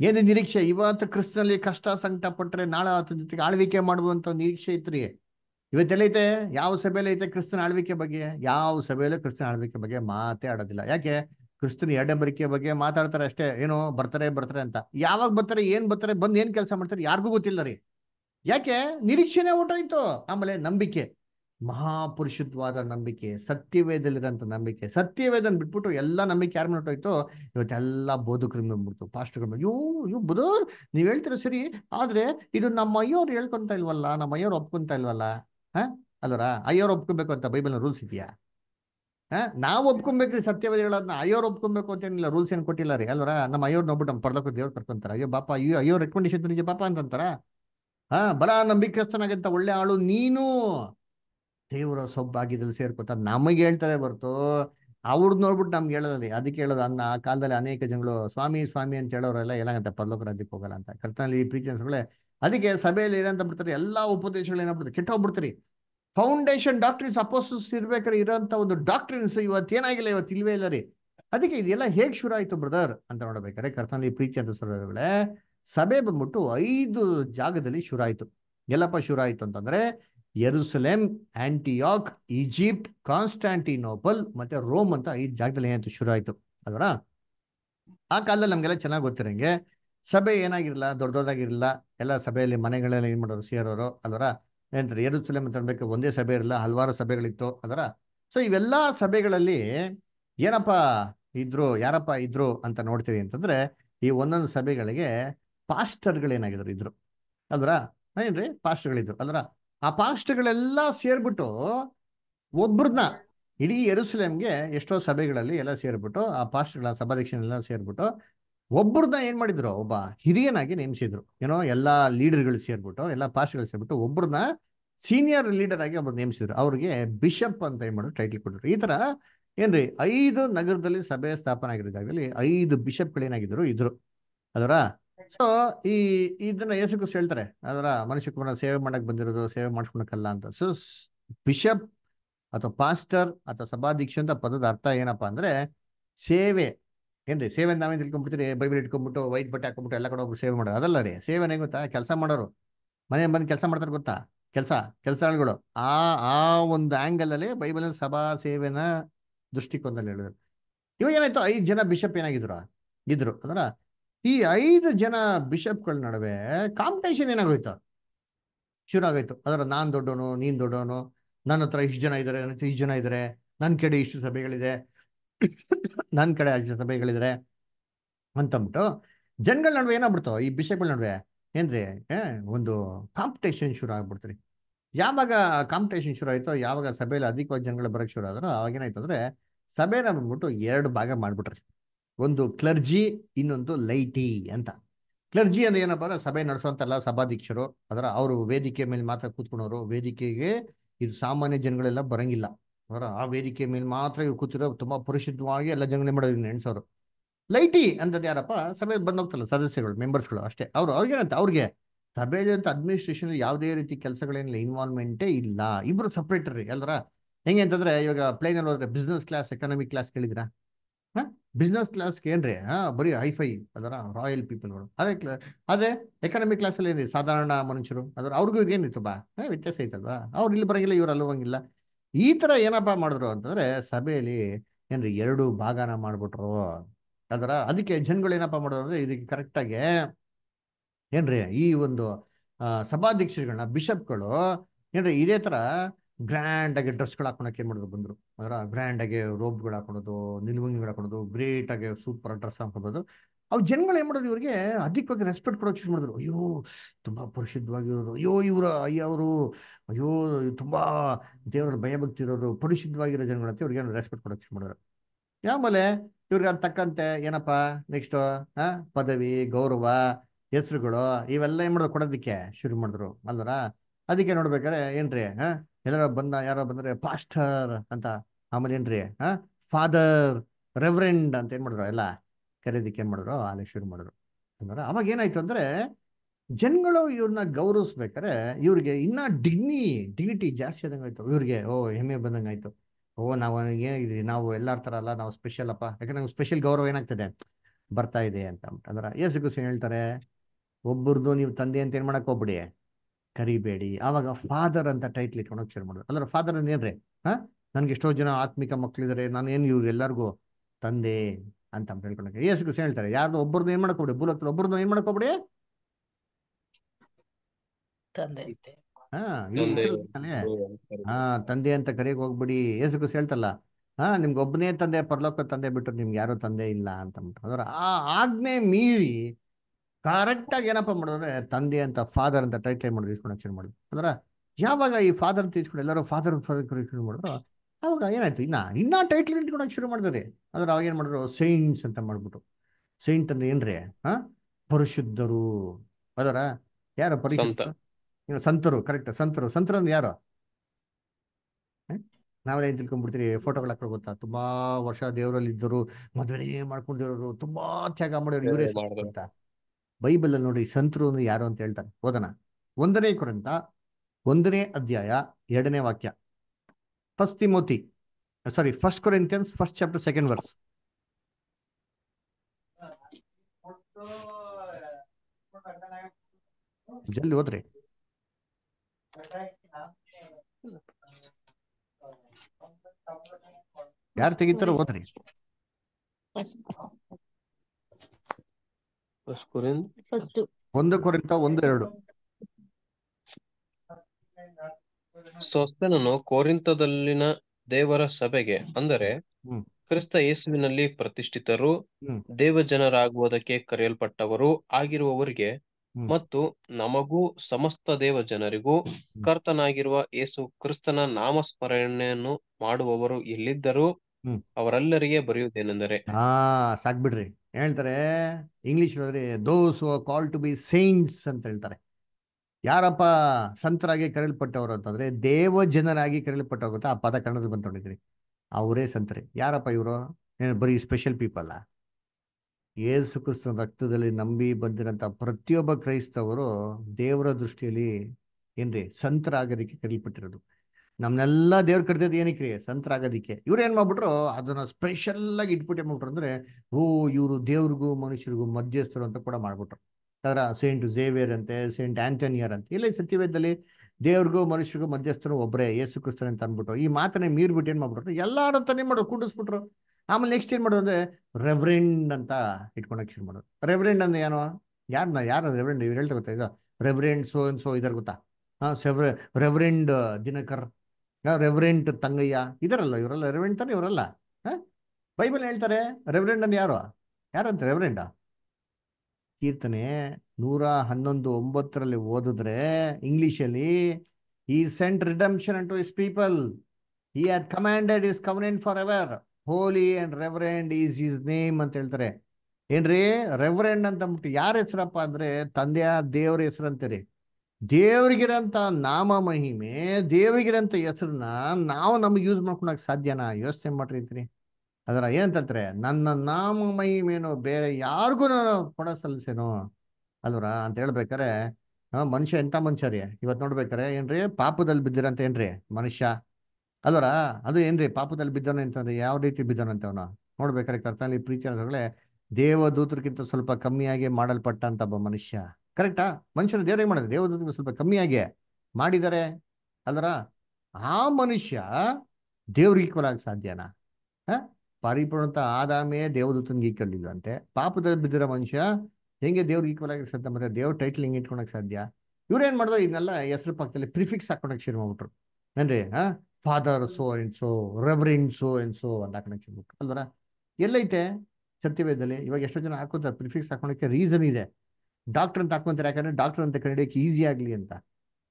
[SPEAKER 1] ಏನು ನಿರೀಕ್ಷೆ ಇವತ್ತು ಕ್ರಿಸ್ತನಲ್ಲಿ ಕಷ್ಟ ಸಂಕಟ ಪಟ್ಟರೆ ನಾಳೆ ಆತನ ಜೊತೆಗೆ ಆಳ್ವಿಕೆ ಮಾಡುವಂತ ನಿರೀಕ್ಷೆ ಐತ್ರಿ ಇವತ್ತೆಲ್ಲೈತೆ ಯಾವ ಸಭೆಯಲ್ಲಿ ಐತೆ ಕ್ರಿಸ್ತನ ಆಳ್ವಿಕೆ ಬಗ್ಗೆ ಯಾವ ಸಭೆಯಲ್ಲೂ ಕ್ರಿಸ್ತನ ಆಳ್ವಿಕೆ ಬಗ್ಗೆ ಮಾತೇ ಆಡೋದಿಲ್ಲ ಯಾಕೆ ಕ್ರಿಸ್ತನ ಎಡಂಬರಿಕೆ ಬಗ್ಗೆ ಮಾತಾಡ್ತಾರೆ ಅಷ್ಟೇ ಏನೋ ಬರ್ತಾರೆ ಬರ್ತಾರೆ ಅಂತ ಯಾವಾಗ ಬರ್ತಾರೆ ಏನ್ ಬರ್ತಾರೆ ಬಂದು ಏನ್ ಕೆಲಸ ಮಾಡ್ತಾರೆ ಯಾರಿಗೂ ಗೊತ್ತಿಲ್ಲ ರೀ ಯಾಕೆ ನಿರೀಕ್ಷೆನೇ ಊಟ ಆಯ್ತು ಆಮೇಲೆ ನಂಬಿಕೆ ಮಹಾಪುರುಷತ್ವಾದ ನಂಬಿಕೆ ಸತ್ಯವೇದಲ್ಲಿರೋಂಥ ನಂಬಿಕೆ ಸತ್ಯವೇದನ್ ಬಿಟ್ಬಿಟ್ಟು ಎಲ್ಲ ನಂಬಿಕೆ ಯಾರು ಹೊಟ್ಟೋಯ್ತು ಇವತ್ತೆಲ್ಲ ಬೋಧಕರು ನಂಬಿಡ್ತು ಪಾಸ್ಟ್ಗಳು ಇವು ಇವು ಬುಧೋ ನೀವು ಸರಿ ಆದ್ರೆ ಇದು ನಮ್ಮ ಅಯ್ಯೋರು ಹೇಳ್ಕೊಂತ ಇಲ್ವಲ್ಲ ನಮ್ಮ ಅಯ್ಯೋರು ಒಪ್ಕೊಂತ ಇಲ್ವಲ್ಲ ಹಾ ಅಲ್ವರ ಅಯ್ಯೋರು ಒಪ್ಕೊಬೇಕು ಅಂತ ಬೈಬಲ್ನ ರೂಲ್ಸ್ ಇದೆಯಾ ಹಾ ನಾವು ಒಪ್ಕೊಬೇಕ್ರಿ ಸತ್ಯವೇದಗಳನ್ನ ಅಯ್ಯೋರು ಒಪ್ಕೊಬೇಕು ಅಂತ ಏನಿಲ್ಲ ರೂಲ್ಸ್ ಏನ್ ಕೊಟ್ಟಿಲ್ಲ ರೀ ಅಲ್ವರ ನಮ್ಮ ಅಯ್ಯೋರು ನೋಡ್ಬಿಟ್ಟು ನಮ್ಮ ಪರ್ಲಕ್ಕೆ ದೇವ್ರು ಕರ್ಕೊಂತಾರ ಅಯ್ಯೋ ಪಾಪ ಅಯ್ಯೋ ಅಯ್ಯೋ ರೆಕಮೆಂಡೇಶನ್ ನಿಜ ಪಾಪ ಅಂತಂತಾರ ಹಾ ಬಲ ನಂಬಿಕೆಸ್ತನಾಗಿಂತ ಒಳ್ಳೆ ಆಳು ನೀನು ದೇವರ ಸೊಬ್ಬಾಗಿದ್ದಲ್ಲಿ ಇದ್ರಲ್ಲಿ ಸೇರ್ಕೋತ ನಮಗೆ ಹೇಳ್ತಾರೆ ಬರ್ತು ಅವ್ರದ್ದು ನೋಡ್ಬಿಟ್ಟು ನಮ್ಗೆ ಹೇಳೋದ್ರಿ ಅದಕ್ಕೆ ಹೇಳೋದು ಅನ್ನ ಆ ಕಾಲದಲ್ಲಿ ಅನೇಕ ಜನಗಳು ಸ್ವಾಮಿ ಸ್ವಾಮಿ ಅಂತ ಹೇಳೋರೆಲ್ಲ ಅಂತ ಪಲ್ಲೋಕ ರಾಜ್ಯಕ್ಕೆ ಹೋಗಲ್ಲ ಅಂತ ಕರ್ತನಲ್ಲಿ ಈ ಪ್ರೀತಿ ಅದಕ್ಕೆ ಸಭೆಯಲ್ಲಿ ಏನಂತ ಬಿಡ್ತಾರೆ ಎಲ್ಲಾ ಉಪದೇಶಗಳು ಏನಾಗ್ಬಿಡ್ತಾರೆ ಕೆಟ್ಟೋಗ್ಬಿಡ್ತೀರಿ ಫೌಂಡೇಶನ್ ಡಾಕ್ಟ್ರಿನ್ಸ್ ಅಪೋಸಸ್ ಇರ್ಬೇಕಾದ್ರೆ ಇರೋಂಥ ಒಂದು ಡಾಕ್ಟ್ರಿನ್ಸ್ ಇವತ್ತು ಏನಾಗಿಲ್ಲ ಇವತ್ತು ಇಲ್ವೇ ಇಲ್ಲ ರೀ ಅದಕ್ಕೆ ಇದೆಲ್ಲ ಹೇಗೆ ಶುರು ಆಯಿತು ಬ್ರದರ್ ಅಂತ ನೋಡ್ಬೇಕಾದ್ರೆ ಕರ್ತನಲ್ಲಿ ಪ್ರೀತಿ ಅಂತ ಸಭೆ ಬಂದ್ಬಿಟ್ಟು ಐದು ಜಾಗದಲ್ಲಿ ಶುರು ಆಯಿತು ಎಲ್ಲಪ್ಪ ಶುರು ಆಯಿತು ಅಂತಂದ್ರೆ ಯರುಸಲೇಮ್ ಆಂಟಿಯಾಕ್ ಈಜಿಪ್ಟ್ ಕಾನ್ಸ್ಟಾಂಟಿನೋಪಲ್ ಮತ್ತೆ ರೋಮ್ ಅಂತ ಐದು ಜಾಗದಲ್ಲಿ ಏನಾಯ್ತು ಶುರು ಆಯ್ತು ಅಲ್ವರ ಆ ಕಾಲದಲ್ಲಿ ನಮ್ಗೆಲ್ಲ ಚೆನ್ನಾಗಿ ಗೊತ್ತಿರಂಗೆ ಸಭೆ ಏನಾಗಿರಲ್ಲ ದೊಡ್ಡ ದೊಡ್ಡದಾಗಿರಲಿಲ್ಲ ಎಲ್ಲ ಸಭೆಯಲ್ಲಿ ಮನೆಗಳೆಲ್ಲ ಏನ್ ಮಾಡೋರು ಸೇರೋರು ಅಲ್ವರ ನಂತರ ಯರುಸಲೇಮ್ ಅಂತ ಅನ್ಬೇಕು ಒಂದೇ ಸಭೆ ಇರಲ್ಲ ಹಲವಾರು ಸಭೆಗಳಿತ್ತು ಅದರ ಸೊ ಇವೆಲ್ಲಾ ಸಭೆಗಳಲ್ಲಿ ಏನಪ್ಪ ಇದ್ರು ಯಾರಪ್ಪ ಇದ್ರು ಅಂತ ನೋಡ್ತೀವಿ ಅಂತಂದ್ರೆ ಈ ಒಂದೊಂದು ಸಭೆಗಳಿಗೆ ಪಾಸ್ಟರ್ಗಳು ಏನಾಗಿದ್ರು ಇದ್ರು ಅಲ್ವರ ಏನ್ರಿ ಪಾಸ್ಟರ್ಗಳಿದ್ರು ಅಲ್ವರ ಆ ಪಾಸ್ಟ್ಗಳೆಲ್ಲ ಸೇರ್ಬಿಟ್ಟು ಒಬ್ರನ್ನ ಇಡೀ ಎರುಸಲೇಮ್ಗೆ ಎಷ್ಟೋ ಸಭೆಗಳಲ್ಲಿ ಎಲ್ಲ ಸೇರ್ಬಿಟ್ಟು ಆ ಪಾಸ್ಟ್ಗಳ ಸಭಾಧ್ಯಕ್ಷನೆಲ್ಲ ಸೇರ್ಬಿಟ್ಟು ಒಬ್ಬರನ್ನ ಏನ್ ಮಾಡಿದ್ರು ಒಬ್ಬ ಹಿರಿಯನಾಗಿ ನೇಮಿಸಿದ್ರು ಏನೋ ಎಲ್ಲಾ ಲೀಡರ್ಗಳು ಸೇರ್ಬಿಟ್ಟು ಎಲ್ಲಾ ಪಾಸ್ಟ್ಗಳು ಸೇರ್ಬಿಟ್ಟು ಒಬ್ಬರನ್ನ ಸೀನಿಯರ್ ಲೀಡರ್ ಆಗಿ ಒಬ್ಬರು ನೇಮಿಸಿದ್ರು ಅವ್ರಿಗೆ ಬಿಷಪ್ ಅಂತ ಏನ್ ಮಾಡಿದ್ರು ಟೈಟಲ್ ಕೊಟ್ಟರು ಈ ತರ ಏನ್ರಿ ಐದು ನಗರದಲ್ಲಿ ಸಭೆ ಸ್ಥಾಪನೆ ಆಗಿರೋ ಜಾಗದಲ್ಲಿ ಐದು ಬಿಷಪ್ಗಳು ಏನಾಗಿದ್ರು ಇದ್ರು ಅದರ ಸೊ ಈ ಇದನ್ನ ಯೇಸುಕ್ರಿಸ್ತು ಹೇಳ್ತಾರೆ ಅದರ ಮನುಷ್ಯ ಕುಮಾರ ಸೇವೆ ಮಾಡಕ್ ಬಂದಿರೋದು ಸೇವೆ ಮಾಡ್ಕೊಳಕಲ್ಲ ಅಂತ ಸೊ ಬಿಷಪ್ ಅಥವಾ ಪಾಸ್ಟರ್ ಅಥವಾ ಸಭಾಧ್ಯಕ್ಷ ಅಂತ ಪದದ ಅರ್ಥ ಏನಪ್ಪಾ ಅಂದ್ರೆ ಸೇವೆ ಏನ್ರಿ ಸೇವೆ ನಾವೇನು ತಿಳ್ಕೊಂಡ್ಬಿಡ್ತೀರಿ ಬೈಬಲ್ ಇಟ್ಕೊಂಡ್ಬಿಟ್ಟು ವೈಟ್ ಬಟ್ಟೆ ಹಾಕೊಂಡ್ಬಿಟ್ಟು ಎಲ್ಲ ಕಡೆ ಒಬ್ರು ಸೇವೆ ಮಾಡೋದು ಅದಲ್ಲ ರೀ ಸೇವೆ ಗೊತ್ತಾ ಕೆಲಸ ಮಾಡೋರು ಮನೆ ಬಂದು ಕೆಲಸ ಮಾಡ್ತಾರೆ ಗೊತ್ತಾ ಕೆಲಸ ಕೆಲಸಗಳು ಆ ಆ ಒಂದು ಆಂಗಲ್ ಅಲ್ಲಿ ಬೈಬಲ್ ಸಭಾ ಸೇವೆನ ದೃಷ್ಟಿಕೋನದಲ್ಲಿ ಹೇಳಿದ್ರು ಇವಾಗ ಏನಾಯ್ತು ಐದು ಜನ ಬಿಷಪ್ ಏನಾಗಿದ್ರು ಇದ್ರು ಅದ್ರ ಈ ಐದು ಜನ ಬಿಷಪ್ಗಳ ನಡುವೆ ಕಾಂಪಿಟೇಷನ್ ಏನಾಗೋಯ್ತು ಆಗೋಯ್ತು ಅದರ ನಾನ್ ದೊಡ್ಡವನು ನೀನ್ ದೊಡ್ಡವನು ನನ್ನ ಹತ್ರ ಇಷ್ಟು ಜನ ಇದ್ದಾರೆ ನನ್ನ ಹತ್ರ ಇಷ್ಟು ಜನ ಇದ್ದಾರೆ ನನ್ನ ಕಡೆ ಇಷ್ಟು ಸಭೆಗಳಿದೆ ನನ್ನ ಕಡೆ ಅಷ್ಟು ಅಂತ ಅಂತಂದ್ಬಿಟ್ಟು ಜನಗಳ ನಡುವೆ ಏನಾಗ್ಬಿಡ್ತು ಈ ಬಿಷಪ್ಗಳ ನಡುವೆ ಏನ್ರಿ ಒಂದು ಕಾಂಪಿಟೇಷನ್ ಶುರು ಆಗ್ಬಿಡ್ತೀರಿ ಯಾವಾಗ ಕಾಂಪಿಟೇಷನ್ ಶುರು ಆಯ್ತೋ ಯಾವಾಗ ಸಭೆಯಲ್ಲಿ ಅಧಿಕವಾಗಿ ಜನಗಳು ಬರೋಕ್ಕೆ ಶುರು ಆದ್ರೂ ಏನಾಯ್ತು ಅಂದರೆ ಸಭೆನ ಬಂದ್ಬಿಟ್ಟು ಎರಡು ಭಾಗ ಮಾಡ್ಬಿಟ್ರಿ ಒಂದು ಕ್ಲರ್ಜಿ ಇನ್ನೊಂದು ಲೈಟಿ ಅಂತ ಕ್ಲರ್ಜಿ ಅಂದ್ರೆ ಏನಪ್ಪ ಸಭೆ ನಡೆಸೋಂತಲ್ಲ ಸಭಾಧ್ಯಕ್ಷರು ಅದರ ಅವರು ವೇದಿಕೆ ಮೇಲೆ ಮಾತ್ರ ಕೂತ್ಕೊಂಡವರು ವೇದಿಕೆಗೆ ಇದು ಸಾಮಾನ್ಯ ಜನಗಳೆಲ್ಲ ಬರಂಗಿಲ್ಲ ಅದರ ಆ ವೇದಿಕೆ ಮೇಲೆ ಮಾತ್ರ ಇವ್ರು ಕೂತಿರೋ ತುಂಬಾ ಪರಿಶುದ್ಧವಾಗಿ ಎಲ್ಲ ಜನಗಳೇ ಮಾಡೋದು ನೆನೆಸೋರು ಲೈಟಿ ಅಂತದ್ದು ಯಾರಪ್ಪ ಸಭೆ ಬಂದೋಗ್ತಲ್ಲ ಸದಸ್ಯಗಳು ಮೆಂಬರ್ಸ್ಗಳು ಅಷ್ಟೇ ಅವರು ಅವ್ರಿಗೇನಂತ ಅವ್ರಿಗೆ ಸಭೆಯಂತ ಅಡ್ಮಿನಿಸ್ಟ್ರೇಷನ್ ಯಾವುದೇ ರೀತಿ ಕೆಲಸಗಳೇನಿಲ್ಲ ಇನ್ವಾಲ್ವ್ಮೆಂಟೇ ಇಲ್ಲ ಇಬ್ರು ಸಪ್ರೇಟ್ ರೀ ಎಲ್ಲರ ಹೆಂಗೆ ಅಂತಂದ್ರೆ ಇವಾಗ ಪ್ಲೇನಲ್ಲಿ ಹೋದ್ರೆ ಬಿಸ್ನೆಸ್ ಕ್ಲಾಸ್ ಎಕನಾಮಿಕ್ ಕ್ಲಾಸ್ ಕೇಳಿದ್ರಾ ಬಿಸ್ನೆಸ್ ಕ್ಲಾಸ್ಗೆ ಏನ್ರಿ ಹಾ ಬರೀ ಹೈಫೈ ಅದರ ರಾಯಲ್ ಪೀಪಲ್ಗಳು ಅದೇ ಅದೇ ಎಕನಾಮಿಕ್ ಎಕನಾಮಿಕ್ ಕ್ಲಾಸಲ್ಲಿ ಏನಿದೆ ಸಾಧಾರಣ ಮನುಷ್ಯರು ಅದರ ಅವ್ರಿಗೂ ಏನಿತ್ತು ಬಾ ವ್ಯತ್ಯಾಸ ಐತಲ್ವಾ ಅವ್ರು ಇಲ್ಲಿ ಬರಂಗಿಲ್ಲ ಇವ್ರು ಅಲ್ಲವಂಗಿಲ್ಲ ಈ ತರ ಏನಪ್ಪ ಮಾಡಿದ್ರು ಅಂತಂದ್ರೆ ಸಭೆಯಲ್ಲಿ ಏನ್ರಿ ಎರಡು ಭಾಗನ ಮಾಡ್ಬಿಟ್ರು ಅದರ ಅದಕ್ಕೆ ಜನಗಳು ಏನಪ್ಪ ಮಾಡೋದು ಅಂದ್ರೆ ಇದಕ್ಕೆ ಕರೆಕ್ಟಾಗಿ ಏನ್ರಿ ಈ ಒಂದು ಸಭಾಧ್ಯಕ್ಷರುಗಳನ್ನ ಬಿಷಪ್ಗಳು ಏನ್ರಿ ಇದೇ ತರ ಗ್ರ್ಯಾಂಡ್ ಆಗಿ ಡ್ರೆಸ್ಗಳು ಹಾಕೊಳಕ್ಕೆ ಏನ್ ಮಾಡಿದ್ರು ಬಂದ್ರು ಅದರ ಗ್ರ್ಯಾಂಡ್ ಆಗಿ ರೋಬ್ಗಳು ಹಾಕೊಳೋದು ನಿಲುವಂಗಿಗಳು ಹಾಕೊಳೋದು ಗ್ರೇಟ್ ಆಗಿ ಸೂಪರ್ ಡ್ರೆಸ್ ಹಾಕೊಳೋದು ಅವ್ ಜನಗಳು ಏನ್ ಮಾಡೋದು ಇವ್ರಿಗೆ ಅಧಿಕವಾಗಿ ರೆಸ್ಪೆಕ್ಟ್ ಕೊಡೋಕೆ ಶುರು ಮಾಡಿದ್ರು ಅಯ್ಯೋ ತುಂಬಾ ಪರಿಶುದ್ಧವಾಗಿರೋರು ಅಯ್ಯೋ ಇವರ ಅಯ್ಯವರು ಅಯ್ಯೋ ತುಂಬಾ ದೇವರ ಭಯಭಕ್ತಿ ಇರೋರು ಪರಿಶುದ್ಧವಾಗಿರೋ ಜನಗಳಂತ ಇವ್ರಿಗೆ ರೆಸ್ಪೆಕ್ಟ್ ಕೊಡೋ ಶುರು ಮಾಡಿದ್ರು ಆಮೇಲೆ ಇವ್ರಿಗೆ ಅದ್ ತಕ್ಕಂತೆ ಏನಪ್ಪ ನೆಕ್ಸ್ಟ್ ಹಾ ಪದವಿ ಗೌರವ ಹೆಸರುಗಳು ಇವೆಲ್ಲ ಏನ್ ಮಾಡೋದು ಕೊಡೋದಿಕ್ಕೆ ಶುರು ಮಾಡಿದ್ರು ಅಲ್ವರ ಅದಕ್ಕೆ ನೋಡ್ಬೇಕಾರೆ ಏನ್ರಿ ಹಾ ಎಲ್ಲಾರ ಬಂದ ಯಾರೋ ಬಂದ್ರೆ ಪಾಸ್ಟರ್ ಅಂತ ಆಮೇಲೆ ಏನ್ರಿ ಹಾ ಫಾದರ್ ರೆವರೆಂಡ್ ಅಂತ ಏನ್ ಮಾಡಿದ್ರು ಎಲ್ಲ ಕರೆಯೋದಕ್ಕೆ ಏನ್ ಮಾಡಿದ್ರು ಅಲ್ಲಿ ಶುರು ಮಾಡಿದ್ರು ಅಂದ್ರೆ ಅವಾಗ ಏನಾಯ್ತು ಅಂದ್ರೆ ಜನಗಳು ಇವ್ರನ್ನ ಗೌರವಿಸ್ಬೇಕಾರೆ ಇವ್ರಿಗೆ ಇನ್ನ ಡಿಗ್ನಿ ಡಿಗ್ನಿಟಿ ಜಾಸ್ತಿ ಆದಂಗೆ ಇವ್ರಿಗೆ ಓ ಹೆಮ್ಮೆ ಬಂದಂಗಾಯ್ತು ಓ ನಾವು ಏನಿದ್ರಿ ನಾವು ಎಲ್ಲರ ತರ ಅಲ್ಲ ನಾವು ಸ್ಪೆಷಲ್ ಅಪ್ಪ ಯಾಕಂದ್ರೆ ನಮ್ಗೆ ಸ್ಪೆಷಲ್ ಗೌರವ ಏನಾಗ್ತದೆ ಬರ್ತಾ ಇದೆ ಅಂತ ಅಂದ್ರೆ ಯೇಸು ಕ್ರಿಸ್ತನ್ ಹೇಳ್ತಾರೆ ಒಬ್ಬರದ್ದು ನೀವು ತಂದೆ ಅಂತ ಏನ್ ಮಾಡಕ್ ಹೋಗ್ಬಿಡಿ ಕರಿಬೇಡಿ ಆವಾಗ ಫಾದರ್ ಅಂತ ಟೈಟ್ಲ್ ಇಟ್ಕೊಂಡು ಶೇರ್ ಮಾಡೋದು ಅಲ್ಲರ ಫಾದರ್ ಏನ್ರಿ ಹಾ ನನ್ಗೆ ಎಷ್ಟೋ ಜನ ಆತ್ಮಿಕ ಮಕ್ಕಳಿದ್ದಾರೆ ನಾನು ಏನು ಇವ್ರು ಎಲ್ಲರಿಗೂ ತಂದೆ ಅಂತ ಹೇಳ್ಕೊಂಡು ಯೇಸು ಹೇಳ್ತಾರೆ ಯಾರ್ದು ಒಬ್ಬರದ್ದು ಏನ್ ಮಾಡ್ಕೊಬಿಡಿ ಬುಲತ್ ಒಬ್ಬರದ್ದು ಏನ್ ಮಾಡ್ಕೊಬಿಡಿ ಹಾ ತಂದೆ ಅಂತ ಕರೆಯಕ್ ಹೋಗ್ಬಿಡಿ ಯೇಸು ಹೇಳ್ತಲ್ಲ ಹಾ ನಿಮ್ಗೆ ಒಬ್ಬನೇ ತಂದೆ ಪರಲೋಕ ತಂದೆ ಬಿಟ್ಟರು ನಿಮ್ಗೆ ಯಾರೋ ತಂದೆ ಇಲ್ಲ ಅಂತ ಅಂದ್ರೆ ಆ ಆಜ್ಞೆ ಮೀರಿ ಆಗಿ ಏನಪ್ಪ ಮಾಡಿದ್ರೆ ತಂದೆ ಅಂತ ಫಾದರ್ ಅಂತ ಟೈಟ್ಲೈನ್ ಮಾಡಿದ್ರು ಇಸ್ಕೊಂಡು ಮಾಡಿದ್ರು ಅಂದ್ರೆ ಯಾವಾಗ ಈ ಫಾದರ್ ಅಂತ ಇಸ್ಕೊಂಡು ಎಲ್ಲರೂ ಫಾದರ್ ಶುರು ಮಾಡಿದ್ರು ಅವಾಗ ಏನಾಯ್ತು ಇನ್ನ ಇನ್ನ ಟೈಟ್ಲ್ ಇಟ್ಕೊಳಕ್ ಶುರು ಮಾಡಿದ್ರೆ ಅಂದ್ರೆ ಅವಾಗ ಏನ್ ಮಾಡಿದ್ರು ಸೈಂಟ್ಸ್ ಅಂತ ಮಾಡ್ಬಿಟ್ಟು ಸೈಂಟ್ ಅಂದ್ರೆ ಏನ್ರಿ ಹಾ ಪರಿಶುದ್ಧರು ಅದರ ಯಾರು ಪರಿಶುದ್ಧ ಸಂತರು ಕರೆಕ್ಟ್ ಸಂತರು ಸಂತರು ಅಂದ್ರೆ ಯಾರು ನಾವೇನ್ ತಿಳ್ಕೊಂಡ್ಬಿಡ್ತೀರಿ ಫೋಟೋಗಳು ಹಾಕೊಂಡು ಗೊತ್ತಾ ತುಂಬಾ ವರ್ಷ ದೇವರಲ್ಲಿ ಇದ್ದರು ಮದುವೆ ಮಾಡ್ಕೊಂಡಿರೋರು ತುಂಬಾ ತ್ಯಾಗ ಮಾಡಿದ್ರು ಇವರೇ ಅಂತ ಬೈಬಲ್ ನೋಡಿ ಸಂತರು ಯಾರು ಅಂತ ಹೇಳ್ತಾರೆ ಓದೋಣ ಒಂದನೇ ಕುರಿತ ಒಂದನೇ ಅಧ್ಯಾಯ ಎರಡನೇ ವಾಕ್ಯ first Timothy sorry first Corinthians first chapter second verse ಜಲ್ದಿ ಹೋದ್ರಿ ಯಾರು ತೆಗಿತಾರೋ ಹೋದ್ರಿ ಒಂದು
[SPEAKER 4] ಕೋರಿಂತದಲ್ಲಿನ ದೇವರ ಸಭೆಗೆ ಅಂದರೆ ಕ್ರಿಸ್ತ ಯೇಸುವಿನಲ್ಲಿ ಪ್ರತಿಷ್ಠಿತರು ಜನರಾಗುವುದಕ್ಕೆ ಕರೆಯಲ್ಪಟ್ಟವರು ಆಗಿರುವವರಿಗೆ ಮತ್ತು ನಮಗೂ ಸಮಸ್ತ ದೇವ ಜನರಿಗೂ ಕರ್ತನಾಗಿರುವ ಯೇಸು ಕ್ರಿಸ್ತನ ನಾಮಸ್ಮರಣೆಯನ್ನು ಮಾಡುವವರು ಎಲ್ಲಿದ್ದರೂ ಅವರೆಲ್ಲರಿಗೆ ಬರೆಯುವುದೇನೆಂದರೆ
[SPEAKER 1] ಸಾಕ್ಬಿಡ್ರಿ ಹೇಳ್ತಾರೆ ಇಂಗ್ಲಿಷ್ ಹೇಳಿದ್ರೆ those call to be saints ಅಂತ ಹೇಳ್ತಾರೆ ಯಾರಪ್ಪ ಸಂತರಾಗಿ ಕರೆಯಲ್ಪಟ್ಟವರು ಅಂತಂದ್ರೆ ದೇವ ಜನರಾಗಿ ಕರೆಯಲ್ಪಟ್ಟವ್ರು ಗೊತ್ತಾ ಆ ಪದ ಕನ್ನಡದಲ್ಲಿ ಬಂದ್ಕೊಂಡಿದ್ರಿ ಅವರೇ ಸಂತರೆ ಯಾರಪ್ಪ ಇವರು ಬರೀ ಸ್ಪೆಷಲ್ ಪೀಪಲ್ ಯೇಸು ಕ್ರಿಸ್ತನ ರಕ್ತದಲ್ಲಿ ನಂಬಿ ಬಂದಿರಂತ ಪ್ರತಿಯೊಬ್ಬ ಕ್ರೈಸ್ತವರು ದೇವರ ದೃಷ್ಟಿಯಲ್ಲಿ ಏನ್ರಿ ಸಂತರಾಗೋದಕ್ಕೆ ಕರೆಯಲ್ಪಟ್ಟಿರೋದು ನಮ್ನೆಲ್ಲ ದೇವ್ರ ಕಡ್ದದ್ದು ಏನಕ್ಕೆ ರೀ ಆಗೋದಿಕ್ಕೆ ಇವ್ರು ಏನು ಮಾಡ್ಬಿಟ್ರು ಅದನ್ನ ಸ್ಪೆಷಲ್ಲಾಗಿ ಆಗಿ ಇಟ್ಬಿಟ್ಟು ಏನ್ಬಿಟ್ರು ಅಂದರೆ ಓ ಇವರು ದೇವ್ರಿಗೂ ಮನುಷ್ಯರಿಗೂ ಮಧ್ಯಸ್ಥರು ಅಂತ ಕೂಡ ಮಾಡ್ಬಿಟ್ರು ತರ ಸೇಂಟ್ ಝೇವಿಯರ್ ಅಂತೆ ಸೇಂಟ್ ಆಂಟೋನಿಯರ್ ಅಂತ ಇಲ್ಲ ಸತ್ಯವೇದದಲ್ಲಿ ದೇವ್ರಿಗೂ ಮನುಷ್ಯರಿಗೂ ಮಧ್ಯಸ್ಥರು ಒಬ್ಬರೇ ಯೇಸು ಕ್ರಿಸ್ತನ ಅಂತ ಅಂದ್ಬಿಟ್ಟು ಈ ಮಾತನ್ನ ಮೀರ್ಬಿಟ್ಟು ಏನು ಮಾಡ್ಬಿಟ್ರು ಎಲ್ಲರೂ ತಾನೇ ಮಾಡೋದು ಕೂಡಿಸ್ಬಿಟ್ರು ಆಮೇಲೆ ನೆಕ್ಸ್ಟ್ ಏನು ಮಾಡೋದು ಅಂದ್ರೆ ರೆವ್ರೆಂಡ್ ಅಂತ ಇಟ್ಕೊಂಡೋಗಿ ಶುರು ಮಾಡೋದು ರೆವ್ರೆಂಡ್ ಅಂದ್ರೆ ಏನೋ ಯಾರನ್ನ ಯಾರ ರೆವ್ರೆಂಡ್ ಇವ್ರು ಹೇಳ್ತಾ ಗೊತ್ತಾ ಇದು ರೆವ್ರೆಂಡ್ ಸೋ ಅಂಡ್ ಸೋ ಇದಾರೆ ಗೊತ್ತಾ ಹಾಂ ಸೆವ್ರೆ ರೆವ್ರೆಂಡ್ ದಿನಕರ್ ರೆವರೆಂಟ್ ತಂಗಯ್ಯ ಇದರಲ್ಲ ಇವರಲ್ಲ ರೆವರೆಂಟ್ ತಾನೆ ಇವರಲ್ಲ ಬೈಬಲ್ ಹೇಳ್ತಾರೆ ರೆವರೆಂಡ್ ಅಂದ್ರೆ ಯಾರು ಯಾರಂತ ರೆವರೆಂಡ ಕೀರ್ತನೆ ನೂರ ಹನ್ನೊಂದು ಒಂಬತ್ತರಲ್ಲಿ ಓದಿದ್ರೆ ಇಂಗ್ಲಿಷಲ್ಲಿ he sent redemption unto to his people he had commanded his covenant for ever holy and reverend is his name ಅಂತ ಹೇಳ್ತಾರೆ ಏನ್ರಿ ರೆವರೆಂಡ್ ಅಂತ ಅಂದ್ಬಿಟ್ಟು ಯಾರ ಹೆಸರಪ್ಪ ಅಂದ್ರೆ ತಂದೆಯ ದೇವರ ಹೆಸರು ಅಂತೀರಿ ದೇವ್ರಿಗಿರಂಥ ನಾಮ ಮಹಿಮೆ ದೇವ್ರಿಗಿರಂತ ಹೆಸರನ್ನ ನಾವು ನಮ್ಗೆ ಯೂಸ್ ಮಾಡ್ಕೊಳಕ್ ಸಾಧ್ಯನಾ ಯೋಚನೆ ಮಾಡಿರ್ತೀರಿ ಅದರ ಏನಂತಂದ್ರೆ ನನ್ನ ನಾಮ ಮಹಿಮೇನೋ ಬೇರೆ ಯಾರಿಗೂ ನಾನು ಕೊಡ ಸಲ್ಲಿಸೇನೋ ಅಲ್ವರ ಅಂತ ಹೇಳ್ಬೇಕಾರೆ ಮನುಷ್ಯ ಎಂತ ಮನುಷ್ಯ ರೀ ಇವತ್ತು ನೋಡ್ಬೇಕಾರೆ ಏನ್ರಿ ಪಾಪದಲ್ಲಿ ಬಿದ್ದಿರಂತ ಏನ್ರಿ ಮನುಷ್ಯ ಅಲ್ವರ ಅದು ಏನ್ರಿ ಪಾಪದಲ್ಲಿ ಬಿದ್ದವನ ಅಂತಂದ್ರೆ ಯಾವ ರೀತಿ ಬಿದ್ದವನಂತವನ ನೋಡ್ಬೇಕಾರೆ ಕರ್ತನಲ್ಲಿ ಪ್ರೀತಿ ದೇವ ದೂತರಿಗಿಂತ ಸ್ವಲ್ಪ ಕಮ್ಮಿಯಾಗಿ ಮಾಡಲ್ಪಟ್ಟಂತ ಒಬ್ಬ ಮನುಷ್ಯ ಕರೆಕ್ಟಾ ಮನುಷ್ಯನ ದೇವ್ರ ಏನ್ ಮಾಡಿದ್ರೆ ದೇವದೂತಗಳು ಸ್ವಲ್ಪ ಕಮ್ಮಿಯಾಗಿ ಮಾಡಿದ್ದಾರೆ ಅಲ್ದರ ಆ ಮನುಷ್ಯ ದೇವ್ರಿಗೆ ಈಕ್ವಲ್ ಸಾಧ್ಯನಾ ಪರಿಪೂರ್ಣತ ಆದಾಮೇ ದೇವದೂತನಿಗೆ ಈಕ್ವಲ್ ಇಲ್ವಂತೆ ಪಾಪದಲ್ಲಿ ಬಿದ್ದಿರೋ ಮನುಷ್ಯ ಹೆಂಗೆ ದೇವ್ರಿಗೆ ಈಕ್ವಲ್ ಆಗಿ ಸಾಧ್ಯ ಮತ್ತೆ ದೇವ್ರ ಟೈಟ್ಲ್ ಹಿಂಗೆ ಇಟ್ಕೊಳಕ್ ಸಾಧ್ಯ ಇವ್ರೇನ್ ಮಾಡಿದ್ರು ಇದನ್ನೆಲ್ಲ ಹೆಸರು ಪಕ್ಕದಲ್ಲಿ ಪ್ರಿಫಿಕ್ಸ್ ಹಾಕೊಳಕ್ ಶುರು ಮಾಡ್ಬಿಟ್ರು ಏನ್ರಿ father so and so reverend so and so ಅಂತ ಹಾಕೊಳಕ್ ಶುರು ಮಾಡ್ಬಿಟ್ರು ಅಲ್ವರ ಎಲ್ಲೈತೆ ಸತ್ಯವೇದದಲ್ಲಿ ಇವಾಗ ಎಷ್ಟೋ ಜನ ಹಾಕೋತಾರೆ ಪ್ರಿಫಿಕ್ಸ್ ಹಾಕೊಳಕ್ಕೆ ರೀಸನ್ ಇದೆ ಡಾಕ್ಟರ್ ಅಂತ ಹಾಕೊಂತಾರೆ ಯಾಕಂದ್ರೆ ಡಾಕ್ಟರ್ ಅಂತ ಕನ್ನಡಕ್ಕೆ ಈಸಿ ಆಗಲಿ ಅಂತ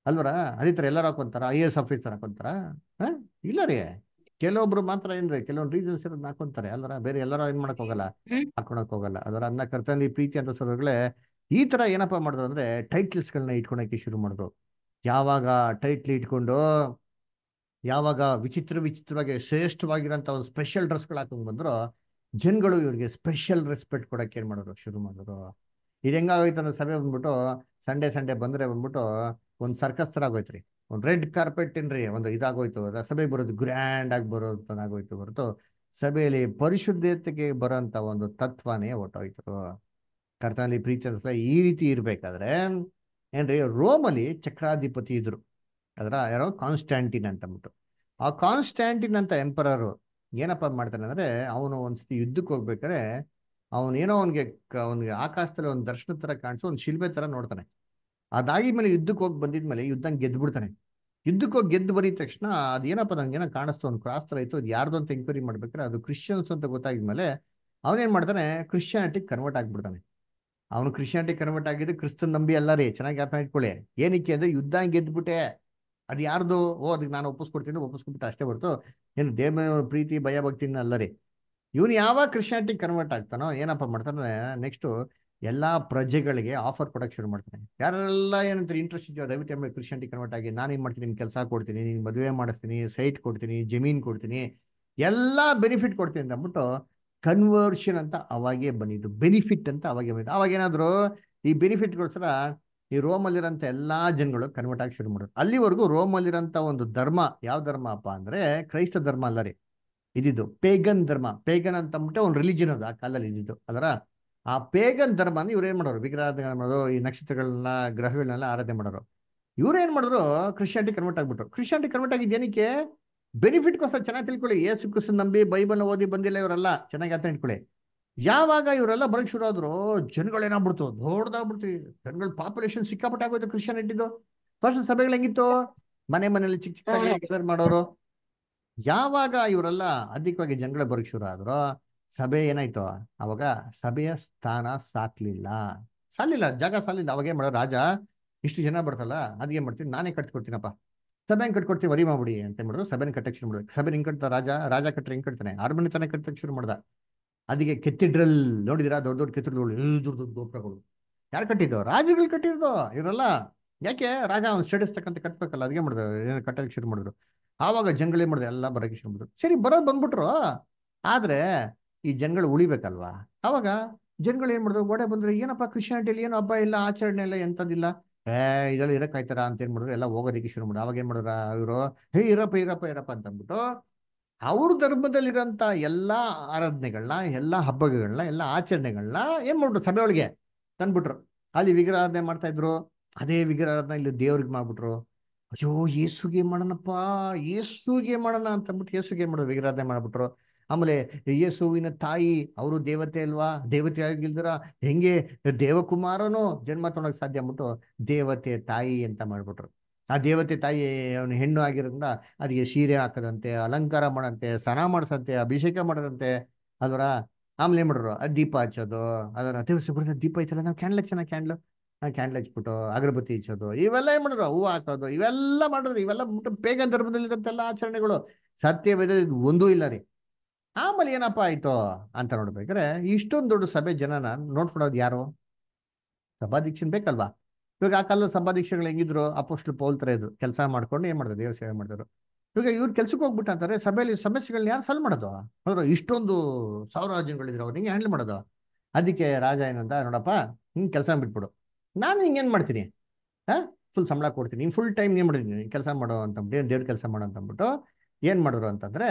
[SPEAKER 1] ಅಲ್ವರ ಅದೇ ಥರ ಎಲ್ಲರೂ ಹಾಕೊಂತಾರ ಐ ಎ ಎಸ್ ಆಫೀಸರ್ ಹಾಕೊಂತಾರ ಇಲ್ಲ ರೀ ಕೆಲವೊಬ್ರು ಮಾತ್ರ ಏನ್ರಿ ಕೆಲವೊಂದು ರೀಸನ್ಸ್ ಇರೋದ್ ಹಾಕೊಂತಾರೆ ಅಲ್ವರ ಬೇರೆ ಎಲ್ಲರೂ ಏನ್ ಮಾಡಕ್ ಹೋಗಲ್ಲ ಹಾಕೊಳಕ್ ಹೋಗಲ್ಲ ಅದರ ಅನ್ನ ಕರ್ತನಿ ಪ್ರೀತಿ ಅಂತ ಸೊರಗಳೇ ಈ ತರ ಏನಪ್ಪಾ ಮಾಡಿದ್ರು ಅಂದ್ರೆ ಟೈಟ್ಲ್ಸ್ಗಳನ್ನ ಇಟ್ಕೊಳಕ್ಕೆ ಶುರು ಮಾಡಿದ್ರು ಯಾವಾಗ ಟೈಟ್ಲ್ ಇಟ್ಕೊಂಡು ಯಾವಾಗ ವಿಚಿತ್ರ ವಿಚಿತ್ರವಾಗಿ ಶ್ರೇಷ್ಠವಾಗಿರೋಂತ ಒಂದು ಸ್ಪೆಷಲ್ ಡ್ರೆಸ್ಗಳು ಹಾಕೊಂಡ್ ಬಂದ್ರು ಜನಗಳು ಇವ್ರಿಗೆ ಸ್ಪೆಷಲ್ ರೆಸ್ಪೆಕ್ಟ್ ಕೊಡಕ್ಕೆ ಏನ್ ಮಾಡಿದ್ರು ಶುರು ಮಾಡಿದ್ರು ಇದು ಹೆಂಗಾಗೋಯ್ತು ಅನ್ನೋ ಸಭೆ ಬಂದ್ಬಿಟ್ಟು ಸಂಡೆ ಸಂಡೆ ಬಂದರೆ ಬಂದ್ಬಿಟ್ಟು ಒಂದು ಸರ್ಕಸ್ ಥರ ಆಗೋಯ್ತು ರೀ ಒಂದು ರೆಡ್ ಕಾರ್ಪೆಟ್ ಏನ್ರಿ ಒಂದು ಇದಾಗೋಯ್ತು ಸಭೆಗೆ ಬರೋದು ಗ್ರ್ಯಾಂಡ್ ಆಗಿ ಬರೋದು ಆಗೋಯ್ತು ಹೊರತು ಸಭೆಯಲ್ಲಿ ಪರಿಶುದ್ಧತೆಗೆ ಬರೋಂಥ ಒಂದು ತತ್ವನೇ ಹೊಟ್ಟೋಯ್ತು ಕರ್ತನಲ್ಲಿ ಪ್ರೀತಿ ಈ ರೀತಿ ಇರ್ಬೇಕಾದ್ರೆ ಏನ್ರಿ ರೋಮಲ್ಲಿ ಚಕ್ರಾಧಿಪತಿ ಇದ್ರು ಅದ್ರ ಯಾರೋ ಕಾನ್ಸ್ಟ್ಯಾಂಟಿನ್ ಅಂತ ಅಂದ್ಬಿಟ್ಟು ಆ ಕಾನ್ಸ್ಟ್ಯಾಂಟಿನ್ ಅಂತ ಎಂಪರರು ಏನಪ್ಪ ಮಾಡ್ತಾನೆ ಅಂದ್ರೆ ಅವನು ಒಂದ್ಸತಿ ಯುದ್ಧಕ್ಕೆ ಹೋಗ್ಬೇಕಾರೆ ಅವನೇನೋ ಅವನಿಗೆ ಅವನಿಗೆ ಆಕಾಶದಲ್ಲಿ ಒಂದು ದರ್ಶನ ತರ ಕಾಣಿಸೋ ಒಂದು ಶಿಲ್ಬೆ ತರ ನೋಡ್ತಾನೆ ಮೇಲೆ ಯುದ್ಧಕ್ಕೆ ಹೋಗಿ ಬಂದಿದ್ಮೇಲೆ ಯುದ್ಧ ಗೆದ್ದು ಬಿಡ್ತಾನೆ ಯುದ್ಧಕ್ಕೆ ಹೋಗಿ ಗೆದ್ದು ಬರೀ ತಕ್ಷಣ ಅದೇನಪ್ಪ ಏನೋ ಕಾಣಿಸ್ತು ಒಂದು ಕ್ರಾಸ್ ಥರ ಇತ್ತು ಅದು ಯಾರ್ದು ಅಂತ ಎಂಕ್ವೈರಿ ಮಾಡ್ಬೇಕಾದ್ರೆ ಅದು ಕ್ರಿಶ್ಚಿಯನ್ಸ್ ಅಂತ ಗೊತ್ತಾಗಿದ್ಮೇಲೆ ಅವನೇನ್ ಮಾಡ್ತಾನೆ ಕ್ರಿಶ್ಚಿಯಾನಿಟಿ ಕನ್ವರ್ಟ್ ಆಗ್ಬಿಡ್ತಾನೆ ಅವನು ಕ್ರಿಶ್ಚಿಯಾನಿಟಿ ಕನ್ವರ್ಟ್ ಆಗಿದ್ದು ಕ್ರಿಸ್ತನ್ ನಂಬಿ ಅಲ್ಲ ರೀ ಚೆನ್ನಾಗಿ ಅರ್ಥ ಇಟ್ಕೊಳ್ಳಿ ಏನಕ್ಕೆ ಅಂದ್ರೆ ಯುದ್ಧ ಗೆದ್ದುಬಿಟ್ಟೆ ಅದು ಯಾರ್ದು ಓ ಅದಕ್ಕೆ ನಾನು ಒಪ್ಪಿಸ್ಕೊಡ್ತೀನಿ ಒಪ್ಪಿಸ್ಕೊಂಡ್ಬಿಟ್ಟು ಅಷ್ಟೇ ಬರ್ತು ಏನು ದೇವ ಪ್ರೀತಿ ಭಯ ಭಕ್ತಿನ ಅಲ್ಲ ರೀ ಇವನು ಯಾವಾಗ ಕ್ರಿಶ್ಚಿಯಾನಿಟಿ ಕನ್ವರ್ಟ್ ಆಗ್ತಾನೋ ಏನಪ್ಪ ಮಾಡ್ತಾನೆ ನೆಕ್ಸ್ಟ್ ಎಲ್ಲಾ ಪ್ರಜೆಗಳಿಗೆ ಆಫರ್ ಕೊಡಕ್ಕೆ ಶುರು ಮಾಡ್ತಾನೆ ಯಾರೆಲ್ಲ ಏನಂತ ಇಂಟ್ರೆಸ್ಟ್ ಇದೆಯೋ ದಯವಿಟ್ಟು ಎಂಬ ಕ್ರಿಶ್ಚಿಯಾನಿಟಿ ಕನ್ವರ್ಟ್ ಆಗಿ ನಾನು ಏನ್ ಮಾಡ್ತೀನಿ ನಿನ್ ಕೆಲಸ ಕೊಡ್ತೀನಿ ನಿನ್ ಮದುವೆ ಮಾಡಿಸ್ತೀನಿ ಸೈಟ್ ಕೊಡ್ತೀನಿ ಜಮೀನ್ ಕೊಡ್ತೀನಿ ಎಲ್ಲಾ ಬೆನಿಫಿಟ್ ಕೊಡ್ತೀನಿ ಅಂತ ಅಂದ್ಬಿಟ್ಟು ಕನ್ವರ್ಷನ್ ಅಂತ ಅವಾಗೇ ಬಂದಿದ್ದು ಬೆನಿಫಿಟ್ ಅಂತ ಅವಾಗೇ ಬಂದಿದ್ದು ಅವಾಗ ಏನಾದ್ರು ಈ ಸಲ ಈ ರೋಮಲ್ಲಿರೋಂಥ ಎಲ್ಲಾ ಜನಗಳು ಕನ್ವರ್ಟ್ ಆಗಿ ಶುರು ಮಾಡೋದು ಅಲ್ಲಿವರೆಗೂ ರೋಮಲ್ಲಿರೋಂಥ ಒಂದು ಧರ್ಮ ಯಾವ ಧರ್ಮ ಅಪ್ಪ ಅಂದ್ರೆ ಕ್ರೈಸ್ತ ಧರ್ಮ ಅಲ್ಲ ರೀ ಇದಿದ್ದು ಪೇಗನ್ ಧರ್ಮ ಪೇಗನ್ ಅಂತ ಅಂದ್ಬಿಟ್ಟು ಒಂದು ರಿಲಿಜನ್ ಅದು ಆ ಕಾಲದಲ್ಲಿ ಇದ್ದಿದ್ದು ಅದರ ಆ ಪೇಗನ್ ಧರ್ಮನ ಇವ್ರು ಏನ್ ಮಾಡೋರು ವಿಗ್ರಹ ಮಾಡೋದು ಈ ನಕ್ಷತ್ರಗಳನ್ನ ಗ್ರಹಗಳನ್ನೆಲ್ಲ ಆರಾಧನೆ ಮಾಡೋರು ಇವ್ರು ಏನ್ ಮಾಡಿದ್ರು ಕ್ರಿಶ್ಚಿಯಾನಿಟಿ ಕನ್ವರ್ಟ್ ಆಗ್ಬಿಟ್ರು ಕ್ರಿಶ್ಚಿಯಾನಿಟಿ ಕನ್ವರ್ಟ್ ಆಗಿದ್ದ ಏನಕ್ಕೆ ಬೆನಿಫಿಟ್ಗೋಸ್ಕರ ಚೆನ್ನಾಗಿ ತಿಳ್ಕೊಳ್ಳಿ ಏಸು ಕ್ರಿಸ್ತನ್ ನಂಬಿ ಬೈಬಲ್ ಓದಿ ಬಂದಿಲ್ಲ ಇವರೆಲ್ಲ ಚೆನ್ನಾಗಿ ಅರ್ಥ ಇಟ್ಕೊಳ್ಳಿ ಯಾವಾಗ ಇವರೆಲ್ಲ ಬರಕ್ ಶುರು ಆದ್ರು ಏನಾಗ್ಬಿಡ್ತು ದೊಡ್ಡದಾಗ್ಬಿಡ್ತು ಜನಗಳ ಪಾಪ್ಯುಲೇಷನ್ ಸಿಕ್ಕಾಪಟ್ಟೆ ಆಗೋಯ್ತು ಕ್ರಿಶ್ಚಿಯಾನಿಟಿದು ಫಸ್ಟ್ ಸಭೆಗಳು ಹೆಂಗಿತ್ತು ಮನೆ ಮನೆಯಲ್ಲಿ ಚಿಕ್ಕ ಚಿಕ್ಕ ಮಾಡೋರು ಯಾವಾಗ ಇವರೆಲ್ಲ ಅಧಿಕವಾಗಿ ಜಂಗಳ ಬರಕ್ ಶುರು ಆದ್ರೋ ಸಭೆ ಏನಾಯ್ತು ಅವಾಗ ಸಭೆಯ ಸ್ಥಾನ ಸಾಕ್ಲಿಲ್ಲ ಸಾಲಿಲ್ಲ ಜಾಗ ಸಾಲಿಲ್ಲ ಅವಾಗೇನ್ ಮಾಡೋ ರಾಜ ಇಷ್ಟು ಜನ ಬರ್ತಲ್ಲ ಅದೇನ್ ಮಾಡ್ತೀನಿ ನಾನೇ ಕಟ್ಕೊಡ್ತೀನಪ್ಪ ಸಭೆ ಹೆಂಗ್ ಕಟ್ಕೊಡ್ತೀವಿ ವರಿ ಮಾಡ್ಬಿಡಿ ಅಂತ ಮಾಡಿದ್ರು ಸಭೆನ ಕಟ್ಟಕ್ ಶುರು ಮಾಡಿದ್ರು ಸಭೆ ಹಿಂಗ್ ಕಟ್ತಾ ರಾಜ ರಾಜ ಕಟ್ಟರೆ ಹಿಂಗ್ ಕಟ್ತಾನೆ ಆರ್ಮನಿ ತಾನೇ ಕಟ್ಟಕ್ಕೆ ಶುರು ಮಾಡ್ದ ಅದಕ್ಕೆ ಕೆತ್ತಿಡ್ರಲ್ ನೋಡಿದಿರಾ ದೊಡ್ಡ ದೊಡ್ಡ ಕೆತ್ತಿಡ್ಗಳು ದೊಡ್ಡ ದೊಡ್ಡ ಗೋಪುರಗಳು ಯಾರು ಕಟ್ಟಿದ್ದು ರಾಜಗಳು ಕಟ್ಟಿದ್ದು ಇವರೆಲ್ಲ ಯಾಕೆ ರಾಜ ಅವ್ನು ಸ್ಟೇಟಸ್ ತಕ್ಕಂತ ಕಟ್ಬೇಕಲ್ಲ ಅದಕ್ಕೆ ಮಾಡಿದ್ರು ಕಟ್ಟಕ್ಕೆ ಶುರು ಮಾಡಿದ್ರು ಆವಾಗ ಏನ್ ಮಾಡಿದ್ರು ಎಲ್ಲ ಬರೋಕೆ ಶುರು ಸರಿ ಬರೋದು ಬಂದ್ಬಿಟ್ರು ಆದ್ರೆ ಈ ಜನಗಳು ಉಳಿಬೇಕಲ್ವಾ ಆವಾಗ ಜನಗಳು ಏನು ಮಾಡಿದ್ರು ಒಡೆ ಬಂದ್ರೆ ಏನಪ್ಪ ಕ್ರಿಶ್ಚಿಯಾನಿಟಿಯಲ್ಲಿ ಏನೋ ಹಬ್ಬ ಇಲ್ಲ ಆಚರಣೆ ಇಲ್ಲ ಎಂಥದ್ದಿಲ್ಲ ಏ ಇದೆಲ್ಲ ಇರಕ್ಕಾಯ್ತಾರ ಅಂತ ಏನ್ ಮಾಡಿದ್ರು ಎಲ್ಲ ಹೋಗೋದಕ್ಕೆ ಶುರು ಮಾಡಿದ್ರು ಅವಾಗ ಏನ್ ಮಾಡಿದ್ರ ಇವರು ಹೇ ಇರಪ್ಪ ಇರಪ್ಪ ಇರಪ್ಪ ಅಂತ ಅಂದ್ಬಿಟ್ಟು ಅವ್ರ ಧರ್ಮದಲ್ಲಿರೋಂಥ ಎಲ್ಲ ಆರಾಧನೆಗಳನ್ನ ಎಲ್ಲ ಹಬ್ಬಗಳನ್ನ ಎಲ್ಲ ಆಚರಣೆಗಳನ್ನ ಏನ್ ಮಾಡ್ಬಿಟ್ರು ಸಭೆ ಒಳಗೆ ತಂದ್ಬಿಟ್ರು ಅಲ್ಲಿ ವಿಗ್ರಹಾರಾಧನೆ ಮಾಡ್ತಾ ಇದ್ರು ಅದೇ ವಿಗ್ರಹಾರಾಧನೆ ಇಲ್ಲಿ ದೇವ್ರಿಗೆ ಮಾಡ್ಬಿಟ್ರು ಅಯ್ಯೋ ಏಸುಗೆ ಮಾಡನಪ್ಪ ಏಸುಗೆ ಮಾಡೋಣ ಅಂತ ಅಂದ್ಬಿಟ್ಟು ಏಸುಗೆ ಮಾಡೋದು ವಿಗ್ರಹನೆ ಮಾಡ್ಬಿಟ್ರು ಆಮೇಲೆ ಯೇಸುವಿನ ತಾಯಿ ಅವರು ದೇವತೆ ಅಲ್ವಾ ದೇವತೆ ಆಗಿಲ್ದಿರ ಹೆಂಗೆ ದೇವಕುಮಾರನು ಜನ್ಮ ತೊಗೊಳಕ್ ಸಾಧ್ಯ ಅಂದ್ಬಿಟ್ಟು ದೇವತೆ ತಾಯಿ ಅಂತ ಮಾಡ್ಬಿಟ್ರು ಆ ದೇವತೆ ತಾಯಿ ಅವನು ಹೆಣ್ಣು ಆಗಿರೋದ್ರಿಂದ ಅದಕ್ಕೆ ಸೀರೆ ಹಾಕದಂತೆ ಅಲಂಕಾರ ಮಾಡಂತೆ ಸ್ನಾನ ಮಾಡಿಸಂತೆ ಅಭಿಷೇಕ ಮಾಡದಂತೆ ಅದರ ಆಮೇಲೆ ಏನ್ ಮಾಡ್ರು ದೀಪ ಹಚ್ಚೋದು ಅದರ ದೇವಸ್ಥಾನ ದೀಪ ಐತಲ್ಲ ನಾವು ಕ್ಯಾಂಡ್ಲ ಚೆನ್ನಾಗಿ ಕ್ಯಾಂಡ್ಲು ಕ್ಯಾಂಡಲ್ ಹಚ್ಬಿಟ್ಟು ಅಗರಬತ್ತಿ ಹಚ್ಚೋದು ಇವೆಲ್ಲ ಏನ್ ಮಾಡಿದ್ರು ಹೂವು ಹಾಕೋದು ಇವೆಲ್ಲ ಮಾಡಿದ್ರು ಇವೆಲ್ಲ ಪೇಗನ್ ಧರ್ಮದಲ್ಲಿರೋಂತೆಲ್ಲ ಆಚರಣೆಗಳು ಸತ್ಯ ವೇದ ಒಂದೂ ಇಲ್ಲ ರೀ ಆಮೇಲೆ ಏನಪ್ಪ ಆಯ್ತು ಅಂತ ನೋಡ್ಬೇಕ್ರೆ ಇಷ್ಟೊಂದು ದೊಡ್ಡ ಸಭೆ ಜನನ ನೋಡ್ಕೊಳೋದು ಯಾರು ಸಭಾಧ್ಯಕ್ಷನ್ ಬೇಕಲ್ವಾ ಇವಾಗ ಆ ಕಾಲದ ಸಭಾಧ್ಯಕ್ಷಗಳು ಹೆಂಗಿದ್ರು ಅಪೋಸ್ಟ್ಲು ತರ ಇದ್ರು ಕೆಲಸ ಮಾಡ್ಕೊಂಡು ಏನ್ ಮಾಡಿದ್ರು ದೇವ ಸೇವೆ ಮಾಡಿದ್ರು ಇವಾಗ ಇವ್ರು ಕೆಲ್ಸಕ್ಕೆ ಹೋಗ್ಬಿಟ್ಟು ಅಂತಾರೆ ಸಭೆಯಲ್ಲಿ ಸಮಸ್ಯೆಗಳನ್ನ ಯಾರು ಸಾಲ್ವ್ ಮಾಡೋದು ಅಂದ್ರೆ ಇಷ್ಟೊಂದು ಸಾವಿರ ರಾಜ್ಯಗಳಿದ್ರು ಅವ್ರು ಹಿಂಗೆ ಹ್ಯಾಂಡಲ್ ಮಾಡೋದು ಅದಕ್ಕೆ ರಾಜ ಏನಂತ ನೋಡಪ್ಪ ಹಿಂಗೆ ಕೆಲಸ ಬಿಟ್ಬಿಡು ನಾನು ಹಿಂಗೇನು ಮಾಡ್ತೀನಿ ಹಾಂ ಫುಲ್ ಸಂಬಳ ಕೊಡ್ತೀನಿ ಫುಲ್ ಟೈಮ್ ಏನು ಮಾಡಿದ್ದೀನಿ ಕೆಲಸ ಮಾಡೋ ಅಂತಂದ್ಬಿಟ್ಟು ದೇವ್ರ ಕೆಲಸ ಮಾಡೋ ಅಂತಂದ್ಬಿಟ್ಟು ಏನು ಮಾಡಿದ್ರು ಅಂತಂದರೆ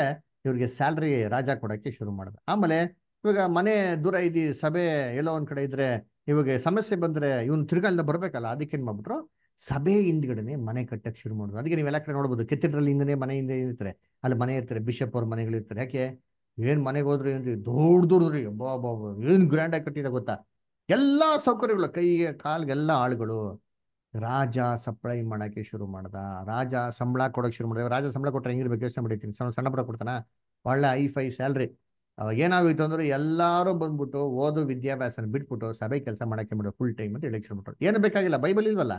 [SPEAKER 1] ಇವ್ರಿಗೆ ಸ್ಯಾಲ್ರಿ ರಾಜ ಕೊಡೋಕ್ಕೆ ಶುರು ಮಾಡಿದೆ ಆಮೇಲೆ ಇವಾಗ ಮನೆ ದೂರ ಇದ್ದು ಸಭೆ ಎಲ್ಲೋ ಒಂದು ಕಡೆ ಇದ್ದರೆ ಇವಾಗ ಸಮಸ್ಯೆ ಬಂದರೆ ಇವನು ತಿರ್ಗಲ್ದ ಬರಬೇಕಲ್ಲ ಅದಕ್ಕೆ ಏನು ಮಾಡ್ಬಿಟ್ರು ಸಭೆ ಹಿಂದ್ಗಡೆ ಮನೆ ಕಟ್ಟಕ್ಕೆ ಶುರು ಮಾಡಿದ್ರು ಅದಕ್ಕೆ ಎಲ್ಲ ಕಡೆ ನೋಡ್ಬೋದು ಕೆತ್ತಿಡ್ರಲ್ಲಿ ಹಿಂದೆ ಮನೆ ಹಿಂದೆ ಇರ್ತಾರೆ ಅಲ್ಲಿ ಮನೆ ಇರ್ತಾರೆ ಬಿಷಪ್ ಅವ್ರ ಮನೆಗಳಿರ್ತಾರೆ ಯಾಕೆ ಏನು ಮನೆಗೆ ಹೋದ್ರು ಏನು ದೊಡ್ಡ ದೊಡ್ಡ ಬಾ ಬಾ ಏನು ಗ್ರ್ಯಾಂಡಾಗಿ ಕಟ್ಟಿದ ಗೊತ್ತಾ ಎಲ್ಲ ಸೌಕರ್ಯಗಳು ಕೈಗೆ ಕಾಲ್ಗೆಲ್ಲ ಆಳುಗಳು ರಾಜ ಸಪ್ಲೈ ಮಾಡೋಕ್ಕೆ ಶುರು ಮಾಡ್ದ ರಾಜ ಸಂಬಳ ಕೊಡೋಕೆ ಶುರು ಮಾಡಿದೆ ರಾಜ ಸಂಬಳ ಕೊಟ್ಟರೆ ಹೆಂಗಿರ್ಬೇಕು ಯೋಚನೆ ಮಾಡಿರ್ತೀನಿ ಸಣ್ಣ ಸಣ್ಣ ಪುಟ್ಟ ಕೊಡ್ತಾನ ಒಳ್ಳೆ ಐ ಫೈ ಸ್ಯಾಲ್ರಿ ಅವಾಗ ಏನಾಗೋಯ್ತು ಅಂದ್ರೆ ಎಲ್ಲರೂ ಬಂದ್ಬಿಟ್ಟು ಓದು ವಿದ್ಯಾಭ್ಯಾಸನ ಬಿಟ್ಬಿಟ್ಟು ಸಭೆ ಕೆಲಸ ಮಾಡೋಕ್ಕೆ ಬಿಡೋ ಫುಲ್ ಟೈಮ್ ಅಂತ ಹೇಳಿ ಶುರು ಮಾಡ್ತಾರೆ ಏನು ಬೇಕಾಗಿಲ್ಲ ಬೈಬಲ್ ಇಲ್ವಲ್ಲ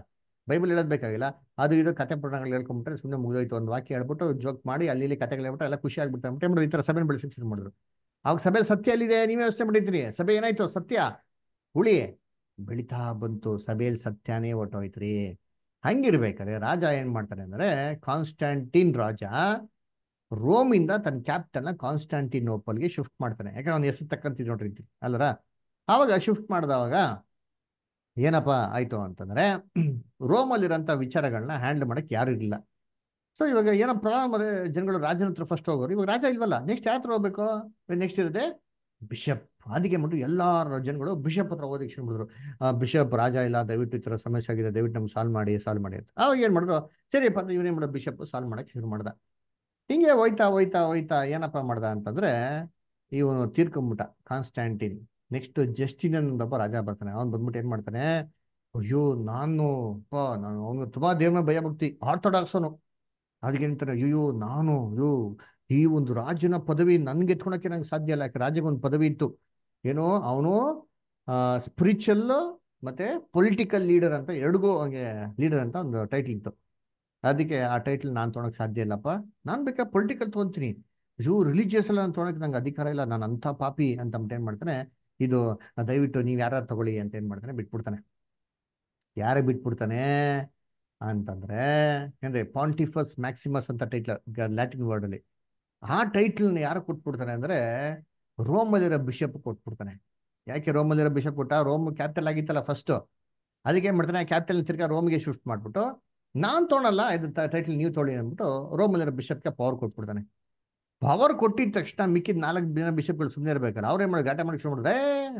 [SPEAKER 1] ಬೈಬಲ್ ಹೇಳೋದು ಬೇಕಾಗಿಲ್ಲ ಅದು ಇದು ಕತೆ ಪುರಾಣಗಳು ಹೇಳ್ಕೊಂಡ್ಬಿಟ್ರೆ ಸುಮ್ಮನೆ ಮುಗಿದೋಯ್ತು ಒಂದು ವಾಕ್ಯ ಹೇಳ್ಬಿಟ್ಟು ಜೋಕ್ ಮಾಡಿ ಅಲ್ಲಿ ಇಲ್ಲಿ ಕತೆಗಳು ಹೇಳ್ಬಿಟ್ಟು ಎಲ್ಲ ಖುಷಿ ಆಗ್ಬಿಟ್ಟು ಈ ಥರ ಸಭೆ ಬೆಳೆಸಿ ಶುರು ಮಾಡಿದ್ರು ಅವಾಗ ಸಭೆ ಸತ್ಯ ಅಲ್ಲಿದೆ ನೀವೇ ವ್ಯವಸ್ಥೆ ಮಾಡಿದ್ರಿ ಸಭೆ ಏನಾಯ್ತು ಸತ್ಯ ಹುಳಿ ಬೆಳೀತಾ ಬಂತು ಸಭೆಯಲ್ಲಿ ಸತ್ಯಾನೇ ಹೊಟ್ಟೋಯ್ತ್ರಿ ಹಂಗಿರ್ಬೇಕಾದ್ರೆ ರಾಜ ಏನ್ ಮಾಡ್ತಾನೆ ಅಂದ್ರೆ ಕಾನ್ಸ್ಟಾಂಟೀನ್ ರಾಜ ರೋಮಿಂದ ತನ್ನ ಕಾನ್ಸ್ಟಾಂಟಿನೋಪಲ್ ಗೆ ಶಿಫ್ಟ್ ಮಾಡ್ತಾನೆ ಯಾಕಂದ್ರೆ ಅವ್ನ ಹೆಸರು ತಕ್ಕಂತಿದ್ ನೋಡ್ರಿ ಅಲ್ಲರ ಆವಾಗ ಶಿಫ್ಟ್ ಮಾಡಿದವಾಗ ಏನಪ್ಪ ಅಂತಂದ್ರೆ ರೋಮ್ ರೋಮಲ್ಲಿರೋಂಥ ವಿಚಾರಗಳನ್ನ ಹ್ಯಾಂಡಲ್ ಮಾಡಕ್ ಯಾರು ಇರಲಿಲ್ಲ ಸೊ ಇವಾಗ ಏನೋ ಪ್ರಾಬ್ಲಮ್ ಜನಗಳು ರಾಜನ ಹತ್ರ ಫಸ್ಟ್ ಹೋಗೋರು ಇವಾಗ ರಾಜ ಇಲ್ವಲ್ಲ ನೆಕ್ಸ್ಟ್ ಯಾರತ್ರ ಹತ್ರ ಹೋಗ್ಬೇಕು ನೆಕ್ಸ್ಟ್ ಇರದೆ ಬಿಷಪ್ ಅದಕ್ಕೆ ಮಟ್ಟು ಎಲ್ಲ ಜನಗಳು ಬಿಷಪ್ ಹತ್ರ ಓದಕ್ಕೆ ಶುರು ಮಾಡಿದ್ರು ಬಿಷಪ್ ರಾಜ ಇಲ್ಲ ದಯವಿಟ್ಟು ಈ ಸಮಸ್ಯೆ ಆಗಿದೆ ದಯವಿಟ್ಟು ನಮ್ಗೆ ಸಾಲ್ವ್ ಮಾಡಿ ಸಾಲ್ವ್ ಮಾಡಿ ಅಂತ ಅವಾಗ ಏನು ಮಾಡಿದ್ರು ಸರಿ ಪದ ಇವನೇ ಮಾಡೋ ಬಿಷಪ್ ಸಾಲ್ವ್ ಮಾಡೋಕ್ಕೆ ಶುರು ಮಾಡ್ದ ಹಿಂಗೆ ಹೋಯ್ತಾ ಹೋಯ್ತಾ ಹೋಯ್ತಾ ಏನಪ್ಪಾ ಮಾಡ್ದ ಅಂತಂದ್ರೆ ಇವನು ತೀರ್ಕೊಂಬಿಟ ಕಾನ್ಸ್ಟ್ಯಾಂಟಿನ್ ನೆಕ್ಸ್ಟ್ ಜಸ್ಟಿನ್ ಒಬ್ಬ ರಾಜ ಬರ್ತಾನೆ ಅವ್ನು ಬಂದ್ಬಿಟ್ಟು ಏನು ಮಾಡ್ತಾನೆ ಅಯ್ಯೋ ನಾನು ಅಪ್ಪ ನಾನು ಅವನು ತುಂಬಾ ದೇವನ ಭಯ ಭಕ್ತಿ ಅವನು ಅದಕ್ಕೆ ಅಯ್ಯೋ ನಾನು ಅಯ್ಯೋ ಈ ಒಂದು ರಾಜನ ಪದವಿ ನನ್ಗೆ ಎತ್ಕೊಳಕ್ಕೆ ನಂಗೆ ಸಾಧ್ಯ ಇಲ್ಲ ಯಾಕೆ ರಾಜಗೊಂದು ಪದವಿ ಇತ್ತು ಏನೋ ಅವನು ಸ್ಪಿರಿಚುವಲ್ ಮತ್ತೆ ಪೊಲಿಟಿಕಲ್ ಲೀಡರ್ ಅಂತ ಎರಡಿಗೂ ಲೀಡರ್ ಅಂತ ಒಂದು ಟೈಟ್ಲ್ ಇತ್ತು ಅದಕ್ಕೆ ಆ ಟೈಟ್ಲ್ ನಾನು ತೊಗೊಳಕ್ ಸಾಧ್ಯ ಇಲ್ಲಪ್ಪ ನಾನು ಬೇಕಾ ಪೊಲಿಟಿಕಲ್ ತೊಗೊತೀನಿ ಇವು ರಿಲಿಜಿಯಸ್ ಎಲ್ಲ ನಾನು ತೊಗೊಳಕ್ ನಂಗೆ ಅಧಿಕಾರ ಇಲ್ಲ ನಾನು ಅಂಥ ಪಾಪಿ ಅಂತ ಏನ್ ಮಾಡ್ತಾನೆ ಇದು ದಯವಿಟ್ಟು ನೀವು ಯಾರು ತಗೊಳ್ಳಿ ಅಂತ ಏನ್ ಮಾಡ್ತಾನೆ ಬಿಟ್ಬಿಡ್ತಾನೆ ಯಾರ ಬಿಟ್ಬಿಡ್ತಾನೆ ಅಂತಂದ್ರೆ ಏನ್ರಿ ಪಾಂಟಿಫಸ್ ಮ್ಯಾಕ್ಸಿಮಸ್ ಅಂತ ಟೈಟ್ಲ್ ಲ್ಯಾಟಿನ್ ವರ್ಡ್ ಅಲ್ಲಿ ಆ ಟೈಟಲ್ನ ಯಾರು ಕೊಟ್ಬಿಡ್ತಾನೆ ಅಂದರೆ ಅಲ್ಲಿರೋ ಬಿಷಪ್ ಕೊಟ್ಬಿಡ್ತಾನೆ ಯಾಕೆ ರೋಮಲ್ಲಿರೋ ಬಿಷಪ್ ಕೊಟ್ಟ ರೋಮ್ ಕ್ಯಾಪಿಟಲ್ ಆಗಿತ್ತಲ್ಲ ಫಸ್ಟು ಅದಕ್ಕೆ ಏನು ಮಾಡ್ತಾನೆ ಆ ಕ್ಯಾಪಿಟಲ್ ತಿರ್ಗಾ ರೋಮ್ಗೆ ಶಿಫ್ಟ್ ಮಾಡಿಬಿಟ್ಟು ನಾನು ತೊಗೊಳಲ್ಲ ಇದು ಟೈಟಲ್ ನೀವು ತೊಗೊಳ್ಳಿ ಅಂದ್ಬಿಟ್ಟು ಬಿಷಪ್ ಬಿಷಪ್ಗೆ ಪವರ್ ಕೊಟ್ಬಿಡ್ತಾನೆ ಪವರ್ ಕೊಟ್ಟಿದ ತಕ್ಷಣ ಮಿಕ್ಕಿದ ನಾಲ್ಕು ದಿನ ಬಿಷಪ್ಗಳು ಸುಮ್ಮನೆ ಇರಬೇಕಲ್ಲ ಅವ್ರು ಮಾಡಿ ಘಾಟೆ ಮಾಡಿ ಶುರು ಮಾಡಿದ್ರೆ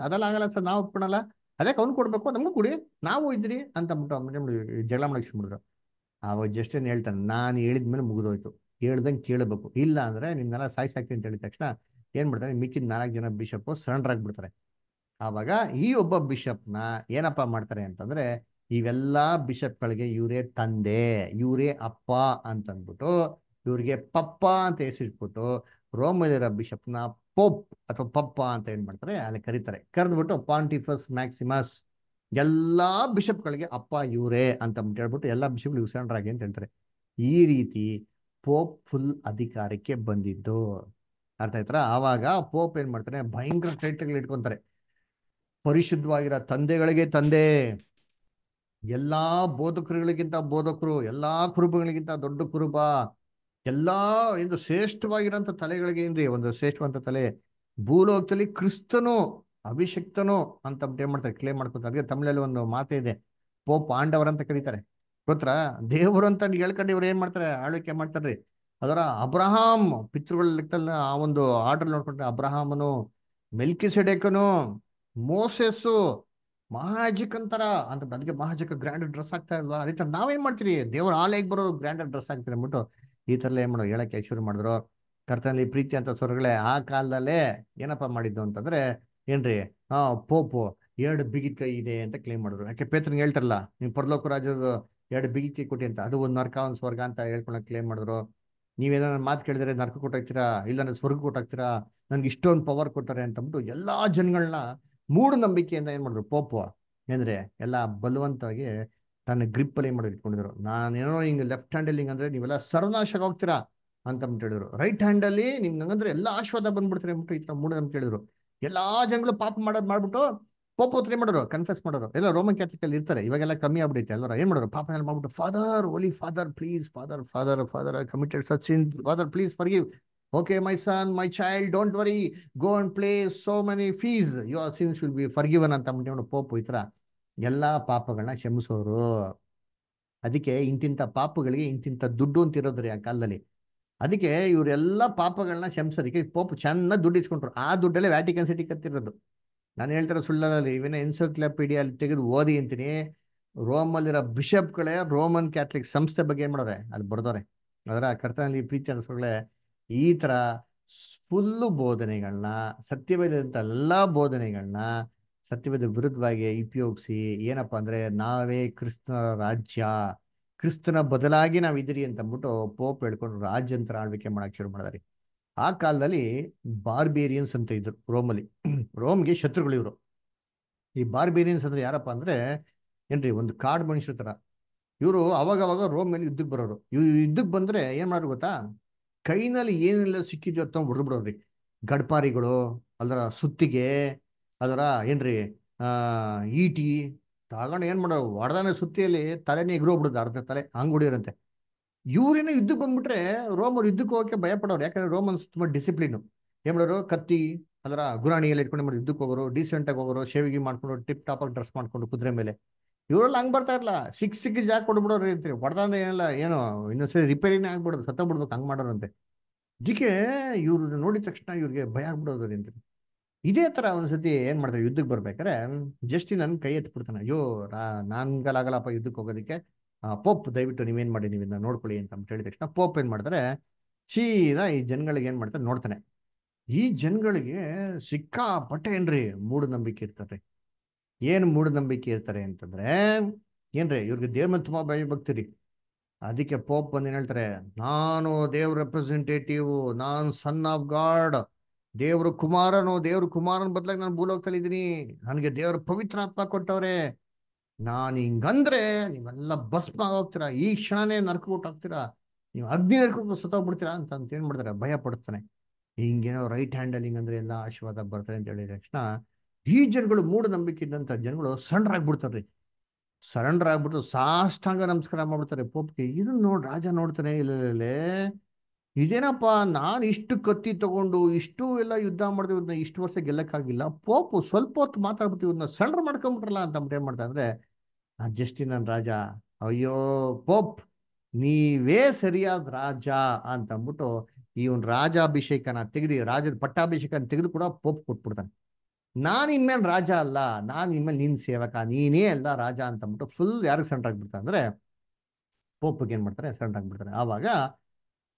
[SPEAKER 1] ಅದೆಲ್ಲ ಆಗಲ್ಲ ಸರ್ ನಾವು ಒಪ್ಕೊಳಲ್ಲ ಅದಕ್ಕೆ ಅವ್ನು ಕೊಡಬೇಕು ನಮಗೂ ಕೊಡಿ ನಾವು ಇದ್ರಿ ಅಂತ ಅಂದ್ಬಿಟ್ಟು ಜಗಳ ಮಾಡಿ ಶುರು ಮಾಡಿದ್ರು ಆವಾಗ ಜಸ್ಟ್ ಏನು ಹೇಳ್ತಾನೆ ನಾನು ಹೇಳಿದ ಮೇಲೆ ಮುಗಿದೋಯ್ತು ಹೇಳ್ದಂಗೆ ಕೇಳಬೇಕು ಇಲ್ಲ ಅಂದರೆ ನಿನ್ನೆಲ್ಲ ಸಾಯಿಸಾಕ್ತಿ ಅಂತ ಹೇಳಿದ ತಕ್ಷಣ ಏನು ಮಾಡ್ತಾರೆ ಮಿಕ್ಕಿದ ನಾಲ್ಕು ಜನ ಬಿಷಪ್ಪು ಸರೆಂಡರ್ ಆಗಿಬಿಡ್ತಾರೆ ಆವಾಗ ಈ ಒಬ್ಬ ಬಿಷಪ್ನ ಏನಪ್ಪ ಮಾಡ್ತಾರೆ ಅಂತಂದರೆ ಇವೆಲ್ಲ ಬಿಷಪ್ಗಳಿಗೆ ಇವರೇ ತಂದೆ ಇವರೇ ಅಪ್ಪ ಅಂತಂದ್ಬಿಟ್ಟು ಇವ್ರಿಗೆ ಪಪ್ಪ ಅಂತ ಹೆಸರಿಟ್ಬಿಟ್ಟು ರೋಮಲಿರ ಬಿಷಪ್ನ ಪೊಪ್ ಅಥವಾ ಪಪ್ಪ ಅಂತ ಏನು ಮಾಡ್ತಾರೆ ಅಲ್ಲಿ ಕರೀತಾರೆ ಕರೆದ್ಬಿಟ್ಟು ಪಾಂಟಿಫಸ್ ಮ್ಯಾಕ್ಸಿಮಸ್ ಎಲ್ಲ ಬಿಷಪ್ಗಳಿಗೆ ಅಪ್ಪ ಇವರೇ ಅಂತ ಹೇಳ್ಬಿಟ್ಟು ಎಲ್ಲ ಬಿಷಪ್ಗಳು ಇವ್ರು ಸೆಂಡ್ರಾಗಿ ಅಂತ ಹೇಳ್ತಾರೆ ಈ ರೀತಿ ಪೋಪ್ ಫುಲ್ ಅಧಿಕಾರಕ್ಕೆ ಬಂದಿದ್ದು ಅರ್ಥ ಆಯ್ತಾ ಆವಾಗ ಪೋಪ್ ಏನ್ ಮಾಡ್ತಾರೆ ಭಯಂಕರ ಟೈಟ್ಗಳು ಇಟ್ಕೊಂತಾರೆ ಪರಿಶುದ್ಧವಾಗಿರೋ ತಂದೆಗಳಿಗೆ ತಂದೆ ಎಲ್ಲಾ ಬೋಧಕರುಗಳಿಗಿಂತ ಬೋಧಕರು ಎಲ್ಲಾ ಕುರುಬಗಳಿಗಿಂತ ದೊಡ್ಡ ಕುರುಬ ಎಲ್ಲಾ ಇದು ಶ್ರೇಷ್ಠವಾಗಿರೋಂಥ ತಲೆಗಳಿಗೆ ಏನ್ರಿ ಒಂದು ಶ್ರೇಷ್ಠವಂತ ತಲೆ ಭೂಲೋಕದಲ್ಲಿ ಕ್ರಿಸ್ತನು ಅಭಿಷಕ್ತನು ಅಂತ ಏನ್ ಮಾಡ್ತಾರೆ ಕ್ಲೇಮ್ ಮಾಡ್ಕೊತಾರೆ ಅದಕ್ಕೆ ತಮಿಳಲ್ಲಿ ಒಂದು ಮಾತೆ ಇದೆ ಪೋಪ್ ಪಾಂಡವರ್ ಅಂತ ಕರೀತಾರೆ ಗೊತ್ತಾ ದೇವರು ಅಂತ ಹೇಳ್ಕೊಂಡು ಇವ್ರು ಏನ್ ಮಾಡ್ತಾರೆ ಆಳ್ವಿಕೆ ಮಾಡ್ತಾರ್ರಿ ಅದರ ಅಬ್ರಹಾಂ ಪಿತೃಗಳ ಲೆಕ್ಕದಲ್ಲಿ ಆ ಒಂದು ಆರ್ಡರ್ ನೋಡ್ಕೊಂಡ್ರೆ ಅಬ್ರಹಾಮನು ಮೆಲ್ಕಿ ಸೆಡೆಕನು ಮೋಸೆಸ್ಸು ಮಹಾಜಿಕ್ ಅಂತಾರ ಅಂತ ನನಗೆ ಮಹಾಜಿಕ್ ಗ್ರ್ಯಾಂಡ್ ಡ್ರೆಸ್ ಆಗ್ತಾ ಇಲ್ವಾ ಅದೇ ತರ ನಾವೇನ್ ಮಾಡ್ತೀರಿ ದೇವ್ರ ಆಲಯಕ್ಕೆ ಬರೋ ಗ್ರ್ಯಾಂಡ್ ಡ್ರೆಸ್ ಆಗ್ತೀರಿ ಅಂದ್ಬಿಟ್ಟು ಈ ತರ ಏನ್ ಮಾಡೋ ಹೇಳಕ್ಕೆ ಶುರು ಮಾಡಿದ್ರು ಕರ್ತನಲ್ಲಿ ಪ್ರೀತಿ ಅಂತ ಸ್ವರಗಳೇ ಆ ಕಾಲದಲ್ಲೇ ಏನಪ್ಪ ಮಾಡಿದ್ದು ಅಂತಂದ್ರೆ ಏನ್ರಿ ಹಾ ಪೋಪು ಎರಡು ಬಿಗಿದ ಕೈ ಇದೆ ಅಂತ ಕ್ಲೇಮ್ ಮಾಡಿದ್ರು ಯಾಕೆ ಪೇತ್ರನ್ ಹೇಳ್ತಾರಲ್ಲ ನೀವು ಪರಲೋಕ ರಾಜ್ಯದ ಎರಡು ಬಿಗಿತಿ ಕೊಟ್ಟಿ ಅಂತ ಅದು ಒಂದು ನರ್ಕ ಒಂದು ಸ್ವರ್ಗ ಅಂತ ಹೇಳ್ಕೊಳಕ್ ಕ್ಲೇಮ್ ಮಾಡಿದ್ರು ನೀವೇನಾದ್ರು ಮಾತು ಕೇಳಿದ್ರೆ ನರ್ಕ ಕೊಟ್ಟಾಗ್ತೀರಾ ಇಲ್ಲ ನಾನು ಸ್ವರ್ಗ ಕೊಟ್ಟಾಗ್ತೀರಾ ನನ್ಗೆ ಇಷ್ಟೊಂದು ಪವರ್ ಅಂತ ಅಂತಂದ್ಬಿಟ್ಟು ಎಲ್ಲಾ ಜನಗಳನ್ನ ಮೂಢನಂಬಿಕೆಯಿಂದ ಏನ್ ಮಾಡಿದ್ರು ಪೋಪು ಏನಂದ್ರೆ ಎಲ್ಲ ಬಲವಂತವಾಗಿ ತನ್ನ ಗ್ರಿಪ್ ಅಲ್ಲಿ ಮಾಡಿ ಇಟ್ಕೊಂಡಿದ್ರು ನಾನೇನೋ ಹಿಂಗೆ ಲೆಫ್ಟ್ ಹ್ಯಾಂಡ್ ಅಂದ್ರೆ ಹಿಂಗಂದ್ರೆ ನೀವೆಲ್ಲ ಸರ್ವನಾಶಕ್ಕೆ ಹೋಗ್ತೀರಾ ಅಂತ ಹೇಳಿದ್ರು ರೈಟ್ ಹ್ಯಾಂಡಲ್ಲಿ ನಿಮ್ಗೆ ಹಂಗಂದ್ರೆ ಎಲ್ಲಾ ಆಶ್ವಾದ ಬಂದ್ಬಿಡ್ತಾರೆ ಅಂದ್ಬಿಟ್ಟು ಈ ನಂಬಿಕೆ ನಂಬಿಕೆ ಹೇಳಿದ್ರು ಎಲ್ಲಾ ಜನಗಳು ಪಾಪ ಮಾಡೋದು ಮಾಡ್ಬಿಟ್ಟು ಪೋಪು ಹತ್ರ ಏನ್ ಮಾಡೋರು ಕನ್ಫೆಸ್ ಮಾಡೋರು ಎಲ್ಲ ರೋಮನ್ ಕ್ಯಾಥಲಿಕ್ ಅಲ್ಲಿ ಇರ್ತಾರೆ ಇವಾಗೆಲ್ಲ ಕಮ್ಮಿ ಆಗ್ಬಿಡುತ್ತೆ ಎಲ್ಲರೂ ಏನ್ ಮಾಡೋರು ಪಾಪ ಎಲ್ಲ ಮಾಡ್ಬಿಟ್ಟು father holy father please father father father I committed such in father please forgive okay my son my child don't worry go and play so many fees your sins will be forgiven ಅಂತ ಅಂದ್ಬಿಟ್ಟು pop ಈ ತರ ಎಲ್ಲಾ ಪಾಪಗಳನ್ನ ಕ್ಷಮಿಸೋರು ಅದಕ್ಕೆ ಇಂತಿಂತ ಪಾಪಗಳಿಗೆ ಇಂತಿಂತ ದುಡ್ಡು ಅಂತ ಇರೋದ್ರಿ ಆ ಕಾಲದಲ್ಲಿ ಅದಕ್ಕೆ ಇವರೆಲ್ಲ ಪಾಪಗಳನ್ನ ಕ್ಷಮಿಸೋದಕ್ಕೆ ಪೋಪ್ ಚೆನ್ನಾಗಿ ದುಡ್ಡು ಇಸ್ಕೊಂಡ್ರು ಆ ದುಡ್ಡಲ್ಲೇ ವ್ಯಾಟಿಕನ್ ಸಿಟಿ ಕತ್ತಿರೋದು ನಾನು ಹೇಳ್ತಾರೆ ಸುಳ್ಳಲ್ಲಿ ಇವನ್ನ ಎನ್ಸೈಕ್ಲೋಪೀಡಿಯಾ ಅಲ್ಲಿ ತೆಗೆದು ಓದಿ ಅಂತೀನಿ ಬಿಷಪ್ ಬಿಷಪ್ಗಳೇ ರೋಮನ್ ಕ್ಯಾಥಲಿಕ್ ಸಂಸ್ಥೆ ಬಗ್ಗೆ ಏನ್ ಮಾಡೋರೆ ಅಲ್ಲಿ ಬರ್ದವ್ರೆ ಅದರ ಕರ್ತನಲ್ಲಿ ಪ್ರೀತಿ ಅನಿಸ್ಗಳೇ ಈ ತರ ಫುಲ್ಲು ಬೋಧನೆಗಳನ್ನ ಸತ್ಯವೇದಂತ ಎಲ್ಲಾ ಬೋಧನೆಗಳನ್ನ ಸತ್ಯವೇದ ವಿರುದ್ಧವಾಗಿ ಉಪಯೋಗಿಸಿ ಏನಪ್ಪಾ ಅಂದ್ರೆ ನಾವೇ ಕ್ರಿಸ್ತನ ರಾಜ್ಯ ಕ್ರಿಸ್ತನ ಬದಲಾಗಿ ಇದ್ರಿ ಅಂತ ಅಂದ್ಬಿಟ್ಟು ಪೋಪ್ ಹೇಳ್ಕೊಂಡು ರಾಜ್ಯಂತರ ಆಳ್ವಿಕೆ ಮಾಡಕ್ ಶುರು ಮಾಡಿದಾರೆ ಆ ಕಾಲದಲ್ಲಿ ಬಾರ್ಬೇರಿಯನ್ಸ್ ಅಂತ ಇದ್ರು ರೋಮಲ್ಲಿ ರೋಮ್ಗೆ ಶತ್ರುಗಳು ಇವರು ಈ ಬಾರ್ಬೇರಿಯನ್ಸ್ ಅಂದ್ರೆ ಯಾರಪ್ಪ ಅಂದ್ರೆ ಏನ್ರಿ ಒಂದು ಕಾಡ್ ಮನುಷ್ಯರ ತರ ಇವರು ಅವಾಗ ರೋಮ್ ಮೇಲೆ ಯುದ್ಧಕ್ಕೆ ಬರೋರು ಇವ್ ಯುದ್ಧಕ್ಕೆ ಬಂದ್ರೆ ಏನ್ ಮಾಡೋರು ಗೊತ್ತಾ ಕೈನಲ್ಲಿ ಏನೆಲ್ಲ ಸಿಕ್ಕಿದ್ಯೋ ಅಂತ ಹೊಡೆದು ಗಡ್ಪಾರಿಗಳು ಅದರ ಸುತ್ತಿಗೆ ಅದರ ಏನ್ರಿ ಆ ಈಟಿ ತಗೊಂಡು ಏನ್ ಮಾಡೋರು ಒಡದಾನೆ ಸುತ್ತಿಯಲ್ಲಿ ತಲೆನೇ ಎಗ್ರೋಗ್ಬಿಡುದು ಅರ್ಧ ತಲೆ ಹಂಗ್ ಇವ್ರೇನು ಯುದ್ಧಕ್ಕೆ ಬಂದ್ಬಿಟ್ರೆ ರೋಮರ್ ಯುದ್ಧಕ್ಕೆ ಹೋಗಕ್ಕೆ ಭಯ ಪಡೋರು ಯಾಕಂದ್ರೆ ರೋಮನ್ಸ್ ತುಂಬ ಡಿಸಿಪ್ಲಿನ್ ಏನ್ ಮಾಡೋರು ಕತ್ತಿ ಅದರ ಗುರಾಣಿ ಎಲ್ಲ ಇಟ್ಕೊಂಡು ಮಾಡಿ ಯುದ್ಧಕ್ಕೆ ಹೋಗೋರು ಡೀಸೆಂಟ್ ಆಗಿ ಹೋಗೋರು ಶೇವಿಗೆ ಮಾಡ್ಕೊಂಡು ಟಿಪ್ ಟಾಪ್ ಆಗಿ ಡ್ರೆಸ್ ಮಾಡ್ಕೊಂಡು ಕುದುರೆ ಮೇಲೆ ಇವರೆಲ್ಲ ಹಂಗ್ ಬರ್ತಾ ಇರಲ್ಲ ಸಿಕ್ ಸಿಕ್ ಜಾಗ ಕೊಡ್ಬಿಡೋರು ಅಂತ ಹೊಡೆದಂದ್ರೆ ಏನಲ್ಲ ಏನೋ ಇನ್ನೊಂದ್ಸರಿ ರಿಪೇರಿನೇ ಆಗ್ಬಿಡೋದು ಸತ್ತ ಬಿಡ್ಬೇಕು ಹಂಗ್ ಮಾಡೋರಂತೆ ಇದಕ್ಕೆ ಇವ್ರು ನೋಡಿದ ತಕ್ಷಣ ಇವ್ರಿಗೆ ಭಯ ಆಗ್ಬಿಡೋದು ಅಂತ ಇದೇ ತರ ಒಂದ್ಸತಿ ಏನ್ ಮಾಡ್ತಾರೆ ಯುದ್ಧಕ್ಕೆ ಬರ್ಬೇಕಾದ್ರೆ ಜಸ್ಟ್ ನನ್ನ ಕೈ ಎತ್ಬಿಡ್ತಾನೆ ಅಯ್ಯೋ ನಾನ್ಗಲಾಗಲ್ಲಪ್ಪ ಯುದ್ಧಕ್ಕೆ ಹೋಗೋದಕ್ಕೆ ಪೋಪ್ ದಯವಿಟ್ಟು ನೀವೇನು ಮಾಡಿ ನೀವು ನೋಡ್ಕೊಳ್ಳಿ ಅಂತ ಹೇಳಿದ ತಕ್ಷಣ ಪೋಪ್ ಏನು ಮಾಡ್ತಾರೆ ಚೀನಾ ಈ ಜನಗಳಿಗೆ ಏನು ಮಾಡ್ತಾರೆ ನೋಡ್ತಾನೆ ಈ ಜನಗಳಿಗೆ ಸಿಕ್ಕಾಪಟ್ಟೆ ಏನ್ರಿ ಮೂಢನಂಬಿಕೆ ಇರ್ತಾರೆ ಏನು ಮೂಢನಂಬಿಕೆ ಇರ್ತಾರೆ ಅಂತಂದ್ರೆ ಏನ್ರಿ ಇವ್ರಿಗೆ ದೇವ್ರ ತುಂಬ ಭಯ ಭಕ್ತಿರಿ ಅದಕ್ಕೆ ಪೋಪ್ ಬಂದು ಏನು ಹೇಳ್ತಾರೆ ನಾನು ದೇವ್ರ ರೆಪ್ರೆಸೆಂಟೇಟಿವ್ ನಾನು ಸನ್ ಆಫ್ ಗಾಡ್ ದೇವ್ರ ಕುಮಾರನು ದೇವ್ರ ಕುಮಾರನ ಬದಲಾಗಿ ನಾನು ಭೂಲೋಕದಲ್ಲಿ ಇದ್ದೀನಿ ನನಗೆ ದೇವ್ರ ಆತ್ಮ ಕೊಟ್ಟವ್ರೆ ನಾನು ಹಿಂಗಂದ್ರೆ ನೀವೆಲ್ಲ ಭಸ್ಮ ಹೋಗ್ತೀರಾ ಈ ಕ್ಷಣನೇ ನರ್ಕೊಟ್ಟು ಹೋಗ್ತೀರಾ ನೀವು ಅಗ್ನಿ ನರ್ಕೊಂಡು ಸತ್ತೋಗ್ಬಿಡ್ತೀರಾ ಅಂತ ಅಂತ ಏನ್ ಮಾಡ್ತಾರೆ ಭಯ ಪಡ್ತಾನೆ ಹಿಂಗೇನೋ ರೈಟ್ ಹ್ಯಾಂಡಲಿಂಗ್ ಹಿಂಗಂದ್ರೆ ಎಲ್ಲ ಆಶೀರ್ವಾದ ಬರ್ತಾರೆ ಅಂತ ಹೇಳಿದ ತಕ್ಷಣ ಈ ಜನಗಳು ಮೂಢನಂಬಿಕೆ ಇದ್ದಂಥ ಜನಗಳು ಸರೆಂಡರ್ ಆಗ್ಬಿಡ್ತಾರೆ ಸರೆಂಡರ್ ಆಗ್ಬಿಟ್ಟು ಸಾಷ್ಟಾಂಗ ನಮಸ್ಕಾರ ಮಾಡ್ಬಿಡ್ತಾರೆ ಪೋಪ್ಗೆ ಇದನ್ನ ನೋಡಿ ರಾಜ ನೋಡ್ತಾನೆ ಇಲ್ಲೇ ಇದೇನಪ್ಪ ನಾನು ಇಷ್ಟು ಕತ್ತಿ ತಗೊಂಡು ಇಷ್ಟು ಎಲ್ಲ ಯುದ್ಧ ಮಾಡಿದೆ ಇವ್ರನ್ನ ಇಷ್ಟು ವರ್ಷ ಗೆಲ್ಲಕ್ಕಾಗಿಲ್ಲ ಪೋಪು ಸ್ವಲ್ಪ ಹೊತ್ತು ಮಾತಾಡ್ಬಿಟ್ಟು ಇವ್ರನ್ನ ಸಣ್ಣ ಮಾಡ್ಕೊಂಬಿಟ್ರಲ್ಲ ಅಂತ ಏನ್ ಮಾಡ್ತಾರೆ ಅಂದ್ರೆ ಜಸ್ಟಿನನ್ ರಾಜ ಅಯ್ಯೋ ಪೋಪ್ ನೀವೇ ಸರಿಯಾದ ರಾಜ ಅಂತ ಅಂದ್ಬಿಟ್ಟು ಇವನ್ ರಾಜಾಭಿಷೇಕನ ತೆಗೆದು ರಾಜದ ಪಟ್ಟಾಭಿಷೇಕನ ತೆಗೆದು ಕೂಡ ಪೋಪ್ ಕೊಟ್ಬಿಡ್ತಾನೆ ನಾನು ಇನ್ಮೇಲೆ ರಾಜ ಅಲ್ಲ ನಾನು ಇನ್ಮೇಲೆ ನಿನ್ ಸೇವಕ ನೀನೇ ಅಲ್ಲ ರಾಜ ಅಂತ ಅಂದ್ಬಿಟ್ಟು ಫುಲ್ ಯಾರಿಗೆ ಸೆಂಟರ್ ಆಗ್ಬಿಡ್ತಾನೆ ಅಂದ್ರೆ ಪೋಪ್ಗೆ ಏನ್ ಮಾಡ್ತಾರೆ ಸೆಂಟರ್ ಆಗ್ಬಿಡ್ತಾರೆ ಆವಾಗ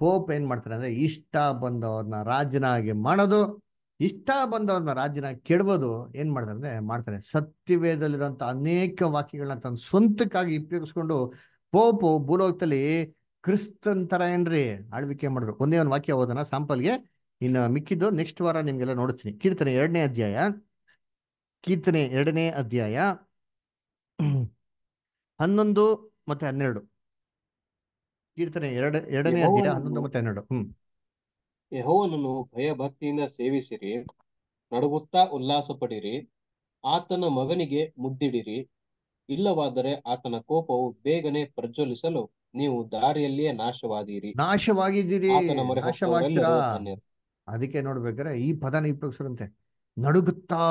[SPEAKER 1] ಪೋಪ್ ಏನ್ ಮಾಡ್ತಾರೆ ಅಂದ್ರೆ ಇಷ್ಟ ಬಂದವ್ರನ್ನ ರಾಜನಾಗಿ ಮಾಡೋದು ಇಷ್ಟ ಬಂದವ್ರನ್ನ ರಾಜ್ಯನ ಕೆಡ್ಬೋದು ಏನ್ ಮಾಡ್ತಾರೆ ಮಾಡ್ತಾರೆ ಸತ್ಯವೇದಲ್ಲಿರುವಂತ ಅನೇಕ ವಾಕ್ಯಗಳನ್ನ ತನ್ನ ಸ್ವಂತಕ್ಕಾಗಿ ಉಪಯೋಗಿಸ್ಕೊಂಡು ಪೋಪು ಭೂಲೋಕದಲ್ಲಿ ಕ್ರಿಸ್ತನ್ ತರ ಏನ್ರಿ ಆಳ್ವಿಕೆ ಮಾಡಿದ್ರು ಒಂದೇ ಒಂದು ವಾಕ್ಯ ಓದೋಣ ಸಾಂಪಲ್ಗೆ ಇನ್ನು ಮಿಕ್ಕಿದ್ದು ನೆಕ್ಸ್ಟ್ ವಾರ ನಿಮಗೆಲ್ಲ ನೋಡ್ತೀನಿ ಕೀರ್ತನೆ ಎರಡನೇ ಅಧ್ಯಾಯ ಕೀರ್ತನೆ ಎರಡನೇ ಅಧ್ಯಾಯ ಹನ್ನೊಂದು ಮತ್ತೆ ಹನ್ನೆರಡು ಕೀರ್ತನೆ ಎರಡು ಎರಡನೇ ಅಧ್ಯಾಯ ಹನ್ನೊಂದು ಮತ್ತೆ ಹನ್ನೆರಡು ಹ್ಮ್ ಯಹೋವನನ್ನು ಭಯಭಕ್ತಿಯಿಂದ
[SPEAKER 4] ಸೇವಿಸಿರಿ ನಡುಗುತ್ತಾ ಉಲ್ಲಾಸ ಪಡಿರಿ ಆತನ ಮಗನಿಗೆ ಮುದ್ದಿಡಿರಿ ಇಲ್ಲವಾದರೆ ಆತನ ಕೋಪವು ಬೇಗನೆ ಪ್ರಜ್ವಲಿಸಲು ನೀವು ದಾರಿಯಲ್ಲಿಯೇ ನಾಶವಾದೀರಿ
[SPEAKER 1] ನಾಶವಾಗಿದ್ದೀರಿ ಅದಕ್ಕೆ ನೋಡ್ಬೇಕಾದ್ರೆ ಈ ಪದನ ಉಪಯೋಗಿಸಿರಂತೆ ನಡುಗುತ್ತಾ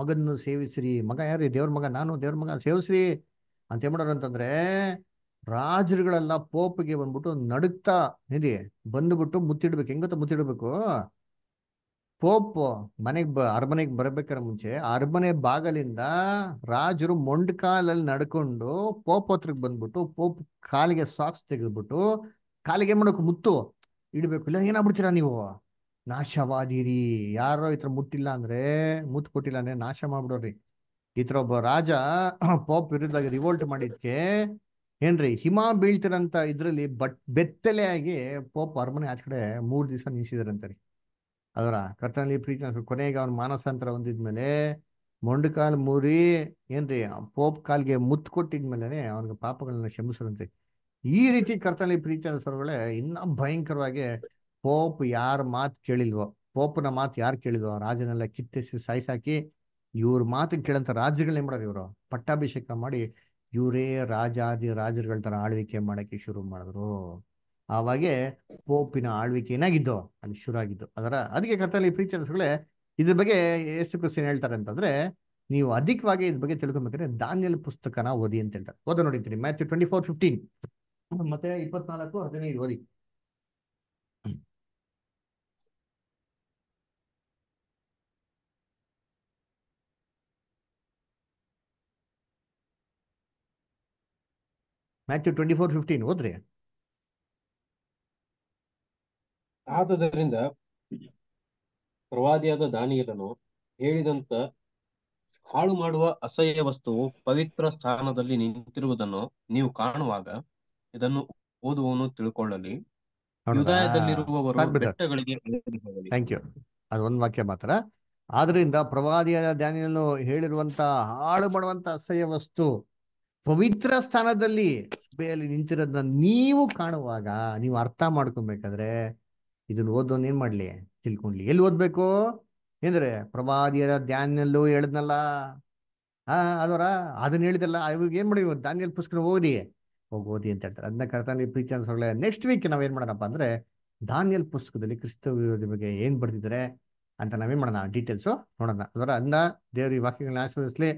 [SPEAKER 1] ಮಗನ್ನು ಸೇವಿಸ್ರಿ ಮಗ ಯಾರೀ ದೇವ್ರ ಮಗ ನಾನು ದೇವ್ರ ಮಗ ಸೇವಿಸ್ರಿ ಅಂತ ಏನ್ ಮಾಡೋರು ಅಂತಂದ್ರೆ ರಾಜರುಗಳೆಲ್ಲ ಪೋಪ್ಗೆ ಬಂದ್ಬಿಟ್ಟು ನಡುಕ್ತಾ ನಿಧಿ ಬಂದ್ಬಿಟ್ಟು ಮುತ್ತಿಡ್ಬೇಕು ಹೆಂಗತ್ತ ಮುತ್ತಿಡ್ಬೇಕು ಪೋಪ್ ಮನೆಗ್ ಬ ಅರಮನೆಗೆ ಮುಂಚೆ ಅರಮನೆ ಬಾಗಲಿಂದ ರಾಜರು ಮೊಂಡ್ ಕಾಲಲ್ಲಿ ನಡ್ಕೊಂಡು ಪೋಪ್ ಹತ್ರಕ್ಕೆ ಬಂದ್ಬಿಟ್ಟು ಪೋಪ್ ಕಾಲಿಗೆ ಸಾಕ್ಸ್ ತೆಗೆದ್ಬಿಟ್ಟು ಕಾಲಿಗೆ ಮಾಡೋಕೆ ಮುತ್ತು ಇಡಬೇಕು ಇಲ್ಲ ಏನಾಗ್ಬಿಡ್ತೀರಾ ನೀವು ನಾಶವಾದಿರಿ ಯಾರೋ ಈ ತರ ಮುಟ್ಟಿಲ್ಲ ಅಂದ್ರೆ ಮುತ್ತು ಕೊಟ್ಟಿಲ್ಲ ಅಂದ್ರೆ ನಾಶ ಮಾಡ್ಬಿಡೋರಿ ಈ ತರ ಒಬ್ಬ ರಾಜ ಪೋಪ್ ವಿರುದ್ಧ ರಿವೋಲ್ಟ್ ಮಾಡಿದ್ಕೆ ಏನ್ರಿ ಹಿಮ ಬೀಳ್ತಿರಂತ ಇದ್ರಲ್ಲಿ ಬಟ್ ಬೆತ್ತಲೆ ಆಗಿ ಪೋಪ್ ಅರಮನೆ ಆಚ ಕಡೆ ಮೂರ್ ದಿವಸ ರೀ ಅದರ ಕರ್ತನಲ್ಲಿ ಪ್ರೀತಿ ಕೊನೆಗೆ ಅವ್ನ ಮಾನಸಾಂತರ ಹೊಂದಿದ್ಮೇಲೆ ಮೊಂಡ ಕಾಲ್ ಮೂರಿ ಏನ್ರಿ ಪೋಪ್ ಕಾಲ್ಗೆ ಮುತ್ತು ಕೊಟ್ಟಿದ್ಮೇಲೆ ಅವನಿಗೆ ಪಾಪಗಳನ್ನ ಶಮಿಸ್ರಂತೆ ಈ ರೀತಿ ಕರ್ತನಲ್ಲಿ ಪ್ರೀತಿ ಅನ್ಸೋರ್ಗಳೇ ಇನ್ನ ಭಯಂಕರವಾಗಿ ಪೋಪ್ ಯಾರ ಮಾತು ಕೇಳಿಲ್ವೋ ಪೋಪ್ನ ಮಾತು ಯಾರು ಕೇಳಿದ್ವೋ ರಾಜನೆಲ್ಲ ಕಿತ್ತೆಸಿ ಸಾಯ್ಸಾಕಿ ಇವ್ರ ಮಾತು ಕೇಳಂತ ರಾಜ್ಯಗಳನ್ನೇ ಮಾಡ್ರಿ ಇವರು ಪಟ್ಟಾಭಿಷೇಕ ಮಾಡಿ ಇವರೇ ರಾಜಾದಿ ರಾಜರುಗಳ ತರ ಆಳ್ವಿಕೆ ಮಾಡಕ್ಕೆ ಶುರು ಮಾಡಿದ್ರು ಆವಾಗೆ ಪೋಪಿನ ಆಳ್ವಿಕೆ ಏನಾಗಿದ್ದು ಅಲ್ಲಿ ಶುರು ಆಗಿದ್ದು ಅದರ ಅದಕ್ಕೆ ಈ ಪ್ರೀಚರ್ಸ್ಗಳೇ ಇದ್ರ ಬಗ್ಗೆ ಎಷ್ಟು ಕ್ರಿಸ್ಟಿಯನ್ ಹೇಳ್ತಾರೆ ಅಂತಂದ್ರೆ ನೀವು ಅಧಿಕವಾಗಿ ಇದ್ರ ಬಗ್ಗೆ ತಿಳ್ಕೊಬೇಕಾದ್ರೆ ದಾನ್ಯಲ್ ಪುಸ್ತಕನ ಓದಿ ಅಂತ ಹೇಳ್ತಾರೆ ಓದ ನೋಡಿ ಮ್ಯಾಥ್ಯೂ ಟ್ವೆಂಟಿ ಫೋರ್ ಫಿಫ್ಟೀನ್ ಮತ್ತೆ ಇಪ್ಪತ್ನಾಲ್ಕು ಹದಿನೈದು ಓದಿ ಮ್ಯಾಥ್ಯೂ ಟ್ವೆಂಟಿ ಫೋರ್ ಫಿಫ್ಟೀನ್
[SPEAKER 4] ಆದುದರಿಂದ ಪ್ರವಾದಿಯಾದ ದಾನಿಯಲನು ಹೇಳಿದಂತ ಹಾಳು ಮಾಡುವ ಅಸಹ್ಯ ವಸ್ತುವು ಪವಿತ್ರ ಸ್ಥಾನದಲ್ಲಿ ನಿಂತಿರುವುದನ್ನು ನೀವು ಕಾಣುವಾಗ ಇದನ್ನು ಓದುವನು ತಿಳ್ಕೊಳ್ಳಲಿ
[SPEAKER 1] ಯು ಅದು ಒಂದು ವಾಕ್ಯ ಮಾತ್ರ ಆದ್ರಿಂದ ಪ್ರವಾದಿಯಾದ ದಾನಿಯನ್ನು ಹೇಳಿರುವಂತ ಹಾಳು ಮಾಡುವಂತ ಅಸಹ್ಯ ವಸ್ತು ಪವಿತ್ರ ಸ್ಥಾನದಲ್ಲಿ ಸಭೆಯಲ್ಲಿ ನಿಂತಿರೋದನ್ನ ನೀವು ಕಾಣುವಾಗ ನೀವು ಅರ್ಥ ಮಾಡ್ಕೊಬೇಕಾದ್ರೆ ಇದನ್ನ ಓದೋನ್ ಏನ್ ಮಾಡ್ಲಿ ತಿಳ್ಕೊಂಡ್ಲಿ ಎಲ್ಲಿ ಓದ್ಬೇಕು ಅಂದ್ರೆ ಪ್ರವಾದಿಯರ ಧ್ಯಾನಲ್ಲೂ ಹೇಳದ್ನಲ್ಲ ಆ ಅದರ ಅದನ್ನ ಹೇಳಿದಲ್ಲ ಇವಾಗ ಏನ್ ಮಾಡಿ ಧಾನ್ಯಲ್ ಪುಸ್ತಕ ಓದಿ ಹೋಗಿ ಓದಿ ಅಂತ ಹೇಳ್ತಾರೆ ಅದನ್ನ ಕರ್ತಾನೆ ಪ್ರೀತಿ ಅನ್ಸೋಳೆ ನೆಕ್ಸ್ಟ್ ವೀಕ್ ನಾವ್ ಏನ್ ಮಾಡೋಣಪ್ಪ ಅಂದ್ರೆ ಧಾನ್ಯಲ್ ಪುಸ್ತಕದಲ್ಲಿ ಕ್ರಿಸ್ತ ವಿರೋಧಿ ಬಗ್ಗೆ ಏನ್ ಬರ್ತಿದ್ರೆ ಅಂತ ನಾವೇನ್ ಮಾಡೋಣ ಡೀಟೇಲ್ಸ್ ನೋಡೋಣ ಅದರ ಅನ್ನ ದೇವ್ರ ಈ ವಾಕ್ಯಗಳನ್ನ ಆಶೀರ್ವದಿಸ್ಲಿ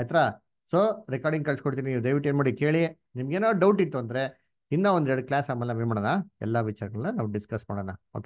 [SPEAKER 1] ಆಯ್ತಾ ಸೊ ರೆಕಾರ್ಡಿಂಗ್ ಕಳ್ಸಿಕೊಡ್ತೀನಿ ನೀವು ದಯವಿಟ್ಟು ಏನು ಮಾಡಿ ಕೇಳಿ ನಿಮ್ಗೇನೋ ಡೌಟ್ ಇತ್ತು ಅಂದ್ರೆ ಇನ್ನೂ ಒಂದೆರಡು ಕ್ಲಾಸ್ ಆಮೇಲೆ ಏನು ಮಾಡೋಣ ಎಲ್ಲ ವಿಚಾರಗಳನ್ನ ನಾವು ಡಿಸ್ಕಸ್ ಮಾಡೋಣ